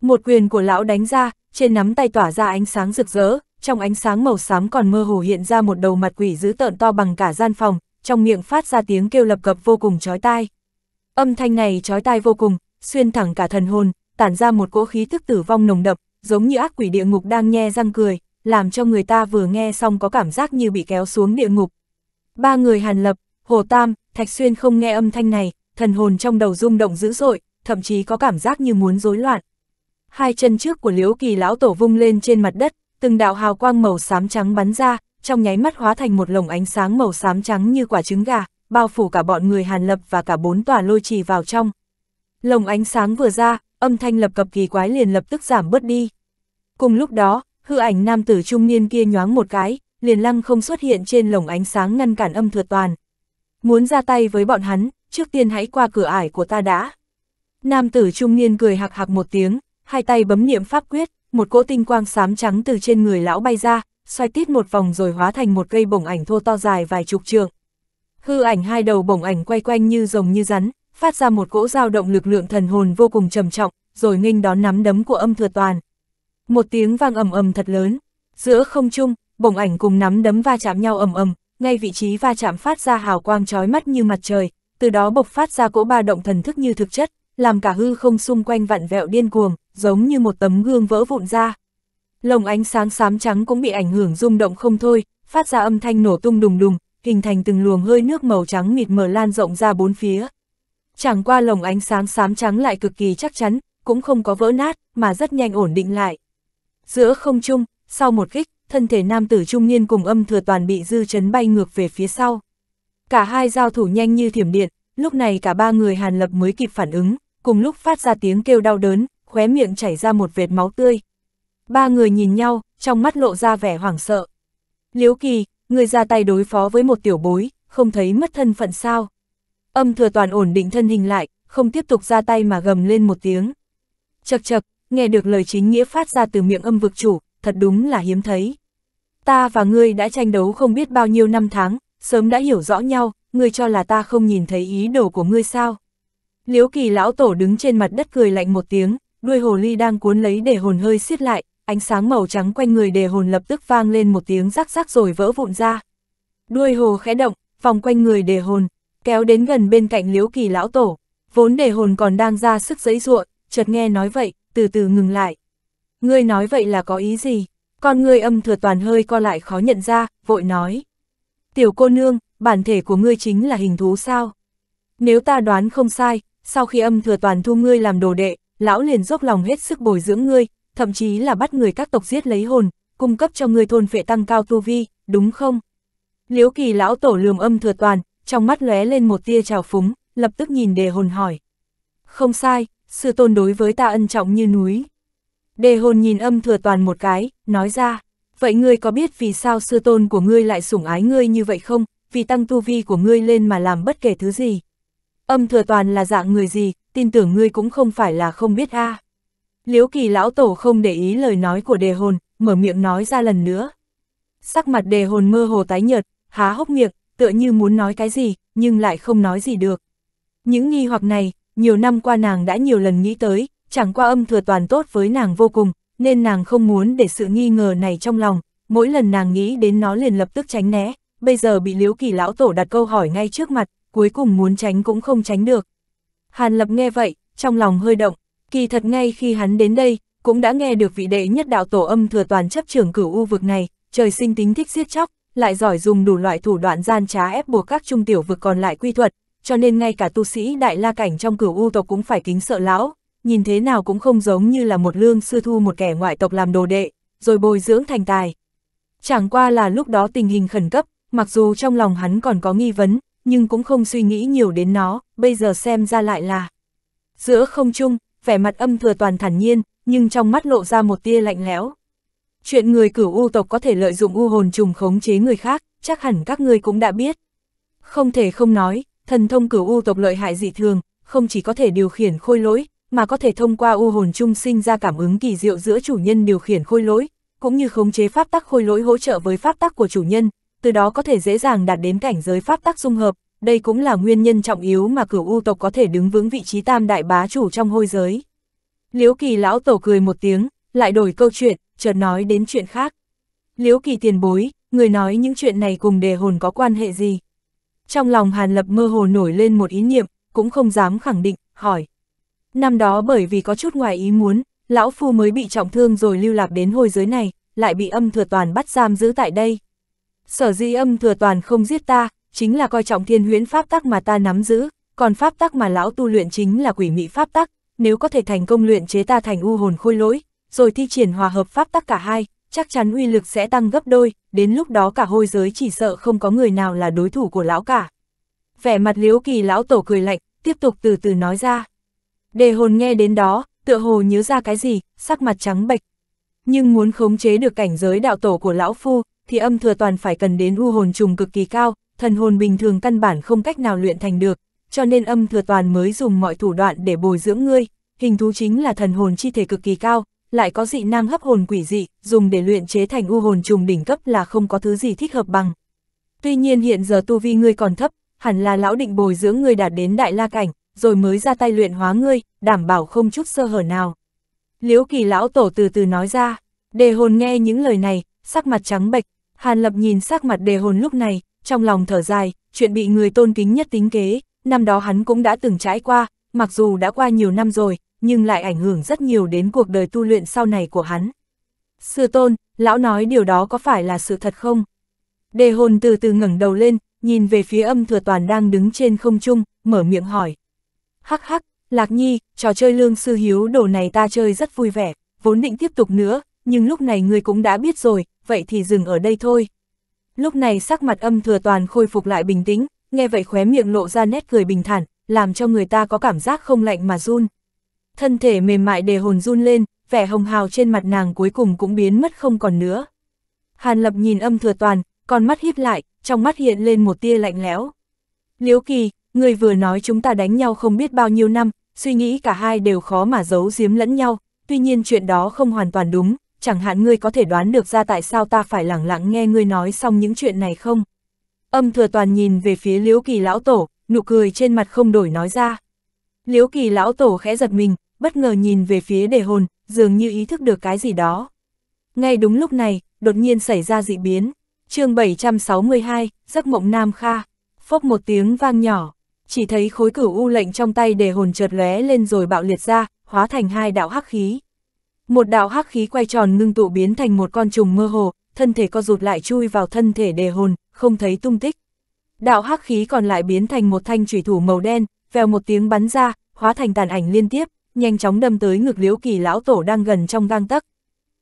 Một quyền của lão đánh ra, trên nắm tay tỏa ra ánh sáng rực rỡ, trong ánh sáng màu xám còn mơ hồ hiện ra một đầu mặt quỷ dữ tợn to bằng cả gian phòng, trong miệng phát ra tiếng kêu lập cập vô cùng chói tai. Âm thanh này chói tai vô cùng, xuyên thẳng cả thần hồn, tản ra một cỗ khí thức tử vong nồng đậm, giống như ác quỷ địa ngục đang nhe răng cười, làm cho người ta vừa nghe xong có cảm giác như bị kéo xuống địa ngục. Ba người Hàn Lập, Hồ Tam, Thạch Xuyên không nghe âm thanh này, thần hồn trong đầu rung động dữ dội, thậm chí có cảm giác như muốn rối loạn. Hai chân trước của Liễu Kỳ lão tổ vung lên trên mặt đất, từng đạo hào quang màu xám trắng bắn ra, trong nháy mắt hóa thành một lồng ánh sáng màu xám trắng như quả trứng gà, bao phủ cả bọn người Hàn Lập và cả bốn tòa lôi trì vào trong, Lồng ánh sáng vừa ra, âm thanh lập cập kỳ quái liền lập tức giảm bớt đi. Cùng lúc đó, hư ảnh nam tử trung niên kia nhoáng một cái, liền lăng không xuất hiện trên lồng ánh sáng ngăn cản âm thừa toàn. Muốn ra tay với bọn hắn, trước tiên hãy qua cửa ải của ta đã. Nam tử trung niên cười hạc hạc một tiếng, hai tay bấm niệm pháp quyết, một cỗ tinh quang xám trắng từ trên người lão bay ra, xoay tít một vòng rồi hóa thành một cây bổng ảnh thô to dài vài chục trượng. Hư ảnh hai đầu bổng ảnh quay quanh như rồng như rắn, phát ra một cỗ dao động lực lượng thần hồn vô cùng trầm trọng, rồi nghênh đón nắm đấm của âm thừa toàn. Một tiếng vang ầm ầm thật lớn, giữa không trung, bổng ảnh cùng nắm đấm va chạm nhau ầm ầm, ngay vị trí va chạm phát ra hào quang chói mắt như mặt trời, từ đó bộc phát ra cỗ ba động thần thức như thực chất, làm cả hư không xung quanh vặn vẹo điên cuồng, giống như một tấm gương vỡ vụn ra. Lồng ánh sáng xám trắng cũng bị ảnh hưởng rung động không thôi, phát ra âm thanh nổ tung đùng đùng, hình thành từng luồng hơi nước màu trắng mịt mờ lan rộng ra bốn phía. Chẳng qua lồng ánh sáng xám trắng lại cực kỳ chắc chắn, cũng không có vỡ nát, mà rất nhanh ổn định lại. Giữa không trung, sau một kích, thân thể nam tử trung niên cùng âm thừa toàn bị dư chấn bay ngược về phía sau. Cả hai giao thủ nhanh như thiểm điện, lúc này cả ba người Hàn Lập mới kịp phản ứng, cùng lúc phát ra tiếng kêu đau đớn, khóe miệng chảy ra một vệt máu tươi. Ba người nhìn nhau, trong mắt lộ ra vẻ hoảng sợ. Liễu Kỳ, người ra tay đối phó với một tiểu bối, không thấy mất thân phận sao? Âm thừa toàn ổn định thân hình lại, không tiếp tục ra tay mà gầm lên một tiếng. Chật chật, nghe được lời chính nghĩa phát ra từ miệng âm vực chủ, thật đúng là hiếm thấy. Ta và ngươi đã tranh đấu không biết bao nhiêu năm tháng, sớm đã hiểu rõ nhau, ngươi cho là ta không nhìn thấy ý đồ của ngươi sao. liễu kỳ lão tổ đứng trên mặt đất cười lạnh một tiếng, đuôi hồ ly đang cuốn lấy để hồn hơi xiết lại, ánh sáng màu trắng quanh người đề hồn lập tức vang lên một tiếng rắc rắc rồi vỡ vụn ra. Đuôi hồ khẽ động, vòng quanh người đề hồn, kéo đến gần bên cạnh liễu kỳ lão tổ, vốn đề hồn còn đang ra sức giấy ruộng, chợt nghe nói vậy, từ từ ngừng lại. Ngươi nói vậy là có ý gì? Con ngươi âm thừa toàn hơi co lại khó nhận ra, vội nói. Tiểu cô nương, bản thể của ngươi chính là hình thú sao? Nếu ta đoán không sai, sau khi âm thừa toàn thu ngươi làm đồ đệ, lão liền dốc lòng hết sức bồi dưỡng ngươi, thậm chí là bắt người các tộc giết lấy hồn, cung cấp cho ngươi thôn phệ tăng cao tu vi, đúng không? Liễu kỳ lão tổ lườm âm thừa toàn, trong mắt lóe lên một tia trào phúng, lập tức nhìn đề hồn hỏi. Không sai, sư tôn đối với ta ân trọng như núi. Đề hồn nhìn âm thừa toàn một cái, nói ra, vậy ngươi có biết vì sao sư tôn của ngươi lại sủng ái ngươi như vậy không, vì tăng tu vi của ngươi lên mà làm bất kể thứ gì. Âm thừa toàn là dạng người gì, tin tưởng ngươi cũng không phải là không biết a. liễu kỳ lão tổ không để ý lời nói của đề hồn, mở miệng nói ra lần nữa. Sắc mặt đề hồn mơ hồ tái nhợt, há hốc miệng, tựa như muốn nói cái gì, nhưng lại không nói gì được. Những nghi hoặc này, nhiều năm qua nàng đã nhiều lần nghĩ tới, chẳng qua âm thừa toàn tốt với nàng vô cùng, nên nàng không muốn để sự nghi ngờ này trong lòng, mỗi lần nàng nghĩ đến nó liền lập tức tránh né, bây giờ bị liếu kỳ lão tổ đặt câu hỏi ngay trước mặt, cuối cùng muốn tránh cũng không tránh được. Hàn lập nghe vậy, trong lòng hơi động, kỳ thật ngay khi hắn đến đây, cũng đã nghe được vị đệ nhất đạo tổ âm thừa toàn chấp trưởng cửu u vực này, trời sinh tính thích giết chóc, lại giỏi dùng đủ loại thủ đoạn gian trá ép buộc các trung tiểu vực còn lại quy thuật, cho nên ngay cả tu sĩ đại la cảnh trong cửu u tộc cũng phải kính sợ lão, nhìn thế nào cũng không giống như là một lương sư thu một kẻ ngoại tộc làm đồ đệ, rồi bồi dưỡng thành tài. Chẳng qua là lúc đó tình hình khẩn cấp, mặc dù trong lòng hắn còn có nghi vấn, nhưng cũng không suy nghĩ nhiều đến nó, bây giờ xem ra lại là. Giữa không trung, vẻ mặt âm thừa toàn thản nhiên, nhưng trong mắt lộ ra một tia lạnh lẽo chuyện người cửu u tộc có thể lợi dụng u hồn trùng khống chế người khác, chắc hẳn các ngươi cũng đã biết. Không thể không nói, thần thông cửu u tộc lợi hại dị thường, không chỉ có thể điều khiển khôi lỗi, mà có thể thông qua u hồn trung sinh ra cảm ứng kỳ diệu giữa chủ nhân điều khiển khôi lỗi, cũng như khống chế pháp tắc khôi lỗi hỗ trợ với pháp tắc của chủ nhân, từ đó có thể dễ dàng đạt đến cảnh giới pháp tắc dung hợp, đây cũng là nguyên nhân trọng yếu mà cửu u tộc có thể đứng vững vị trí tam đại bá chủ trong hôi giới. Liễu kỳ lão tổ cười một tiếng, lại đổi câu chuyện, chợt nói đến chuyện khác. Liễu kỳ tiền bối, người nói những chuyện này cùng đề hồn có quan hệ gì? Trong lòng Hàn Lập mơ hồ nổi lên một ý niệm, cũng không dám khẳng định, hỏi. Năm đó bởi vì có chút ngoài ý muốn, lão phu mới bị trọng thương rồi lưu lạc đến hồi giới này, lại bị âm thừa toàn bắt giam giữ tại đây. Sở dĩ âm thừa toàn không giết ta, chính là coi trọng thiên huyễn pháp tắc mà ta nắm giữ, còn pháp tắc mà lão tu luyện chính là quỷ mị pháp tắc, nếu có thể thành công luyện chế ta thành u hồn khôi lỗi, rồi thi triển hòa hợp pháp tắc cả hai, chắc chắn uy lực sẽ tăng gấp đôi, đến lúc đó cả hôi giới chỉ sợ không có người nào là đối thủ của lão cả. Vẻ mặt liếu kỳ lão tổ cười lạnh, tiếp tục từ từ nói ra. Đề hồn nghe đến đó, tựa hồ nhớ ra cái gì, sắc mặt trắng bệch. Nhưng muốn khống chế được cảnh giới đạo tổ của lão phu, thì âm thừa toàn phải cần đến u hồn trùng cực kỳ cao, thần hồn bình thường căn bản không cách nào luyện thành được, cho nên âm thừa toàn mới dùng mọi thủ đoạn để bồi dưỡng ngươi, hình thú chính là thần hồn chi thể cực kỳ cao, lại có dị năng hấp hồn quỷ dị, dùng để luyện chế thành u hồn trùng đỉnh cấp là không có thứ gì thích hợp bằng. Tuy nhiên hiện giờ tu vi ngươi còn thấp, hẳn là lão định bồi dưỡng ngươi đạt đến đại la cảnh, rồi mới ra tay luyện hóa ngươi, đảm bảo không chút sơ hở nào. Liễu kỳ lão tổ từ từ nói ra, đề hồn nghe những lời này, sắc mặt trắng bệch, hàn lập nhìn sắc mặt đề hồn lúc này, trong lòng thở dài, chuyện bị người tôn kính nhất tính kế, năm đó hắn cũng đã từng trải qua, mặc dù đã qua nhiều năm rồi, nhưng lại ảnh hưởng rất nhiều đến cuộc đời tu luyện sau này của hắn. Sư tôn, lão nói điều đó có phải là sự thật không? Đề hồn từ từ ngẩng đầu lên, nhìn về phía âm thừa toàn đang đứng trên không trung, mở miệng hỏi. Hắc hắc, Lạc Nhi, trò chơi lương sư hiếu đồ này ta chơi rất vui vẻ, vốn định tiếp tục nữa, nhưng lúc này ngươi cũng đã biết rồi, vậy thì dừng ở đây thôi. Lúc này sắc mặt âm thừa toàn khôi phục lại bình tĩnh, nghe vậy khóe miệng lộ ra nét cười bình thản, làm cho người ta có cảm giác không lạnh mà run thân thể mềm mại để hồn run lên, vẻ hồng hào trên mặt nàng cuối cùng cũng biến mất không còn nữa. Hàn Lập nhìn âm thừa toàn, con mắt híp lại, trong mắt hiện lên một tia lạnh lẽo. Liễu Kỳ, người vừa nói chúng ta đánh nhau không biết bao nhiêu năm, suy nghĩ cả hai đều khó mà giấu giếm lẫn nhau, tuy nhiên chuyện đó không hoàn toàn đúng, chẳng hạn ngươi có thể đoán được ra tại sao ta phải lẳng lặng nghe ngươi nói xong những chuyện này không? Âm thừa toàn nhìn về phía Liễu Kỳ lão tổ, nụ cười trên mặt không đổi nói ra. Liễu kỳ lão tổ khẽ giật mình, bất ngờ nhìn về phía đề hồn, dường như ý thức được cái gì đó. Ngay đúng lúc này, đột nhiên xảy ra dị biến. chương 762, giấc mộng Nam Kha, phốc một tiếng vang nhỏ, chỉ thấy khối cửu u lệnh trong tay đề hồn chợt lóe lên rồi bạo liệt ra, hóa thành hai đạo hắc khí. Một đạo hắc khí quay tròn ngưng tụ biến thành một con trùng mơ hồ, thân thể co rụt lại chui vào thân thể đề hồn, không thấy tung tích. Đạo hắc khí còn lại biến thành một thanh chủy thủ màu đen, vèo một tiếng bắn ra, hóa thành tàn ảnh liên tiếp, nhanh chóng đâm tới ngực Liễu Kỳ lão tổ đang gần trong gang tấc.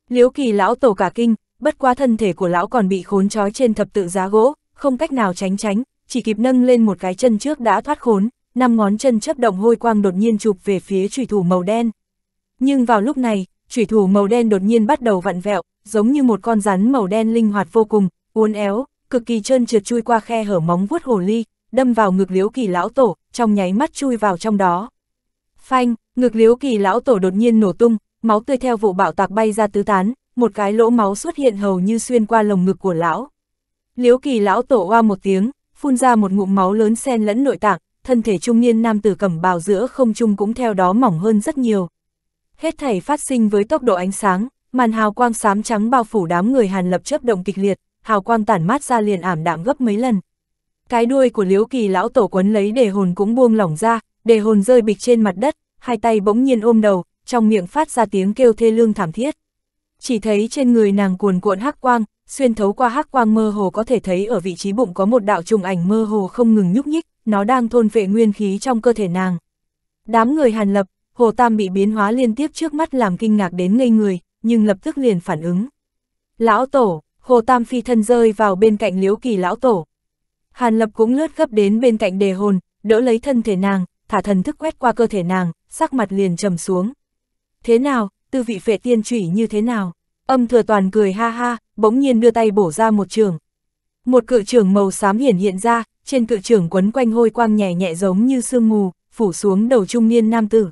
Liễu Kỳ lão tổ cả kinh, bất quá thân thể của lão còn bị khốn trói trên thập tự giá gỗ, không cách nào tránh tránh, chỉ kịp nâng lên một cái chân trước đã thoát khốn, năm ngón chân chấp động hôi quang đột nhiên chụp về phía chủy thủ màu đen. Nhưng vào lúc này, chủy thủ màu đen đột nhiên bắt đầu vặn vẹo, giống như một con rắn màu đen linh hoạt vô cùng, uốn éo, cực kỳ trơn trượt chui qua khe hở móng vuốt hồ ly, đâm vào ngực liếu kỳ lão tổ, trong nháy mắt chui vào trong đó. Phanh, ngực liếu kỳ lão tổ đột nhiên nổ tung, máu tươi theo vụ bạo tạc bay ra tứ tán, một cái lỗ máu xuất hiện hầu như xuyên qua lồng ngực của lão. Liếu kỳ lão tổ oa một tiếng, phun ra một ngụm máu lớn xen lẫn nội tạng, thân thể trung niên nam tử cầm bào giữa không trung cũng theo đó mỏng hơn rất nhiều. Hết thảy phát sinh với tốc độ ánh sáng, màn hào quang xám trắng bao phủ đám người Hàn Lập chớp động kịch liệt, hào quang tản mát ra liền ảm đạm gấp mấy lần, cái đuôi của liếu kỳ lão tổ quấn lấy đề hồn cũng buông lỏng ra, đề hồn rơi bịch trên mặt đất, hai tay bỗng nhiên ôm đầu, trong miệng phát ra tiếng kêu thê lương thảm thiết. Chỉ thấy trên người nàng cuồn cuộn hắc quang, xuyên thấu qua hắc quang mơ hồ có thể thấy ở vị trí bụng có một đạo trùng ảnh mơ hồ không ngừng nhúc nhích, nó đang thôn vệ nguyên khí trong cơ thể nàng. Đám người Hàn Lập, Hồ Tam bị biến hóa liên tiếp trước mắt làm kinh ngạc đến ngây người, nhưng lập tức liền phản ứng. Lão Tổ, Hồ Tam phi thân rơi vào bên cạnh Liễu Kỳ Lão Tổ, Hàn Lập cũng lướt gấp đến bên cạnh đề hồn, đỡ lấy thân thể nàng, thả thần thức quét qua cơ thể nàng, sắc mặt liền trầm xuống. Thế nào, tư vị phệ tiên trụy như thế nào? Âm thừa toàn cười ha ha, bỗng nhiên đưa tay bổ ra một trường. Một cự trường màu xám hiển hiện ra, trên cự trường quấn quanh hôi quang nhẹ nhẹ giống như sương mù, phủ xuống đầu trung niên nam tử.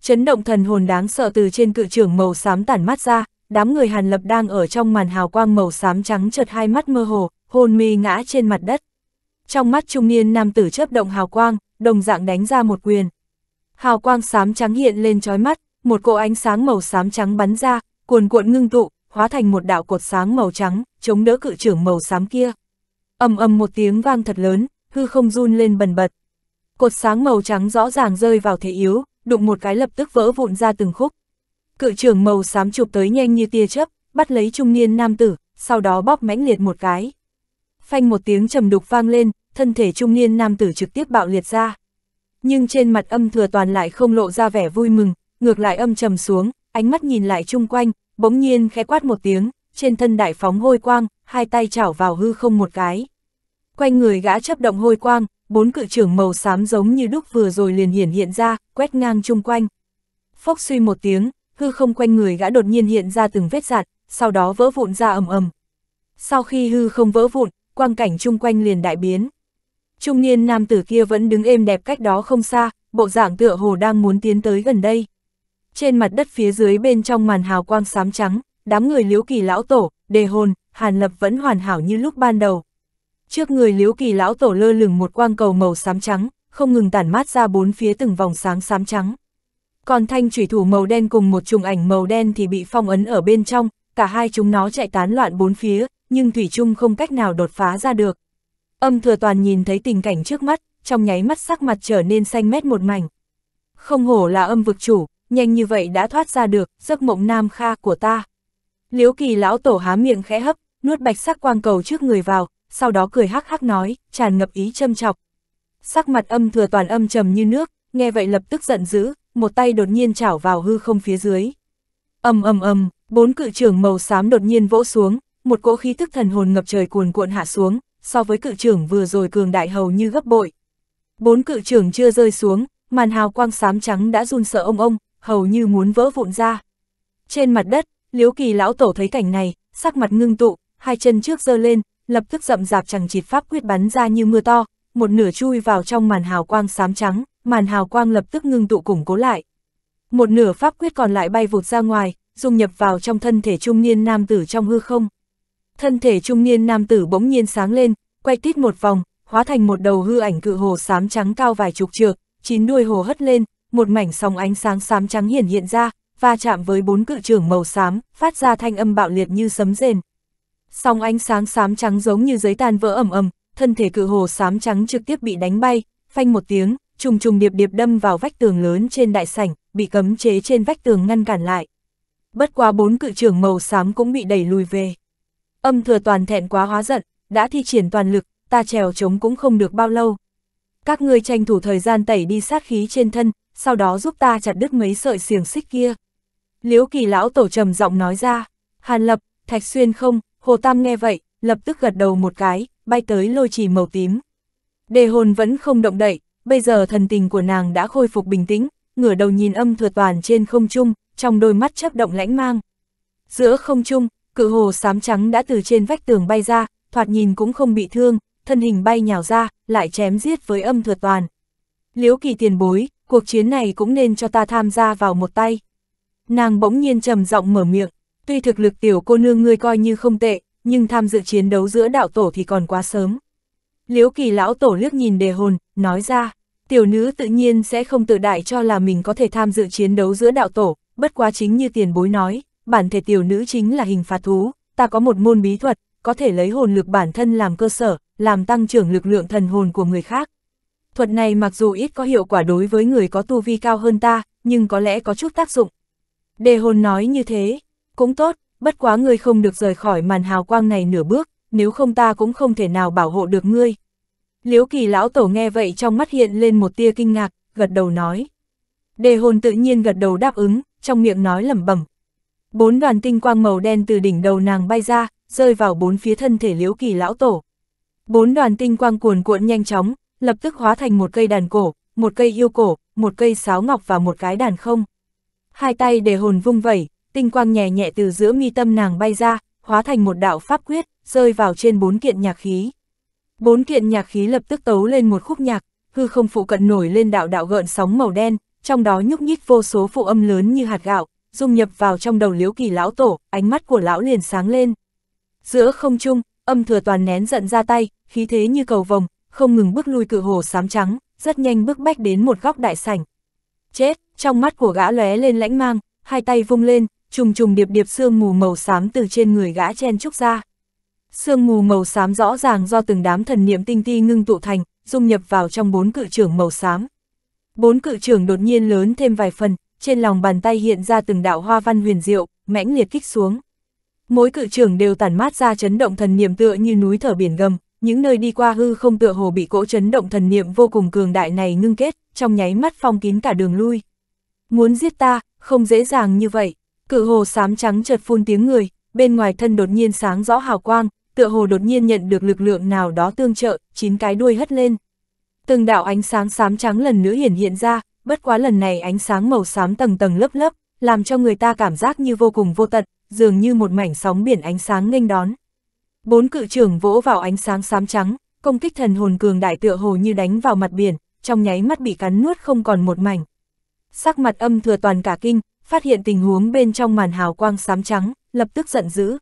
Chấn động thần hồn đáng sợ từ trên cự trường màu xám tản mắt ra, đám người Hàn Lập đang ở trong màn hào quang màu xám trắng chợt hai mắt mơ hồ, hồn mê ngã trên mặt đất trong mắt trung niên nam tử chớp động hào quang, đồng dạng đánh ra một quyền. Hào quang xám trắng hiện lên trói mắt, một cỗ ánh sáng màu xám trắng bắn ra, cuồn cuộn ngưng tụ, hóa thành một đạo cột sáng màu trắng, chống đỡ cự trưởng màu xám kia. Ầm ầm một tiếng vang thật lớn, hư không run lên bần bật. Cột sáng màu trắng rõ ràng rơi vào thể yếu, đụng một cái lập tức vỡ vụn ra từng khúc. Cự trưởng màu xám chụp tới nhanh như tia chớp, bắt lấy trung niên nam tử, sau đó bóp mãnh liệt một cái. Phanh một tiếng trầm đục vang lên, thân thể trung niên nam tử trực tiếp bạo liệt ra. Nhưng trên mặt âm thừa toàn lại không lộ ra vẻ vui mừng, ngược lại âm trầm xuống, ánh mắt nhìn lại chung quanh, bỗng nhiên khẽ quát một tiếng, trên thân đại phóng hôi quang, hai tay chảo vào hư không một cái. Quanh người gã chấp động hôi quang, bốn cự trưởng màu xám giống như đúc vừa rồi liền hiển hiện ra, quét ngang chung quanh. Phốc suy một tiếng, hư không quanh người gã đột nhiên hiện ra từng vết giạt, sau đó vỡ vụn ra ầm ầm. Sau khi hư không vỡ vụn, quang cảnh chung quanh liền đại biến trung niên nam tử kia vẫn đứng êm đẹp cách đó không xa, bộ dạng tựa hồ đang muốn tiến tới gần đây. Trên mặt đất phía dưới bên trong màn hào quang xám trắng, đám người liễu kỳ lão tổ, đề hồn, hàn lập vẫn hoàn hảo như lúc ban đầu. Trước người liễu kỳ lão tổ lơ lửng một quang cầu màu xám trắng, không ngừng tản mát ra bốn phía từng vòng sáng xám trắng. Còn thanh thủy thủ màu đen cùng một trùng ảnh màu đen thì bị phong ấn ở bên trong, cả hai chúng nó chạy tán loạn bốn phía, nhưng thủy chung không cách nào đột phá ra được. Âm thừa toàn nhìn thấy tình cảnh trước mắt, trong nháy mắt sắc mặt trở nên xanh mét một mảnh. Không hổ là âm vực chủ, nhanh như vậy đã thoát ra được, giấc mộng nam kha của ta. Liễu kỳ lão tổ há miệng khẽ hấp, nuốt bạch sắc quang cầu trước người vào, sau đó cười hắc hắc nói, tràn ngập ý châm chọc. Sắc mặt âm thừa toàn âm trầm như nước, nghe vậy lập tức giận dữ, một tay đột nhiên chảo vào hư không phía dưới. Âm âm âm, bốn cự trưởng màu xám đột nhiên vỗ xuống, một cỗ khí thức thần hồn ngập trời cuồn cuộn hạ xuống, so với cự trưởng vừa rồi cường đại hầu như gấp bội. Bốn cự trưởng chưa rơi xuống, màn hào quang xám trắng đã run sợ ông ông, hầu như muốn vỡ vụn ra. Trên mặt đất, Liễu Kỳ lão tổ thấy cảnh này, sắc mặt ngưng tụ, hai chân trước giơ lên, lập tức rậm rạp chẳng chịt pháp quyết bắn ra như mưa to, một nửa chui vào trong màn hào quang xám trắng, màn hào quang lập tức ngưng tụ củng cố lại. Một nửa pháp quyết còn lại bay vụt ra ngoài, dung nhập vào trong thân thể trung niên nam tử trong hư không thân thể trung niên nam tử bỗng nhiên sáng lên, quay tít một vòng, hóa thành một đầu hư ảnh cự hồ xám trắng cao vài chục trượng, chín đuôi hồ hất lên, một mảnh sóng ánh sáng xám trắng hiển hiện ra, va chạm với bốn cự trưởng màu xám, phát ra thanh âm bạo liệt như sấm rền. Sóng ánh sáng xám trắng giống như giấy tan vỡ ầm ầm, thân thể cự hồ xám trắng trực tiếp bị đánh bay, phanh một tiếng, trùng trùng điệp điệp đâm vào vách tường lớn trên đại sảnh, bị cấm chế trên vách tường ngăn cản lại. Bất quá bốn cự trưởng màu xám cũng bị đẩy lùi về. Âm thừa toàn thẹn quá hóa giận, đã thi triển toàn lực, ta trèo chống cũng không được bao lâu. Các ngươi tranh thủ thời gian tẩy đi sát khí trên thân, sau đó giúp ta chặt đứt mấy sợi xiềng xích kia. Liễu kỳ lão tổ trầm giọng nói ra, Hàn Lập, Thạch Xuyên không, Hồ Tam nghe vậy, lập tức gật đầu một cái, bay tới lôi trì màu tím. Đề hồn vẫn không động đậy, bây giờ thần tình của nàng đã khôi phục bình tĩnh, ngửa đầu nhìn âm thừa toàn trên không trung, trong đôi mắt chấp động lãnh mang. Giữa không trung, cự hồ xám trắng đã từ trên vách tường bay ra, thoạt nhìn cũng không bị thương, thân hình bay nhào ra, lại chém giết với âm thừa toàn. Liễu kỳ tiền bối, cuộc chiến này cũng nên cho ta tham gia vào một tay. Nàng bỗng nhiên trầm giọng mở miệng, tuy thực lực tiểu cô nương ngươi coi như không tệ, nhưng tham dự chiến đấu giữa đạo tổ thì còn quá sớm. Liễu kỳ lão tổ liếc nhìn đề hồn, nói ra, tiểu nữ tự nhiên sẽ không tự đại cho là mình có thể tham dự chiến đấu giữa đạo tổ, bất quá chính như tiền bối nói, bản thể tiểu nữ chính là hình phạt thú, ta có một môn bí thuật, có thể lấy hồn lực bản thân làm cơ sở, làm tăng trưởng lực lượng thần hồn của người khác. Thuật này mặc dù ít có hiệu quả đối với người có tu vi cao hơn ta, nhưng có lẽ có chút tác dụng. Đề hồn nói như thế, cũng tốt, bất quá ngươi không được rời khỏi màn hào quang này nửa bước, nếu không ta cũng không thể nào bảo hộ được ngươi. liễu kỳ lão tổ nghe vậy trong mắt hiện lên một tia kinh ngạc, gật đầu nói. Đề hồn tự nhiên gật đầu đáp ứng, trong miệng nói lẩm bẩm, Bốn đoàn tinh quang màu đen từ đỉnh đầu nàng bay ra, rơi vào bốn phía thân thể liễu kỳ lão tổ. Bốn đoàn tinh quang cuồn cuộn nhanh chóng, lập tức hóa thành một cây đàn cổ, một cây yêu cổ, một cây sáo ngọc và một cái đàn không. Hai tay để hồn vung vẩy, tinh quang nhẹ nhẹ từ giữa mi tâm nàng bay ra, hóa thành một đạo pháp quyết, rơi vào trên bốn kiện nhạc khí. Bốn kiện nhạc khí lập tức tấu lên một khúc nhạc, hư không phụ cận nổi lên đạo đạo gợn sóng màu đen, trong đó nhúc nhích vô số phụ âm lớn như hạt gạo, dung nhập vào trong đầu liếu kỳ lão tổ, ánh mắt của lão liền sáng lên. Giữa không trung, âm thừa toàn nén giận ra tay, khí thế như cầu vồng, không ngừng bước lui cự hồ sám trắng, rất nhanh bước bách đến một góc đại sảnh. Chết, trong mắt của gã lóe lên lãnh mang, hai tay vung lên, trùng trùng điệp điệp sương mù màu xám từ trên người gã chen trúc ra. Sương mù màu xám rõ ràng do từng đám thần niệm tinh ti ngưng tụ thành, dung nhập vào trong bốn cự trưởng màu xám. Bốn cự trưởng đột nhiên lớn thêm vài phần, trên lòng bàn tay hiện ra từng đạo hoa văn huyền diệu, mãnh liệt kích xuống. Mỗi cự trưởng đều tản mát ra chấn động thần niệm tựa như núi thở biển gầm, những nơi đi qua hư không tựa hồ bị cỗ chấn động thần niệm vô cùng cường đại này ngưng kết, trong nháy mắt phong kín cả đường lui. Muốn giết ta, không dễ dàng như vậy. Cự hồ sám trắng chợt phun tiếng người, bên ngoài thân đột nhiên sáng rõ hào quang, tựa hồ đột nhiên nhận được lực lượng nào đó tương trợ, chín cái đuôi hất lên. Từng đạo ánh sáng sám trắng lần nữa hiển hiện ra, bất quá lần này ánh sáng màu xám tầng tầng lớp lớp, làm cho người ta cảm giác như vô cùng vô tận, dường như một mảnh sóng biển ánh sáng nghênh đón. Bốn cự trưởng vỗ vào ánh sáng xám trắng, công kích thần hồn cường đại tựa hồ như đánh vào mặt biển, trong nháy mắt bị cắn nuốt không còn một mảnh. Sắc mặt âm thừa toàn cả kinh, phát hiện tình huống bên trong màn hào quang xám trắng, lập tức giận dữ.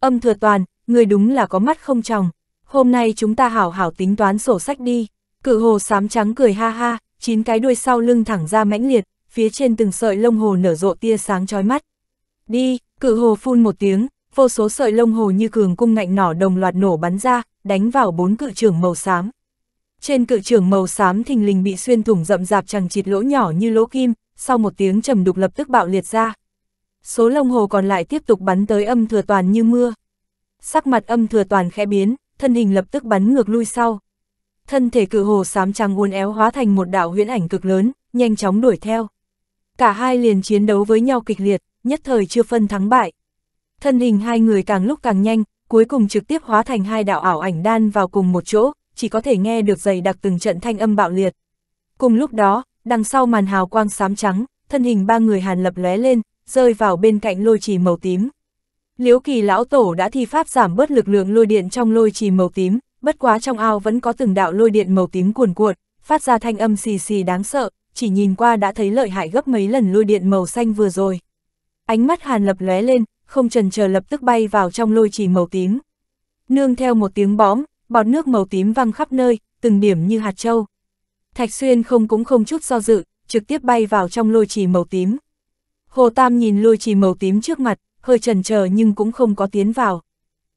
Âm thừa toàn, người đúng là có mắt không tròng, hôm nay chúng ta hảo hảo tính toán sổ sách đi. Cự hồ xám trắng cười ha ha, chín cái đuôi sau lưng thẳng ra mãnh liệt, phía trên từng sợi lông hồ nở rộ tia sáng chói mắt. Đi, cự hồ phun một tiếng, vô số sợi lông hồ như cường cung ngạnh nỏ đồng loạt nổ bắn ra, đánh vào bốn cự trường màu xám. Trên cự trường màu xám thình lình bị xuyên thủng rậm rạp chẳng chịt lỗ nhỏ như lỗ kim, sau một tiếng trầm đục lập tức bạo liệt ra. Số lông hồ còn lại tiếp tục bắn tới âm thừa toàn như mưa. Sắc mặt âm thừa toàn khẽ biến, thân hình lập tức bắn ngược lui sau thân thể cự hồ xám trắng uốn éo hóa thành một đạo huyễn ảnh cực lớn, nhanh chóng đuổi theo. Cả hai liền chiến đấu với nhau kịch liệt, nhất thời chưa phân thắng bại. Thân hình hai người càng lúc càng nhanh, cuối cùng trực tiếp hóa thành hai đạo ảo ảnh đan vào cùng một chỗ, chỉ có thể nghe được dày đặc từng trận thanh âm bạo liệt. Cùng lúc đó, đằng sau màn hào quang xám trắng, thân hình ba người hàn lập lóe lên, rơi vào bên cạnh lôi trì màu tím. Liễu kỳ lão tổ đã thi pháp giảm bớt lực lượng lôi điện trong lôi trì màu tím, bất quá trong ao vẫn có từng đạo lôi điện màu tím cuồn cuộn, phát ra thanh âm xì xì đáng sợ, chỉ nhìn qua đã thấy lợi hại gấp mấy lần lôi điện màu xanh vừa rồi. Ánh mắt Hàn Lập lóe lên, không trần chờ lập tức bay vào trong lôi trì màu tím. Nương theo một tiếng bóm, bọt nước màu tím văng khắp nơi, từng điểm như hạt châu. Thạch Xuyên không cũng không chút do dự, trực tiếp bay vào trong lôi trì màu tím. Hồ Tam nhìn lôi trì màu tím trước mặt, hơi trần chờ nhưng cũng không có tiến vào.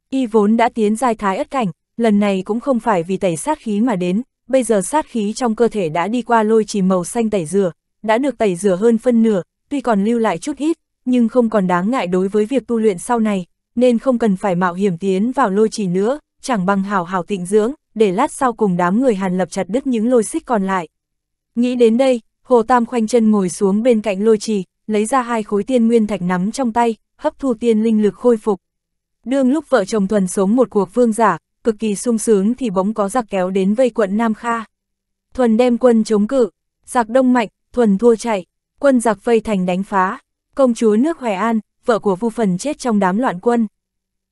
Y vốn đã tiến giai thái ất cảnh, lần này cũng không phải vì tẩy sát khí mà đến, bây giờ sát khí trong cơ thể đã đi qua lôi trì màu xanh tẩy rửa, đã được tẩy rửa hơn phân nửa, tuy còn lưu lại chút ít, nhưng không còn đáng ngại đối với việc tu luyện sau này, nên không cần phải mạo hiểm tiến vào lôi trì nữa, chẳng bằng hào hào tịnh dưỡng, để lát sau cùng đám người Hàn Lập chặt đứt những lôi xích còn lại. Nghĩ đến đây, Hồ Tam khoanh chân ngồi xuống bên cạnh lôi trì, lấy ra hai khối tiên nguyên thạch nắm trong tay, hấp thu tiên linh lực khôi phục. Đương lúc vợ chồng thuần sống một cuộc vương giả, cực kỳ sung sướng thì bỗng có giặc kéo đến vây quận Nam Kha. Thuần đem quân chống cự, giặc đông mạnh, thuần thua chạy, quân giặc vây thành đánh phá, công chúa nước Hoài An, vợ của Vu Phần chết trong đám loạn quân.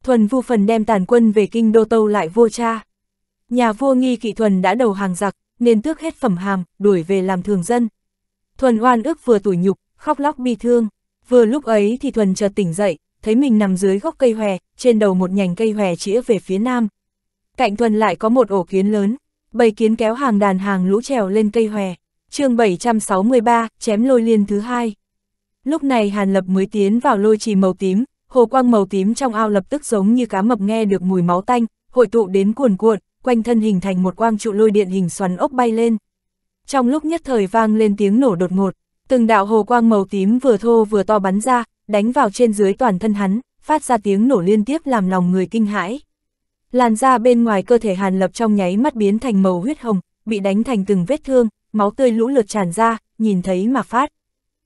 Thuần Vu Phần đem tàn quân về kinh Đô Tâu lại vua cha. Nhà vua nghi kỵ Thuần đã đầu hàng giặc, nên tước hết phẩm hàm, đuổi về làm thường dân. Thuần oan ức vừa tủi nhục, khóc lóc bi thương. Vừa lúc ấy thì Thuần chợt tỉnh dậy, thấy mình nằm dưới gốc cây hòe, trên đầu một nhành cây hòe chĩa về phía nam cạnh thuần lại có một ổ kiến lớn, bầy kiến kéo hàng đàn hàng lũ trèo lên cây hòe. chương 763, chém lôi liên thứ hai. Lúc này Hàn Lập mới tiến vào lôi trì màu tím, hồ quang màu tím trong ao lập tức giống như cá mập nghe được mùi máu tanh, hội tụ đến cuồn cuộn, quanh thân hình thành một quang trụ lôi điện hình xoắn ốc bay lên. Trong lúc nhất thời vang lên tiếng nổ đột ngột, từng đạo hồ quang màu tím vừa thô vừa to bắn ra, đánh vào trên dưới toàn thân hắn, phát ra tiếng nổ liên tiếp làm lòng người kinh hãi. Làn da bên ngoài cơ thể Hàn Lập trong nháy mắt biến thành màu huyết hồng, bị đánh thành từng vết thương, máu tươi lũ lượt tràn ra, nhìn thấy mà phát.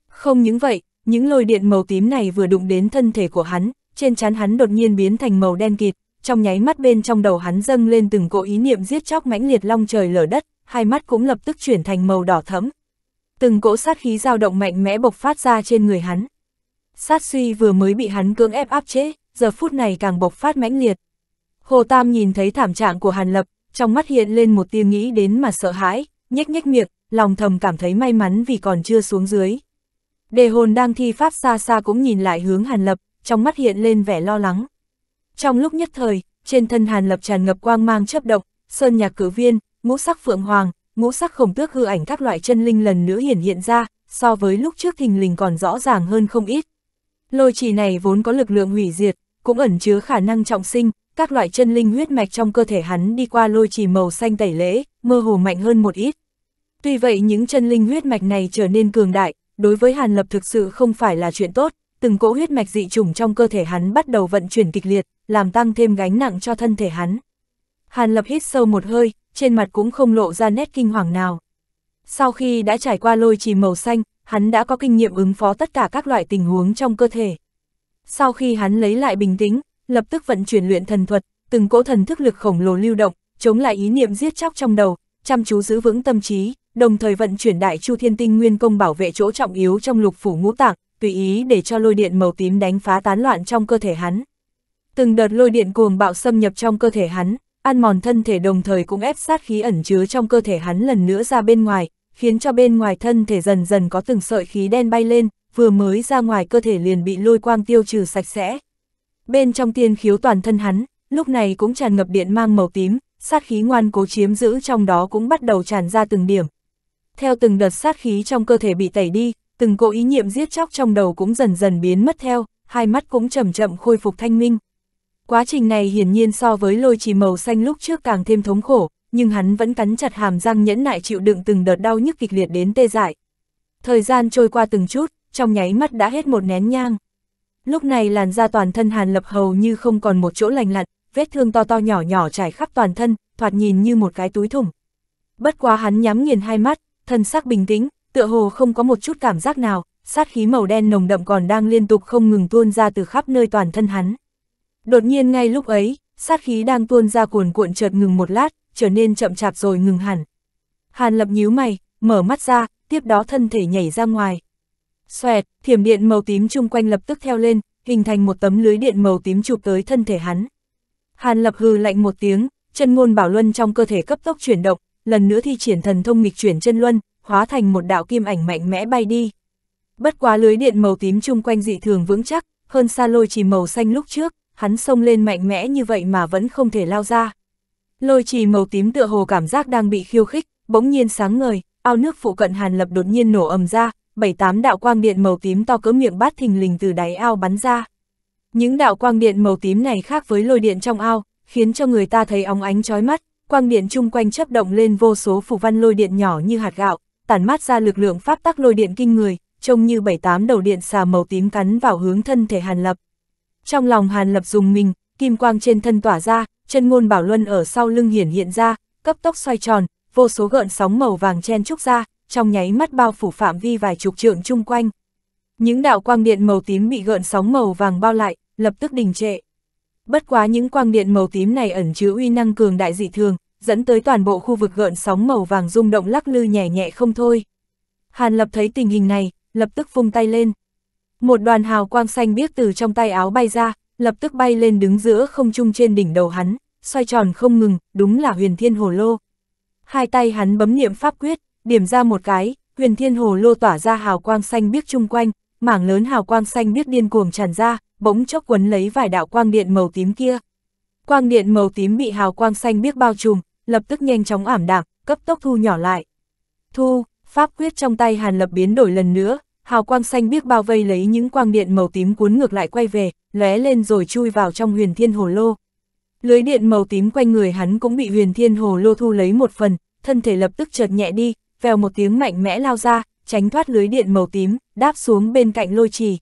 Không những vậy, những lôi điện màu tím này vừa đụng đến thân thể của hắn, trên trán hắn đột nhiên biến thành màu đen kịt, trong nháy mắt bên trong đầu hắn dâng lên từng cỗ ý niệm giết chóc mãnh liệt long trời lở đất, hai mắt cũng lập tức chuyển thành màu đỏ thẫm. Từng cỗ sát khí dao động mạnh mẽ bộc phát ra trên người hắn. Sát suy vừa mới bị hắn cưỡng ép áp chế, giờ phút này càng bộc phát mãnh liệt, Hồ Tam nhìn thấy thảm trạng của Hàn Lập, trong mắt hiện lên một tia nghĩ đến mà sợ hãi, nhếch nhếch miệng, lòng thầm cảm thấy may mắn vì còn chưa xuống dưới. Đề hồn đang thi pháp xa xa cũng nhìn lại hướng Hàn Lập, trong mắt hiện lên vẻ lo lắng. Trong lúc nhất thời, trên thân Hàn Lập tràn ngập quang mang chấp động, sơn nhạc cử viên, ngũ sắc phượng hoàng, ngũ sắc khổng tước hư ảnh các loại chân linh lần nữa hiển hiện ra, so với lúc trước thình lình còn rõ ràng hơn không ít. Lôi trì này vốn có lực lượng hủy diệt, cũng ẩn chứa khả năng trọng sinh, các loại chân linh huyết mạch trong cơ thể hắn đi qua lôi trì màu xanh tẩy lễ, mơ hồ mạnh hơn một ít. Tuy vậy những chân linh huyết mạch này trở nên cường đại, đối với Hàn Lập thực sự không phải là chuyện tốt, từng cỗ huyết mạch dị trùng trong cơ thể hắn bắt đầu vận chuyển kịch liệt, làm tăng thêm gánh nặng cho thân thể hắn. Hàn Lập hít sâu một hơi, trên mặt cũng không lộ ra nét kinh hoàng nào. Sau khi đã trải qua lôi trì màu xanh, hắn đã có kinh nghiệm ứng phó tất cả các loại tình huống trong cơ thể. Sau khi hắn lấy lại bình tĩnh, lập tức vận chuyển luyện thần thuật, từng cỗ thần thức lực khổng lồ lưu động, chống lại ý niệm giết chóc trong đầu, chăm chú giữ vững tâm trí, đồng thời vận chuyển đại chu thiên tinh nguyên công bảo vệ chỗ trọng yếu trong lục phủ ngũ tạng, tùy ý để cho lôi điện màu tím đánh phá tán loạn trong cơ thể hắn. Từng đợt lôi điện cuồng bạo xâm nhập trong cơ thể hắn, ăn mòn thân thể đồng thời cũng ép sát khí ẩn chứa trong cơ thể hắn lần nữa ra bên ngoài, khiến cho bên ngoài thân thể dần dần có từng sợi khí đen bay lên, vừa mới ra ngoài cơ thể liền bị lôi quang tiêu trừ sạch sẽ, Bên trong tiên khiếu toàn thân hắn, lúc này cũng tràn ngập điện mang màu tím, sát khí ngoan cố chiếm giữ trong đó cũng bắt đầu tràn ra từng điểm. Theo từng đợt sát khí trong cơ thể bị tẩy đi, từng cỗ ý niệm giết chóc trong đầu cũng dần dần biến mất theo, hai mắt cũng chậm chậm khôi phục thanh minh. Quá trình này hiển nhiên so với lôi trì màu xanh lúc trước càng thêm thống khổ, nhưng hắn vẫn cắn chặt hàm răng nhẫn nại chịu đựng từng đợt đau nhức kịch liệt đến tê dại. Thời gian trôi qua từng chút, trong nháy mắt đã hết một nén nhang. Lúc này làn da toàn thân Hàn Lập hầu như không còn một chỗ lành lặn, vết thương to to nhỏ nhỏ trải khắp toàn thân, thoạt nhìn như một cái túi thủng. Bất quá hắn nhắm nghiền hai mắt, thân sắc bình tĩnh, tựa hồ không có một chút cảm giác nào, sát khí màu đen nồng đậm còn đang liên tục không ngừng tuôn ra từ khắp nơi toàn thân hắn. Đột nhiên ngay lúc ấy, sát khí đang tuôn ra cuồn cuộn chợt ngừng một lát, trở nên chậm chạp rồi ngừng hẳn. Hàn Lập nhíu mày, mở mắt ra, tiếp đó thân thể nhảy ra ngoài, Xoẹt, thiểm điện màu tím chung quanh lập tức theo lên, hình thành một tấm lưới điện màu tím chụp tới thân thể hắn. Hàn lập hừ lạnh một tiếng, chân ngôn bảo luân trong cơ thể cấp tốc chuyển động, lần nữa thi triển thần thông nghịch chuyển chân luân, hóa thành một đạo kim ảnh mạnh mẽ bay đi. Bất quá lưới điện màu tím chung quanh dị thường vững chắc, hơn xa lôi trì màu xanh lúc trước, hắn xông lên mạnh mẽ như vậy mà vẫn không thể lao ra. Lôi trì màu tím tựa hồ cảm giác đang bị khiêu khích, bỗng nhiên sáng ngời, ao nước phụ cận Hàn Lập đột nhiên nổ ầm ra, bảy tám đạo quang điện màu tím to cỡ miệng bát thình lình từ đáy ao bắn ra. Những đạo quang điện màu tím này khác với lôi điện trong ao, khiến cho người ta thấy óng ánh chói mắt, quang điện chung quanh chấp động lên vô số phù văn lôi điện nhỏ như hạt gạo, tản mát ra lực lượng pháp tắc lôi điện kinh người, trông như bảy tám đầu điện xà màu tím cắn vào hướng thân thể Hàn Lập. Trong lòng Hàn Lập dùng mình, kim quang trên thân tỏa ra, chân ngôn bảo luân ở sau lưng hiển hiện ra, cấp tốc xoay tròn, vô số gợn sóng màu vàng chen trúc ra, trong nháy mắt bao phủ phạm vi vài chục trượng chung quanh. Những đạo quang điện màu tím bị gợn sóng màu vàng bao lại, lập tức đình trệ. Bất quá những quang điện màu tím này ẩn chứa uy năng cường đại dị thường, dẫn tới toàn bộ khu vực gợn sóng màu vàng rung động lắc lư nhẹ nhẹ không thôi. Hàn Lập thấy tình hình này, lập tức vung tay lên. Một đoàn hào quang xanh biếc từ trong tay áo bay ra, lập tức bay lên đứng giữa không trung trên đỉnh đầu hắn, xoay tròn không ngừng, đúng là huyền thiên hồ lô. Hai tay hắn bấm niệm pháp quyết, điểm ra một cái, huyền thiên hồ lô tỏa ra hào quang xanh biếc chung quanh, mảng lớn hào quang xanh biếc điên cuồng tràn ra, bỗng chốc quấn lấy vài đạo quang điện màu tím kia. Quang điện màu tím bị hào quang xanh biếc bao trùm, lập tức nhanh chóng ảm đạm, cấp tốc thu nhỏ lại. Thu, pháp quyết trong tay Hàn Lập biến đổi lần nữa, hào quang xanh biếc bao vây lấy những quang điện màu tím cuốn ngược lại quay về, lóe lên rồi chui vào trong huyền thiên hồ lô. Lưới điện màu tím quanh người hắn cũng bị huyền thiên hồ lô thu lấy một phần, thân thể lập tức chợt nhẹ đi, vèo một tiếng mạnh mẽ lao ra, tránh thoát lưới điện màu tím, đáp xuống bên cạnh lôi trì.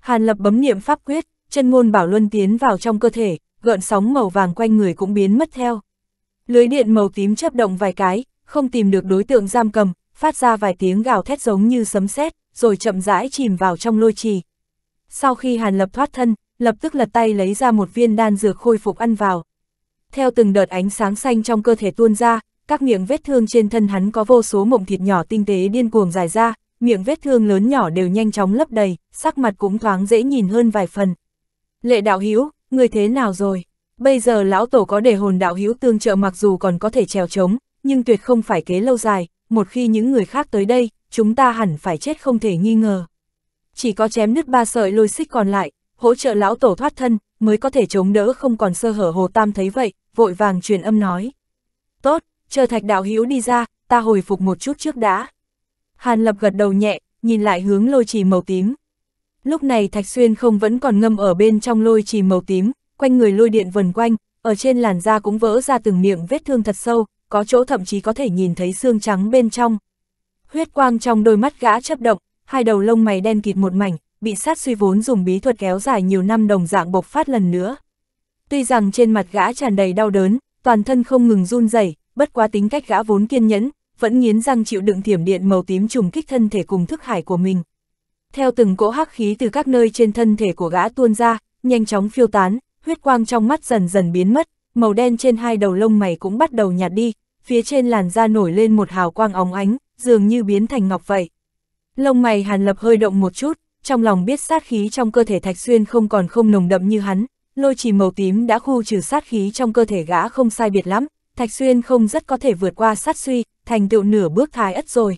Hàn lập bấm niệm pháp quyết, chân ngôn bảo luân tiến vào trong cơ thể, gợn sóng màu vàng quanh người cũng biến mất theo. Lưới điện màu tím chấp động vài cái, không tìm được đối tượng giam cầm, phát ra vài tiếng gào thét giống như sấm sét, rồi chậm rãi chìm vào trong lôi trì. Sau khi Hàn Lập thoát thân, lập tức lật tay lấy ra một viên đan dược khôi phục ăn vào. Theo từng đợt ánh sáng xanh trong cơ thể tuôn ra, các miệng vết thương trên thân hắn có vô số mộng thịt nhỏ tinh tế điên cuồng dài ra, miệng vết thương lớn nhỏ đều nhanh chóng lấp đầy, sắc mặt cũng thoáng dễ nhìn hơn vài phần. Lệ đạo hữu người thế nào rồi? Bây giờ lão tổ có để hồn đạo hữu tương trợ mặc dù còn có thể trèo trống, nhưng tuyệt không phải kế lâu dài, một khi những người khác tới đây, chúng ta hẳn phải chết không thể nghi ngờ. Chỉ có chém nứt ba sợi lôi xích còn lại, hỗ trợ lão tổ thoát thân, mới có thể chống đỡ không còn sơ hở hồ tam thấy vậy, vội vàng truyền âm nói. Tốt, chờ thạch đạo hữu đi ra, ta hồi phục một chút trước đã. Hàn Lập gật đầu nhẹ, nhìn lại hướng lôi trì màu tím. Lúc này Thạch Xuyên không vẫn còn ngâm ở bên trong lôi trì màu tím, quanh người lôi điện vần quanh, ở trên làn da cũng vỡ ra từng miệng vết thương thật sâu, có chỗ thậm chí có thể nhìn thấy xương trắng bên trong. Huyết quang trong đôi mắt gã chấp động, hai đầu lông mày đen kịt một mảnh, bị sát suy vốn dùng bí thuật kéo dài nhiều năm đồng dạng bộc phát lần nữa. Tuy rằng trên mặt gã tràn đầy đau đớn, toàn thân không ngừng run rẩy, bất quá tính cách gã vốn kiên nhẫn, vẫn nghiến răng chịu đựng thiểm điện màu tím trùng kích thân thể cùng thức hải của mình. Theo từng cỗ hắc khí từ các nơi trên thân thể của gã tuôn ra, nhanh chóng phiêu tán, huyết quang trong mắt dần dần biến mất, màu đen trên hai đầu lông mày cũng bắt đầu nhạt đi, phía trên làn da nổi lên một hào quang óng ánh, dường như biến thành ngọc vậy. Lông mày Hàn Lập hơi động một chút, trong lòng biết sát khí trong cơ thể Thạch Xuyên không còn không nồng đậm như hắn, lôi trì màu tím đã khu trừ sát khí trong cơ thể gã không sai biệt lắm, Thạch Xuyên không rất có thể vượt qua sát suy, thành tựu nửa bước thái ất rồi.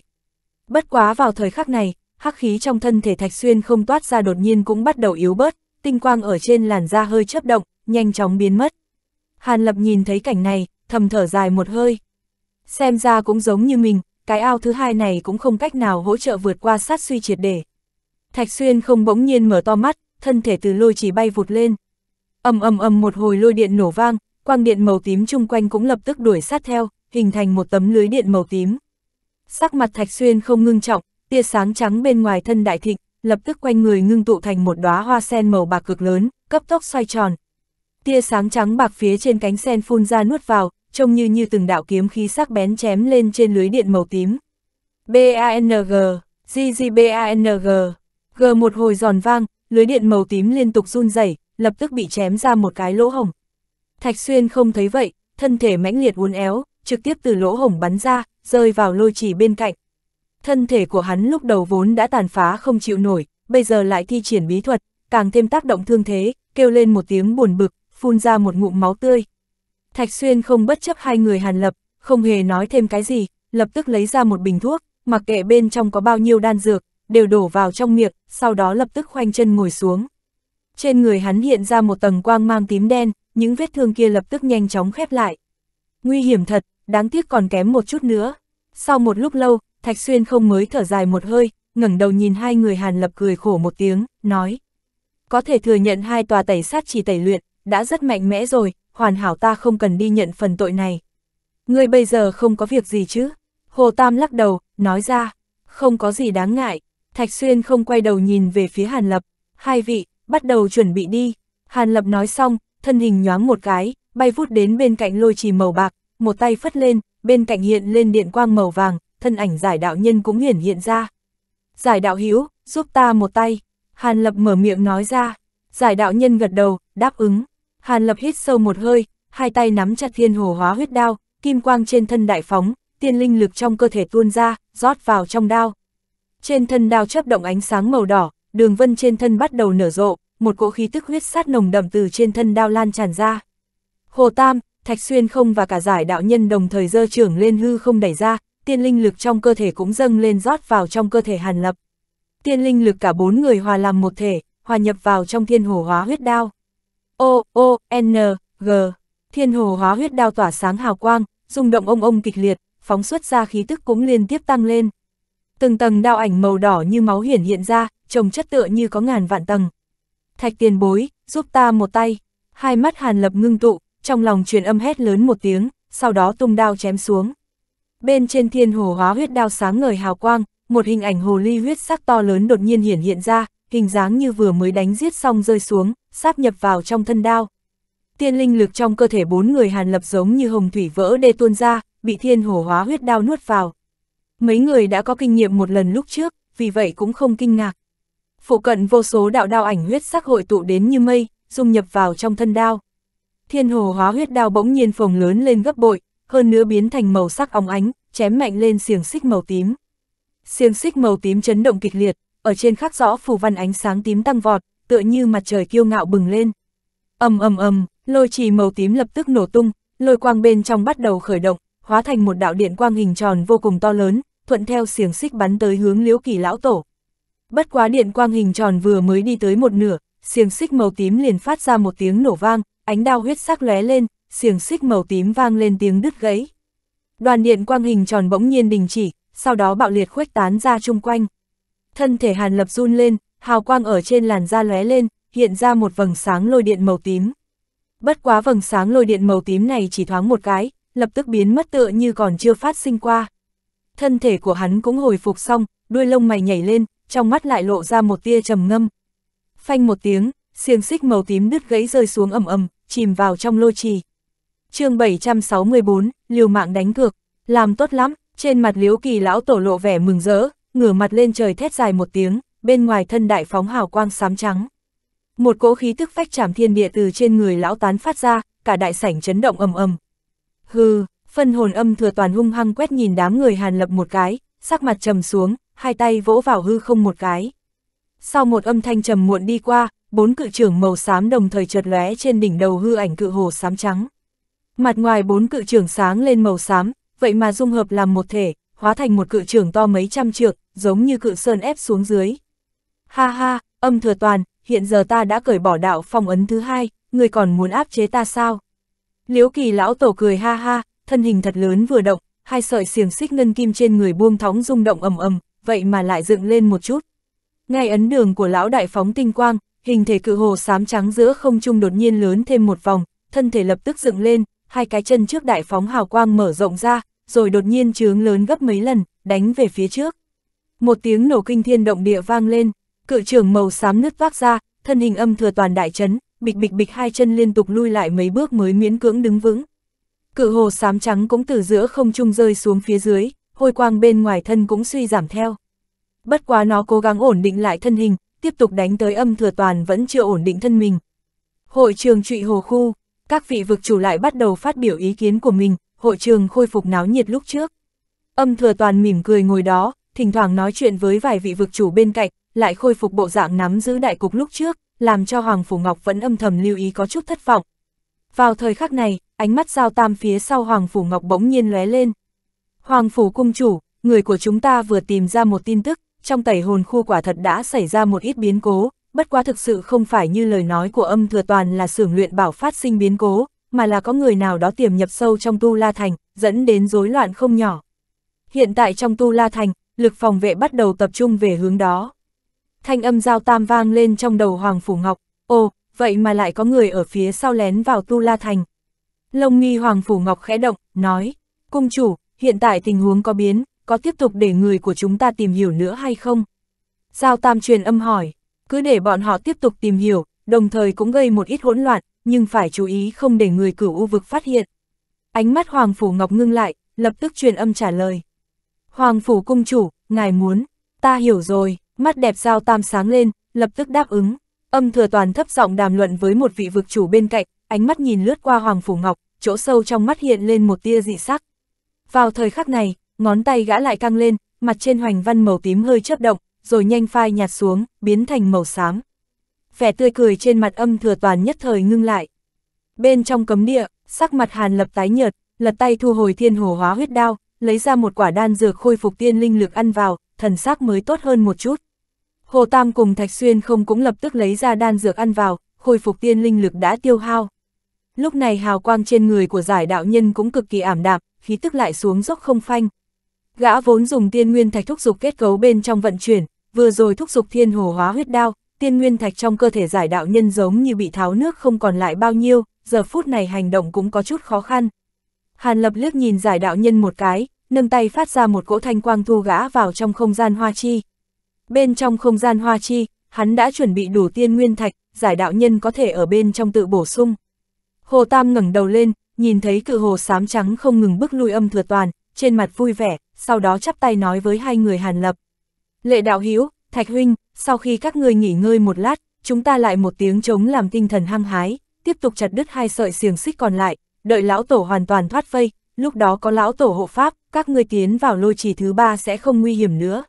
Bất quá vào thời khắc này, hắc khí trong thân thể Thạch Xuyên không toát ra đột nhiên cũng bắt đầu yếu bớt, tinh quang ở trên làn da hơi chớp động, nhanh chóng biến mất. Hàn Lập nhìn thấy cảnh này, thầm thở dài một hơi. Xem ra cũng giống như mình, cái ao thứ hai này cũng không cách nào hỗ trợ vượt qua sát suy triệt để. Thạch Xuyên không bỗng nhiên mở to mắt, thân thể từ lôi chỉ bay vụt lên. ầm ầm ầm một hồi lôi điện nổ vang, quang điện màu tím chung quanh cũng lập tức đuổi sát theo, hình thành một tấm lưới điện màu tím. Sắc mặt Thạch Xuyên không ngưng trọng, tia sáng trắng bên ngoài thân đại thịnh, lập tức quanh người ngưng tụ thành một đóa hoa sen màu bạc cực lớn, cấp tốc xoay tròn. Tia sáng trắng bạc phía trên cánh sen phun ra nuốt vào, trông như như từng đạo kiếm khí sắc bén chém lên trên lưới điện màu tím. BANG, GGBANG, G một hồi giòn vang, lưới điện màu tím liên tục run rẩy, lập tức bị chém ra một cái lỗ hổng. Thạch Xuyên không thấy vậy, thân thể mãnh liệt uốn éo, trực tiếp từ lỗ hổng bắn ra, rơi vào lôi chỉ bên cạnh. Thân thể của hắn lúc đầu vốn đã tàn phá không chịu nổi, bây giờ lại thi triển bí thuật, càng thêm tác động thương thế, kêu lên một tiếng buồn bực, phun ra một ngụm máu tươi. Thạch Xuyên không bất chấp hai người hàn lập, không hề nói thêm cái gì, lập tức lấy ra một bình thuốc, mặc kệ bên trong có bao nhiêu đan dược, đều đổ vào trong miệng, sau đó lập tức khoanh chân ngồi xuống. Trên người hắn hiện ra một tầng quang mang tím đen, những vết thương kia lập tức nhanh chóng khép lại. Nguy hiểm thật, đáng tiếc còn kém một chút nữa. Sau một lúc lâu, Thạch Xuyên không mới thở dài một hơi, ngẩng đầu nhìn hai người Hàn Lập cười khổ một tiếng, nói. Có thể thừa nhận hai tòa tẩy sát chỉ tẩy luyện, đã rất mạnh mẽ rồi, hoàn hảo ta không cần đi nhận phần tội này. Ngươi bây giờ không có việc gì chứ? Hồ Tam lắc đầu, nói ra, không có gì đáng ngại. Thạch Xuyên không quay đầu nhìn về phía Hàn Lập, hai vị, bắt đầu chuẩn bị đi. Hàn Lập nói xong, thân hình nhoáng một cái, bay vút đến bên cạnh lôi trì màu bạc, một tay phất lên, bên cạnh hiện lên điện quang màu vàng, thân ảnh giải đạo nhân cũng hiển hiện ra. Giải đạo hữu giúp ta một tay, Hàn Lập mở miệng nói ra, giải đạo nhân gật đầu, đáp ứng. Hàn Lập hít sâu một hơi, hai tay nắm chặt thiên hồ hóa huyết đao, kim quang trên thân đại phóng, tiên linh lực trong cơ thể tuôn ra, rót vào trong đao. Trên thân đao chấp động ánh sáng màu đỏ, đường vân trên thân bắt đầu nở rộ, một cỗ khí tức huyết sát nồng đậm từ trên thân đao lan tràn ra. Hồ Tam, Thạch Xuyên không và cả giải đạo nhân đồng thời dơ trưởng lên hư không đẩy ra, tiên linh lực trong cơ thể cũng dâng lên rót vào trong cơ thể Hàn Lập. Tiên linh lực cả bốn người hòa làm một thể, hòa nhập vào trong thiên hồ hóa huyết đao. O, O, N, G. Thiên hồ hóa huyết đao tỏa sáng hào quang, rung động ông ông kịch liệt, phóng xuất ra khí tức cũng liên tiếp tăng lên. Từng tầng đao ảnh màu đỏ như máu hiển hiện ra, trồng chất tựa như có ngàn vạn tầng, thạch tiền bối, giúp ta một tay. Hai mắt hàn lập ngưng tụ, trong lòng truyền âm hét lớn một tiếng, sau đó tung đao chém xuống. Bên trên thiên hồ hóa huyết đao sáng ngời hào quang, một hình ảnh hồ ly huyết sắc to lớn đột nhiên hiển hiện ra, hình dáng như vừa mới đánh giết xong rơi xuống, sáp nhập vào trong thân đao. Tiên linh lực trong cơ thể bốn người hàn lập giống như hồng thủy vỡ đê tuôn ra, bị thiên hồ hóa huyết đao nuốt vào. Mấy người đã có kinh nghiệm một lần lúc trước, vì vậy cũng không kinh ngạc phụ cận vô số đạo đao ảnh huyết sắc hội tụ đến như mây, dung nhập vào trong thân đao. Thiên hồ hóa huyết đao bỗng nhiên phồng lớn lên gấp bội, hơn nữa biến thành màu sắc óng ánh, chém mạnh lên xiềng xích màu tím. Xiềng xích màu tím chấn động kịch liệt, ở trên khắc rõ phù văn ánh sáng tím tăng vọt, tựa như mặt trời kiêu ngạo bừng lên. Ầm ầm ầm, lôi trì màu tím lập tức nổ tung, lôi quang bên trong bắt đầu khởi động, hóa thành một đạo điện quang hình tròn vô cùng to lớn, thuận theo xiềng xích bắn tới hướng Liễu Kỳ lão tổ. Bất quá điện quang hình tròn vừa mới đi tới một nửa, xiềng xích màu tím liền phát ra một tiếng nổ vang, ánh đao huyết sắc lóe lên, xiềng xích màu tím vang lên tiếng đứt gãy. Đoàn điện quang hình tròn bỗng nhiên đình chỉ, sau đó bạo liệt khuếch tán ra chung quanh. Thân thể Hàn Lập run lên, hào quang ở trên làn da lóe lên, hiện ra một vầng sáng lôi điện màu tím. Bất quá vầng sáng lôi điện màu tím này chỉ thoáng một cái, lập tức biến mất tựa như còn chưa phát sinh qua. Thân thể của hắn cũng hồi phục xong, đuôi lông mày nhảy lên, trong mắt lại lộ ra một tia trầm ngâm. Phanh một tiếng, xiềng xích màu tím đứt gãy rơi xuống ầm ầm, chìm vào trong lô trì. chương 764, liều mạng đánh cược, làm tốt lắm, trên mặt liếu kỳ lão tổ lộ vẻ mừng rỡ, ngửa mặt lên trời thét dài một tiếng, bên ngoài thân đại phóng hào quang xám trắng. Một cỗ khí tức phách trảm thiên địa từ trên người lão tán phát ra, cả đại sảnh chấn động ầm ầm. Hừ, phân hồn âm thừa toàn hung hăng quét nhìn đám người Hàn Lập một cái, sắc mặt trầm xuống, hai tay vỗ vào hư không một cái. Sau một âm thanh trầm muộn đi qua, bốn cự trưởng màu xám đồng thời chợt lóe trên đỉnh đầu hư ảnh cự hồ xám trắng. Mặt ngoài bốn cự trưởng sáng lên màu xám, vậy mà dung hợp làm một thể, hóa thành một cự trưởng to mấy trăm trượng, giống như cự sơn ép xuống dưới. Ha ha, âm thừa toàn, hiện giờ ta đã cởi bỏ đạo phong ấn thứ hai, người còn muốn áp chế ta sao? Liễu kỳ lão tổ cười ha ha, thân hình thật lớn vừa động, hai sợi xiềng xích ngân kim trên người buông thóng rung động ầm ầm, vậy mà lại dựng lên một chút. Ngay ấn đường của lão đại phóng tinh quang, hình thể cự hồ xám trắng giữa không trung đột nhiên lớn thêm một vòng, thân thể lập tức dựng lên, hai cái chân trước đại phóng hào quang mở rộng ra, rồi đột nhiên trướng lớn gấp mấy lần, đánh về phía trước. Một tiếng nổ kinh thiên động địa vang lên, cự trường màu xám nứt vác ra, thân hình âm thừa toàn đại chấn, bịch bịch bịch hai chân liên tục lui lại mấy bước mới miễn cưỡng đứng vững. Cự hồ xám trắng cũng từ giữa không trung rơi xuống phía dưới, hôi quang bên ngoài thân cũng suy giảm theo. Bất quá nó cố gắng ổn định lại thân hình, tiếp tục đánh tới âm thừa toàn vẫn chưa ổn định thân mình. Hội trường trụy hồ khu, các vị vực chủ lại bắt đầu phát biểu ý kiến của mình, hội trường khôi phục náo nhiệt lúc trước. Âm thừa toàn mỉm cười ngồi đó, thỉnh thoảng nói chuyện với vài vị vực chủ bên cạnh, lại khôi phục bộ dạng nắm giữ đại cục lúc trước, làm cho Hoàng Phủ Ngọc vẫn âm thầm lưu ý có chút thất vọng. Vào thời khắc này, ánh mắt giao tam phía sau Hoàng Phủ Ngọc bỗng nhiên lóe lên, Hoàng phủ cung chủ, người của chúng ta vừa tìm ra một tin tức, trong tẩy hồn khu quả thật đã xảy ra một ít biến cố, bất quá thực sự không phải như lời nói của âm thừa toàn là xưởng luyện bảo phát sinh biến cố, mà là có người nào đó tiềm nhập sâu trong Tu La Thành, dẫn đến rối loạn không nhỏ. Hiện tại trong Tu La Thành, lực phòng vệ bắt đầu tập trung về hướng đó. Thanh âm giao tam vang lên trong đầu Hoàng Phủ Ngọc, ồ, vậy mà lại có người ở phía sau lén vào Tu La Thành. Lông nghi Hoàng Phủ Ngọc khẽ động, nói, cung chủ, hiện tại tình huống có biến, có tiếp tục để người của chúng ta tìm hiểu nữa hay không? Giao Tam truyền âm hỏi, cứ để bọn họ tiếp tục tìm hiểu, đồng thời cũng gây một ít hỗn loạn, nhưng phải chú ý không để người cửu u vực phát hiện. Ánh mắt Hoàng Phủ Ngọc ngưng lại, lập tức truyền âm trả lời. Hoàng Phủ Cung Chủ, ngài muốn, ta hiểu rồi, mắt đẹp Giao Tam sáng lên, lập tức đáp ứng. Âm thừa toàn thấp giọng đàm luận với một vị vực chủ bên cạnh, ánh mắt nhìn lướt qua Hoàng Phủ Ngọc, chỗ sâu trong mắt hiện lên một tia dị sắc. Vào thời khắc này, ngón tay gã lại căng lên, mặt trên hoành văn màu tím hơi chớp động, rồi nhanh phai nhạt xuống, biến thành màu xám. Vẻ tươi cười trên mặt âm thừa toàn nhất thời ngưng lại. Bên trong cấm địa, sắc mặt Hàn Lập tái nhợt, lật tay thu hồi thiên hồ hóa huyết đao, lấy ra một quả đan dược khôi phục tiên linh lực ăn vào, thần sắc mới tốt hơn một chút. Hồ Tam cùng Thạch Xuyên không cũng lập tức lấy ra đan dược ăn vào, khôi phục tiên linh lực đã tiêu hao. Lúc này hào quang trên người của giải đạo nhân cũng cực kỳ ảm đạm, khí tức lại xuống dốc không phanh. Gã vốn dùng tiên nguyên thạch thúc dục kết cấu bên trong vận chuyển, vừa rồi thúc dục thiên hồ hóa huyết đao, tiên nguyên thạch trong cơ thể giải đạo nhân giống như bị tháo nước không còn lại bao nhiêu, giờ phút này hành động cũng có chút khó khăn. Hàn lập liếc nhìn giải đạo nhân một cái, nâng tay phát ra một cỗ thanh quang thu gã vào trong không gian hoa chi. Bên trong không gian hoa chi, hắn đã chuẩn bị đủ tiên nguyên thạch, giải đạo nhân có thể ở bên trong tự bổ sung. Hồ Tam ngẩng đầu lên, nhìn thấy cự hồ sám trắng không ngừng bước lui âm thừa toàn, trên mặt vui vẻ, sau đó chắp tay nói với hai người hàn lập. Lệ đạo hiếu, thạch huynh, sau khi các ngươi nghỉ ngơi một lát, chúng ta lại một tiếng chống làm tinh thần hăng hái, tiếp tục chặt đứt hai sợi xiềng xích còn lại, đợi lão tổ hoàn toàn thoát vây, lúc đó có lão tổ hộ pháp, các ngươi tiến vào lôi trì thứ ba sẽ không nguy hiểm nữa.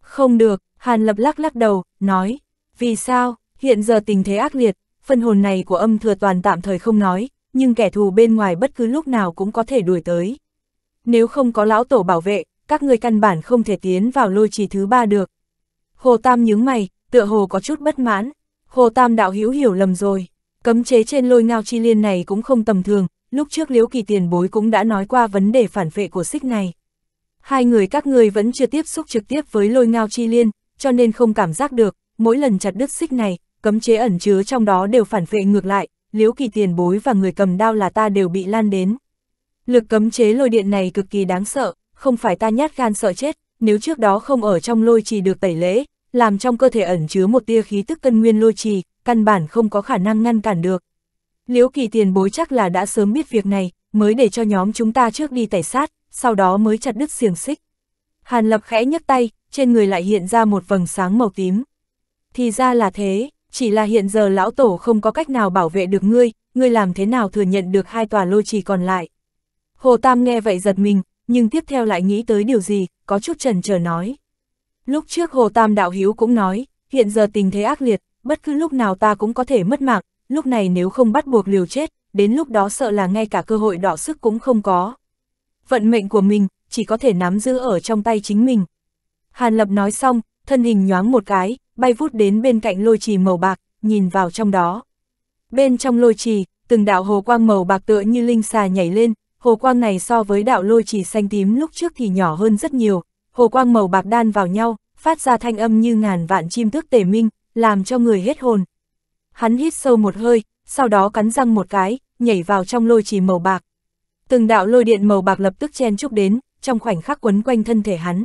Không được, Hàn Lập lắc lắc đầu, nói, vì sao, hiện giờ tình thế ác liệt, phân hồn này của âm thừa toàn tạm thời không nói, nhưng kẻ thù bên ngoài bất cứ lúc nào cũng có thể đuổi tới. Nếu không có lão tổ bảo vệ, các ngươi căn bản không thể tiến vào lôi trì thứ ba được. Hồ Tam nhướng mày, tựa hồ có chút bất mãn. Hồ Tam đạo hữu hiểu lầm rồi. Cấm chế trên lôi ngao chi liên này cũng không tầm thường, lúc trước liễu kỳ tiền bối cũng đã nói qua vấn đề phản vệ của xích này. Hai người các ngươi vẫn chưa tiếp xúc trực tiếp với lôi ngao chi liên, cho nên không cảm giác được, mỗi lần chặt đứt xích này, cấm chế ẩn chứa trong đó đều phản vệ ngược lại, liễu kỳ tiền bối và người cầm đao là ta đều bị lan đến. Lực cấm chế lôi điện này cực kỳ đáng sợ, không phải ta nhát gan sợ chết, nếu trước đó không ở trong lôi trì được tẩy lễ, làm trong cơ thể ẩn chứa một tia khí tức cân nguyên lôi trì, căn bản không có khả năng ngăn cản được. Liễu kỳ tiền bối chắc là đã sớm biết việc này, mới để cho nhóm chúng ta trước đi tẩy sát, sau đó mới chặt đứt xiềng xích. Hàn lập khẽ nhấc tay, trên người lại hiện ra một vầng sáng màu tím. Thì ra là thế, chỉ là hiện giờ lão tổ không có cách nào bảo vệ được ngươi, ngươi làm thế nào thừa nhận được hai tòa lôi trì còn lại. Hồ Tam nghe vậy giật mình, nhưng tiếp theo lại nghĩ tới điều gì, có chút trần chờ nói. Lúc trước Hồ Tam Đạo Hiếu cũng nói, hiện giờ tình thế ác liệt, bất cứ lúc nào ta cũng có thể mất mạng, lúc này nếu không bắt buộc liều chết, đến lúc đó sợ là ngay cả cơ hội đỏ sức cũng không có. Vận mệnh của mình, chỉ có thể nắm giữ ở trong tay chính mình. Hàn Lập nói xong, thân hình nhoáng một cái, bay vút đến bên cạnh lôi trì màu bạc, nhìn vào trong đó. Bên trong lôi trì, từng đạo hồ quang màu bạc tựa như linh xà nhảy lên, hồ quang này so với đạo lôi trì xanh tím lúc trước thì nhỏ hơn rất nhiều, hồ quang màu bạc đan vào nhau, phát ra thanh âm như ngàn vạn chim thức tề minh, làm cho người hết hồn. Hắn hít sâu một hơi, sau đó cắn răng một cái, nhảy vào trong lôi trì màu bạc. Từng đạo lôi điện màu bạc lập tức chen chúc đến, trong khoảnh khắc quấn quanh thân thể hắn.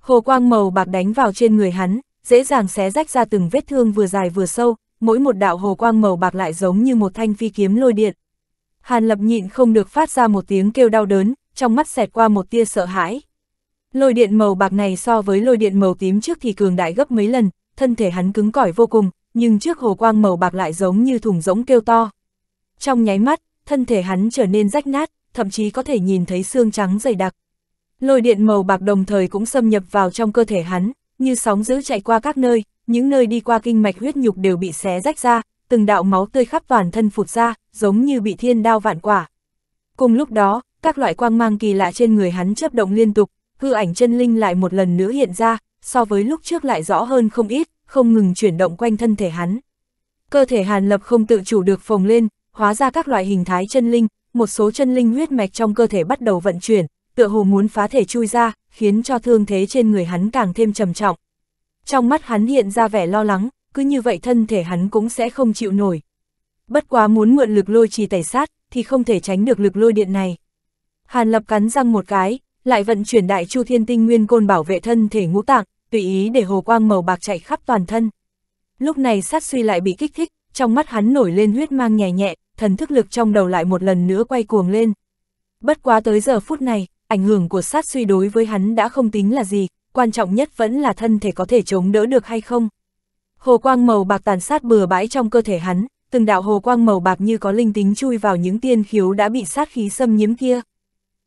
Hồ quang màu bạc đánh vào trên người hắn, dễ dàng xé rách ra từng vết thương vừa dài vừa sâu, mỗi một đạo hồ quang màu bạc lại giống như một thanh phi kiếm lôi điện. Hàn lập nhịn không được phát ra một tiếng kêu đau đớn, trong mắt xẹt qua một tia sợ hãi. Lôi điện màu bạc này so với lôi điện màu tím trước thì cường đại gấp mấy lần, thân thể hắn cứng cỏi vô cùng, nhưng trước hồ quang màu bạc lại giống như thùng rỗng kêu to. Trong nháy mắt, thân thể hắn trở nên rách nát, thậm chí có thể nhìn thấy xương trắng dày đặc. Lôi điện màu bạc đồng thời cũng xâm nhập vào trong cơ thể hắn, như sóng dữ chạy qua các nơi, những nơi đi qua kinh mạch huyết nhục đều bị xé rách ra, từng đạo máu tươi khắp toàn thân phụt ra, giống như bị thiên đao vạn quả. Cùng lúc đó, các loại quang mang kỳ lạ trên người hắn chớp động liên tục, hư ảnh chân linh lại một lần nữa hiện ra, so với lúc trước lại rõ hơn không ít, không ngừng chuyển động quanh thân thể hắn. Cơ thể Hàn Lập không tự chủ được phồng lên, hóa ra các loại hình thái chân linh, một số chân linh huyết mạch trong cơ thể bắt đầu vận chuyển, tựa hồ muốn phá thể chui ra, khiến cho thương thế trên người hắn càng thêm trầm trọng. Trong mắt hắn hiện ra vẻ lo lắng, cứ như vậy thân thể hắn cũng sẽ không chịu nổi. Bất quá muốn mượn lực lôi trì tẩy sát, thì không thể tránh được lực lôi điện này. Hàn lập cắn răng một cái, lại vận chuyển đại chu thiên tinh nguyên côn bảo vệ thân thể ngũ tạng, tùy ý để hồ quang màu bạc chạy khắp toàn thân. Lúc này sát suy lại bị kích thích, trong mắt hắn nổi lên huyết mang nhẹ nhẹ, thần thức lực trong đầu lại một lần nữa quay cuồng lên. Bất quá tới giờ phút này, ảnh hưởng của sát suy đối với hắn đã không tính là gì, quan trọng nhất vẫn là thân thể có thể chống đỡ được hay không. Hồ quang màu bạc tàn sát bừa bãi trong cơ thể hắn, từng đạo hồ quang màu bạc như có linh tính chui vào những tiên khiếu đã bị sát khí xâm nhiễm kia.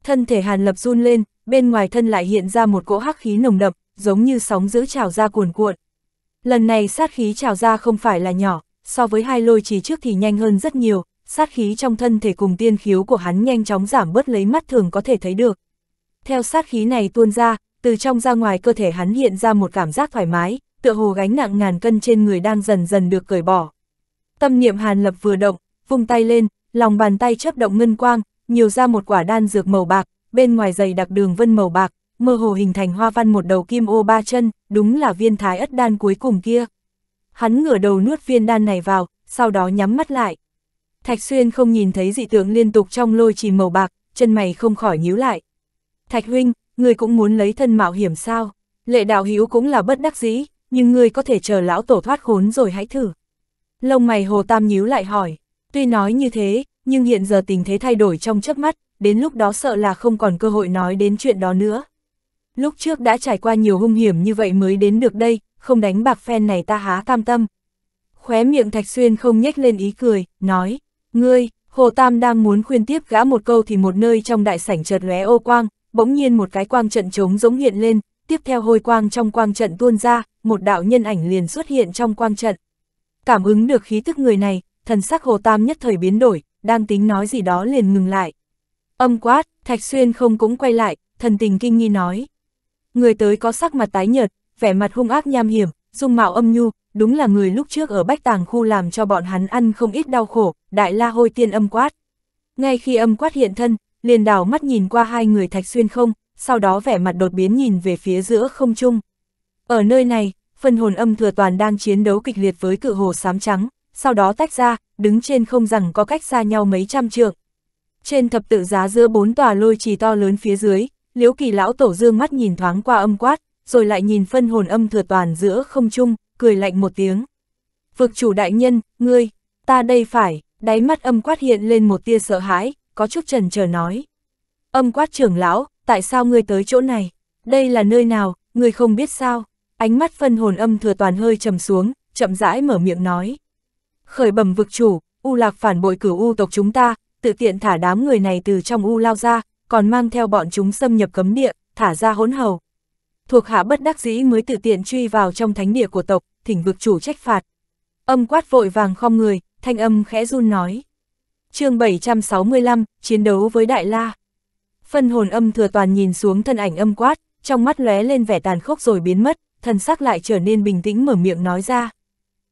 Thân thể Hàn Lập run lên, bên ngoài thân lại hiện ra một cỗ hắc khí nồng đậm, giống như sóng giữ trào ra cuồn cuộn. Lần này sát khí trào ra không phải là nhỏ, so với hai lôi trì trước thì nhanh hơn rất nhiều, sát khí trong thân thể cùng tiên khiếu của hắn nhanh chóng giảm bớt lấy mắt thường có thể thấy được, theo sát khí này tuôn ra, từ trong ra ngoài cơ thể hắn hiện ra một cảm giác thoải mái, tựa hồ gánh nặng ngàn cân trên người đang dần dần được cởi bỏ. Tâm niệm Hàn Lập vừa động, vung tay lên, lòng bàn tay chấp động ngân quang, nhiều ra một quả đan dược màu bạc, bên ngoài dày đặc đường vân màu bạc, mơ hồ hình thành hoa văn một đầu kim ô ba chân, đúng là viên thái ất đan cuối cùng kia. Hắn ngửa đầu nuốt viên đan này vào, sau đó nhắm mắt lại. Thạch Xuyên không nhìn thấy dị tượng liên tục trong lôi trì màu bạc, chân mày không khỏi nhíu lại. Thạch huynh, người cũng muốn lấy thân mạo hiểm sao? Lệ đạo hữu cũng là bất đắc dĩ, nhưng người có thể chờ lão tổ thoát khốn rồi hãy thử. Lông mày Hồ Tam nhíu lại hỏi, tuy nói như thế, nhưng hiện giờ tình thế thay đổi trong chớp mắt, đến lúc đó sợ là không còn cơ hội nói đến chuyện đó nữa. Lúc trước đã trải qua nhiều hung hiểm như vậy mới đến được đây, không đánh bạc phen này ta há cam tâm. Khóe miệng Thạch Xuyên không nhếch lên ý cười, nói, ngươi, Hồ Tam đang muốn khuyên tiếp gã một câu thì một nơi trong đại sảnh chợt lóe ô quang, bỗng nhiên một cái quang trận trống giống hiện lên, tiếp theo hôi quang trong quang trận tuôn ra, một đạo nhân ảnh liền xuất hiện trong quang trận. Cảm ứng được khí tức người này, thần sắc Hồ Tam nhất thời biến đổi, đang tính nói gì đó liền ngừng lại. Âm quát, Thạch Xuyên không cũng quay lại, thần tình kinh nghi nói. Người tới có sắc mặt tái nhợt, vẻ mặt hung ác nham hiểm, dung mạo âm nhu, đúng là người lúc trước ở Bách Tàng khu làm cho bọn hắn ăn không ít đau khổ, đại la hôi tiên âm quát. Ngay khi âm quát hiện thân, liền đảo mắt nhìn qua hai người thạch xuyên không, sau đó vẻ mặt đột biến nhìn về phía giữa không trung. Ở nơi này, phân hồn âm thừa toàn đang chiến đấu kịch liệt với cự hồ sám trắng, sau đó tách ra, đứng trên không rằng có cách xa nhau mấy trăm trượng. Trên thập tự giá giữa bốn tòa lôi trì to lớn phía dưới, liễu kỳ lão tổ dương mắt nhìn thoáng qua âm quát, rồi lại nhìn phân hồn âm thừa toàn giữa không trung, cười lạnh một tiếng. Vực chủ đại nhân, ngươi, ta đây phải, đáy mắt âm quát hiện lên một tia sợ hãi, có chút trần chờ nói. Âm quát trưởng lão, tại sao ngươi tới chỗ này? Đây là nơi nào, ngươi không biết sao? Ánh mắt phân hồn âm thừa toàn hơi trầm xuống, chậm rãi mở miệng nói. Khởi bẩm vực chủ, U Lạc phản bội cửu U tộc chúng ta, tự tiện thả đám người này từ trong U lao ra, còn mang theo bọn chúng xâm nhập cấm địa, thả ra hỗn hầu. Thuộc hạ bất đắc dĩ mới tự tiện truy vào trong thánh địa của tộc, thỉnh vực chủ trách phạt. Âm quát vội vàng khom người, thanh âm khẽ run nói chương 765, chiến đấu với Đại La. Phân hồn âm thừa toàn nhìn xuống thân ảnh âm quát, trong mắt lóe lên vẻ tàn khốc rồi biến mất, thần sắc lại trở nên bình tĩnh mở miệng nói ra.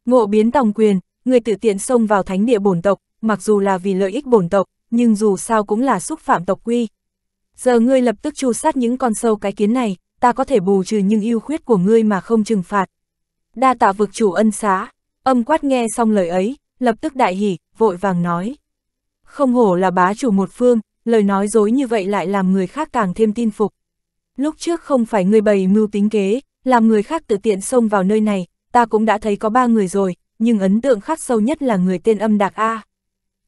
Ngộ biến tòng quyền, người tự tiện xông vào thánh địa bổn tộc, mặc dù là vì lợi ích bổn tộc, nhưng dù sao cũng là xúc phạm tộc quy. Giờ ngươi lập tức chu sát những con sâu cái kiến này, ta có thể bù trừ những ưu khuyết của ngươi mà không trừng phạt. Đa tạ vực chủ ân xá, âm quát nghe xong lời ấy, lập tức đại hỉ, vội vàng nói. Không hổ là bá chủ một phương, lời nói dối như vậy lại làm người khác càng thêm tin phục. Lúc trước không phải người bày mưu tính kế, làm người khác tự tiện xông vào nơi này, ta cũng đã thấy có ba người rồi, nhưng ấn tượng khắc sâu nhất là người tên âm đạc A.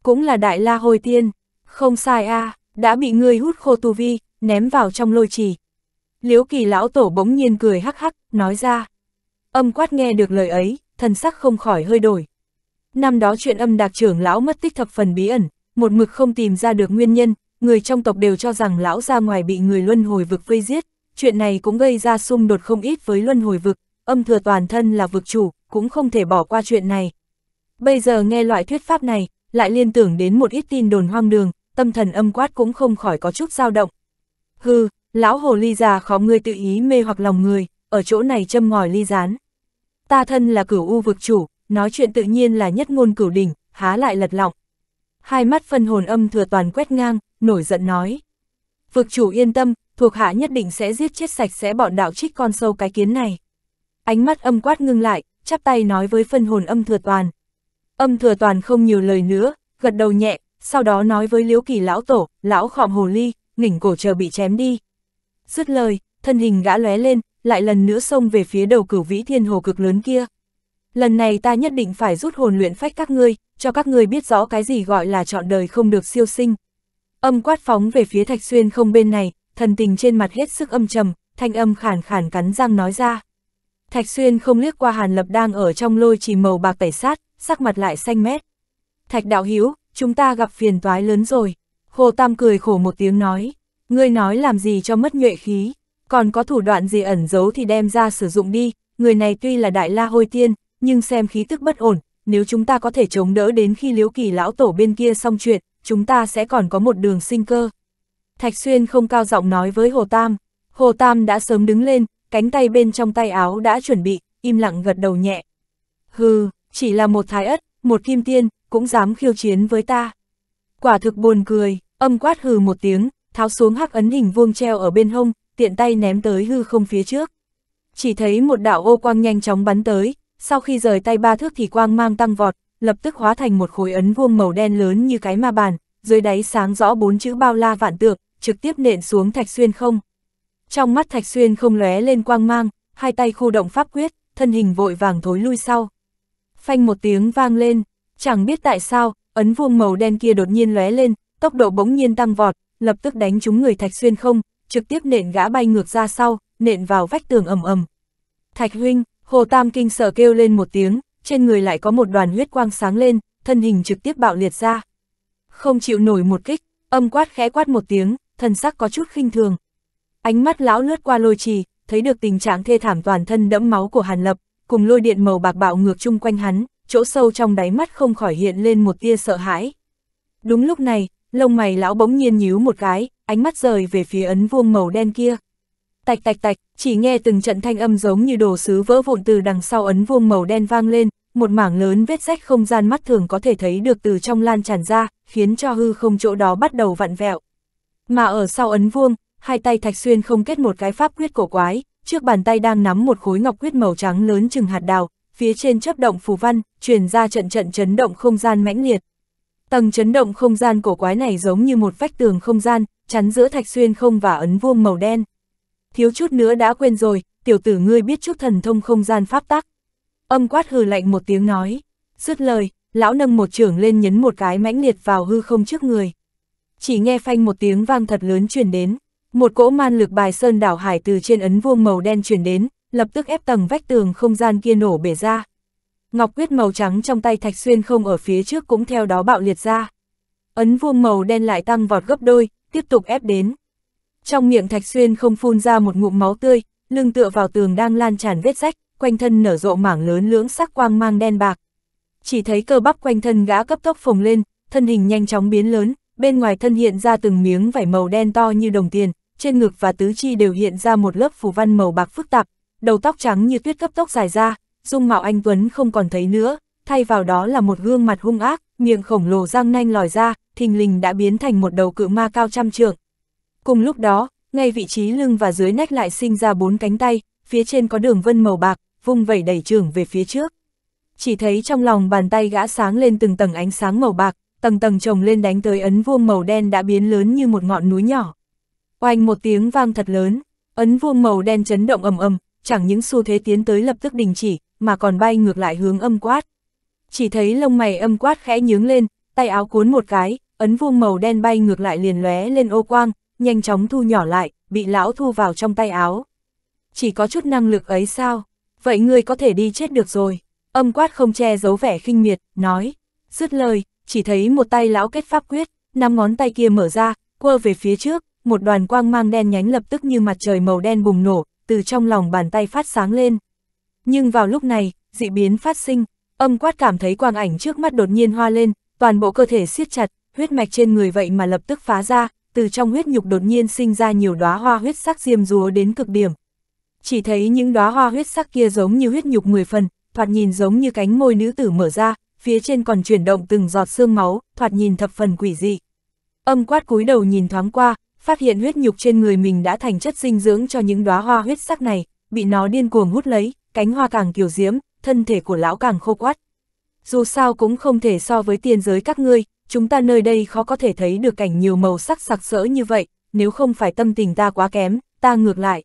Cũng là đại la hồi tiên, không sai A, đã bị người hút khô tu vi, ném vào trong lôi trì. Liễu kỳ lão tổ bỗng nhiên cười hắc hắc, nói ra. Âm quát nghe được lời ấy, thần sắc không khỏi hơi đổi. Năm đó chuyện âm đạc trưởng lão mất tích thập phần bí ẩn, một mực không tìm ra được nguyên nhân, người trong tộc đều cho rằng lão ra ngoài bị người luân hồi vực vây giết, chuyện này cũng gây ra xung đột không ít với luân hồi vực, âm thừa toàn thân là vực chủ, cũng không thể bỏ qua chuyện này. Bây giờ nghe loại thuyết pháp này, lại liên tưởng đến một ít tin đồn hoang đường, tâm thần âm quát cũng không khỏi có chút dao động. Hừ, lão hồ ly già khó ngươi tự ý mê hoặc lòng người, ở chỗ này châm ngòi ly rán. Ta thân là cửu u vực chủ, nói chuyện tự nhiên là nhất ngôn cửu đỉnh, há lại lật lọng hai mắt phân hồn âm thừa toàn quét ngang, nổi giận nói. Vực chủ yên tâm, thuộc hạ nhất định sẽ giết chết sạch sẽ bọn đạo trích con sâu cái kiến này. Ánh mắt âm quát ngưng lại, chắp tay nói với phân hồn âm thừa toàn. Âm thừa toàn không nhiều lời nữa, gật đầu nhẹ, sau đó nói với liễu kỳ lão tổ, lão khọm hồ ly, nghỉnh cổ chờ bị chém đi. Dứt lời, thân hình gã lóe lên, lại lần nữa xông về phía đầu cửu vĩ thiên hồ cực lớn kia lần này ta nhất định phải rút hồn luyện phách các ngươi, cho các ngươi biết rõ cái gì gọi là chọn đời không được siêu sinh. Âm quát phóng về phía Thạch Xuyên không bên này, thần tình trên mặt hết sức âm trầm, thanh âm khản khản cắn răng nói ra. Thạch Xuyên không liếc qua Hàn Lập đang ở trong lôi chỉ màu bạc tẩy sát, sắc mặt lại xanh mét. Thạch Đạo Hiếu, chúng ta gặp phiền toái lớn rồi. Hồ Tam cười khổ một tiếng nói, ngươi nói làm gì cho mất nhuệ khí, còn có thủ đoạn gì ẩn giấu thì đem ra sử dụng đi, người này tuy là đại la hôi tiên, nhưng xem khí tức bất ổn, nếu chúng ta có thể chống đỡ đến khi liễu kỳ lão tổ bên kia xong chuyện, chúng ta sẽ còn có một đường sinh cơ. Thạch Xuyên không cao giọng nói với Hồ Tam, Hồ Tam đã sớm đứng lên, cánh tay bên trong tay áo đã chuẩn bị, im lặng gật đầu nhẹ. Hừ, chỉ là một thái ất, một kim tiên, cũng dám khiêu chiến với ta. Quả thực buồn cười, âm quát hừ một tiếng, tháo xuống hắc ấn hình vuông treo ở bên hông, tiện tay ném tới hư không phía trước. Chỉ thấy một đạo ô quang nhanh chóng bắn tới, sau khi rời tay ba thước thì quang mang tăng vọt, lập tức hóa thành một khối ấn vuông màu đen lớn như cái ma bàn, dưới đáy sáng rõ bốn chữ bao la vạn tượng, trực tiếp nện xuống Thạch Xuyên không. Trong mắt Thạch Xuyên không lóe lên quang mang, hai tay khu động pháp quyết, thân hình vội vàng thối lui sau. Phanh một tiếng vang lên, chẳng biết tại sao, ấn vuông màu đen kia đột nhiên lóe lên, tốc độ bỗng nhiên tăng vọt, lập tức đánh trúng người Thạch Xuyên không, trực tiếp nện gã bay ngược ra sau, nện vào vách tường ầm ầm. Thạch huynh, Hồ Tam kinh sợ kêu lên một tiếng, trên người lại có một đoàn huyết quang sáng lên, thân hình trực tiếp bạo liệt ra. Không chịu nổi một kích, âm quát khẽ quát một tiếng, thần sắc có chút khinh thường. Ánh mắt lão lướt qua lôi trì, thấy được tình trạng thê thảm toàn thân đẫm máu của Hàn Lập, cùng lôi điện màu bạc bạo ngược chung quanh hắn, chỗ sâu trong đáy mắt không khỏi hiện lên một tia sợ hãi. Đúng lúc này, lông mày lão bỗng nhiên nhíu một cái, ánh mắt rời về phía ấn vuông màu đen kia, Tạch tạch tạch, chỉ nghe từng trận thanh âm giống như đồ sứ vỡ vụn từ đằng sau ấn vuông màu đen vang lên, một mảng lớn vết rách không gian mắt thường có thể thấy được từ trong lan tràn ra, khiến cho hư không chỗ đó bắt đầu vặn vẹo. Mà ở sau ấn vuông, hai tay Thạch Xuyên không kết một cái pháp quyết cổ quái, trước bàn tay đang nắm một khối ngọc quyết màu trắng lớn chừng hạt đào, phía trên chấp động phù văn, truyền ra trận trận chấn động không gian mãnh liệt. Tầng chấn động không gian cổ quái này giống như một vách tường không gian, chắn giữa Thạch Xuyên không và ấn vuông màu đen thiếu chút nữa đã quên rồi, tiểu tử ngươi biết chút thần thông không gian pháp tắc. Âm quát hừ lạnh một tiếng nói, dứt lời, lão nâng một trưởng lên nhấn một cái mãnh liệt vào hư không trước người. Chỉ nghe phanh một tiếng vang thật lớn truyền đến, một cỗ man lực bài sơn đảo hải từ trên ấn vuông màu đen truyền đến, lập tức ép tầng vách tường không gian kia nổ bể ra. Ngọc quyết màu trắng trong tay Thạch Xuyên không ở phía trước cũng theo đó bạo liệt ra. Ấn vuông màu đen lại tăng vọt gấp đôi, tiếp tục ép đến. Trong miệng Thạch Xuyên không phun ra một ngụm máu tươi, lưng tựa vào tường đang lan tràn vết rách, quanh thân nở rộ mảng lớn lưỡng sắc quang mang đen bạc. Chỉ thấy cơ bắp quanh thân gã cấp tốc phồng lên, thân hình nhanh chóng biến lớn, bên ngoài thân hiện ra từng miếng vải màu đen to như đồng tiền, trên ngực và tứ chi đều hiện ra một lớp phù văn màu bạc phức tạp, đầu tóc trắng như tuyết cấp tốc dài ra, dung mạo anh Tuấn không còn thấy nữa, thay vào đó là một gương mặt hung ác, miệng khổng lồ răng nanh lòi ra, thình lình đã biến thành một đầu cự ma cao trăm trượng. Cùng lúc đó, ngay vị trí lưng và dưới nách lại sinh ra bốn cánh tay, phía trên có đường vân màu bạc, vung vẩy đẩy trưởng về phía trước. Chỉ thấy trong lòng bàn tay gã sáng lên từng tầng ánh sáng màu bạc, tầng tầng chồng lên đánh tới ấn vuông màu đen đã biến lớn như một ngọn núi nhỏ. Oanh một tiếng vang thật lớn, ấn vuông màu đen chấn động ầm ầm, chẳng những xu thế tiến tới lập tức đình chỉ, mà còn bay ngược lại hướng âm quát. Chỉ thấy lông mày âm quát khẽ nhướng lên, tay áo cuốn một cái, ấn vuông màu đen bay ngược lại liền lóe lên ô quang, nhanh chóng thu nhỏ lại, bị lão thu vào trong tay áo. Chỉ có chút năng lực ấy sao? Vậy ngươi có thể đi chết được rồi. Âm quát không che giấu vẻ khinh miệt, nói. Dứt lời, chỉ thấy một tay lão kết pháp quyết, năm ngón tay kia mở ra, quơ về phía trước, một đoàn quang mang đen nhánh lập tức như mặt trời màu đen bùng nổ, từ trong lòng bàn tay phát sáng lên. Nhưng vào lúc này, dị biến phát sinh, âm quát cảm thấy quang ảnh trước mắt đột nhiên hoa lên, toàn bộ cơ thể siết chặt, huyết mạch trên người vậy mà lập tức phá ra, từ trong huyết nhục đột nhiên sinh ra nhiều đóa hoa huyết sắc diêm rúa đến cực điểm. Chỉ thấy những đóa hoa huyết sắc kia giống như huyết nhục 10 phần, thoạt nhìn giống như cánh môi nữ tử mở ra, phía trên còn chuyển động từng giọt xương máu, thoạt nhìn thập phần quỷ dị. Âm quát cúi đầu nhìn thoáng qua, phát hiện huyết nhục trên người mình đã thành chất dinh dưỡng cho những đóa hoa huyết sắc này, bị nó điên cuồng hút lấy, cánh hoa càng kiểu diễm, thân thể của lão càng khô quắt. Dù sao cũng không thể so với tiền giới các ngươi, chúng ta nơi đây khó có thể thấy được cảnh nhiều màu sắc sặc sỡ như vậy, nếu không phải tâm tình ta quá kém, ta ngược lại,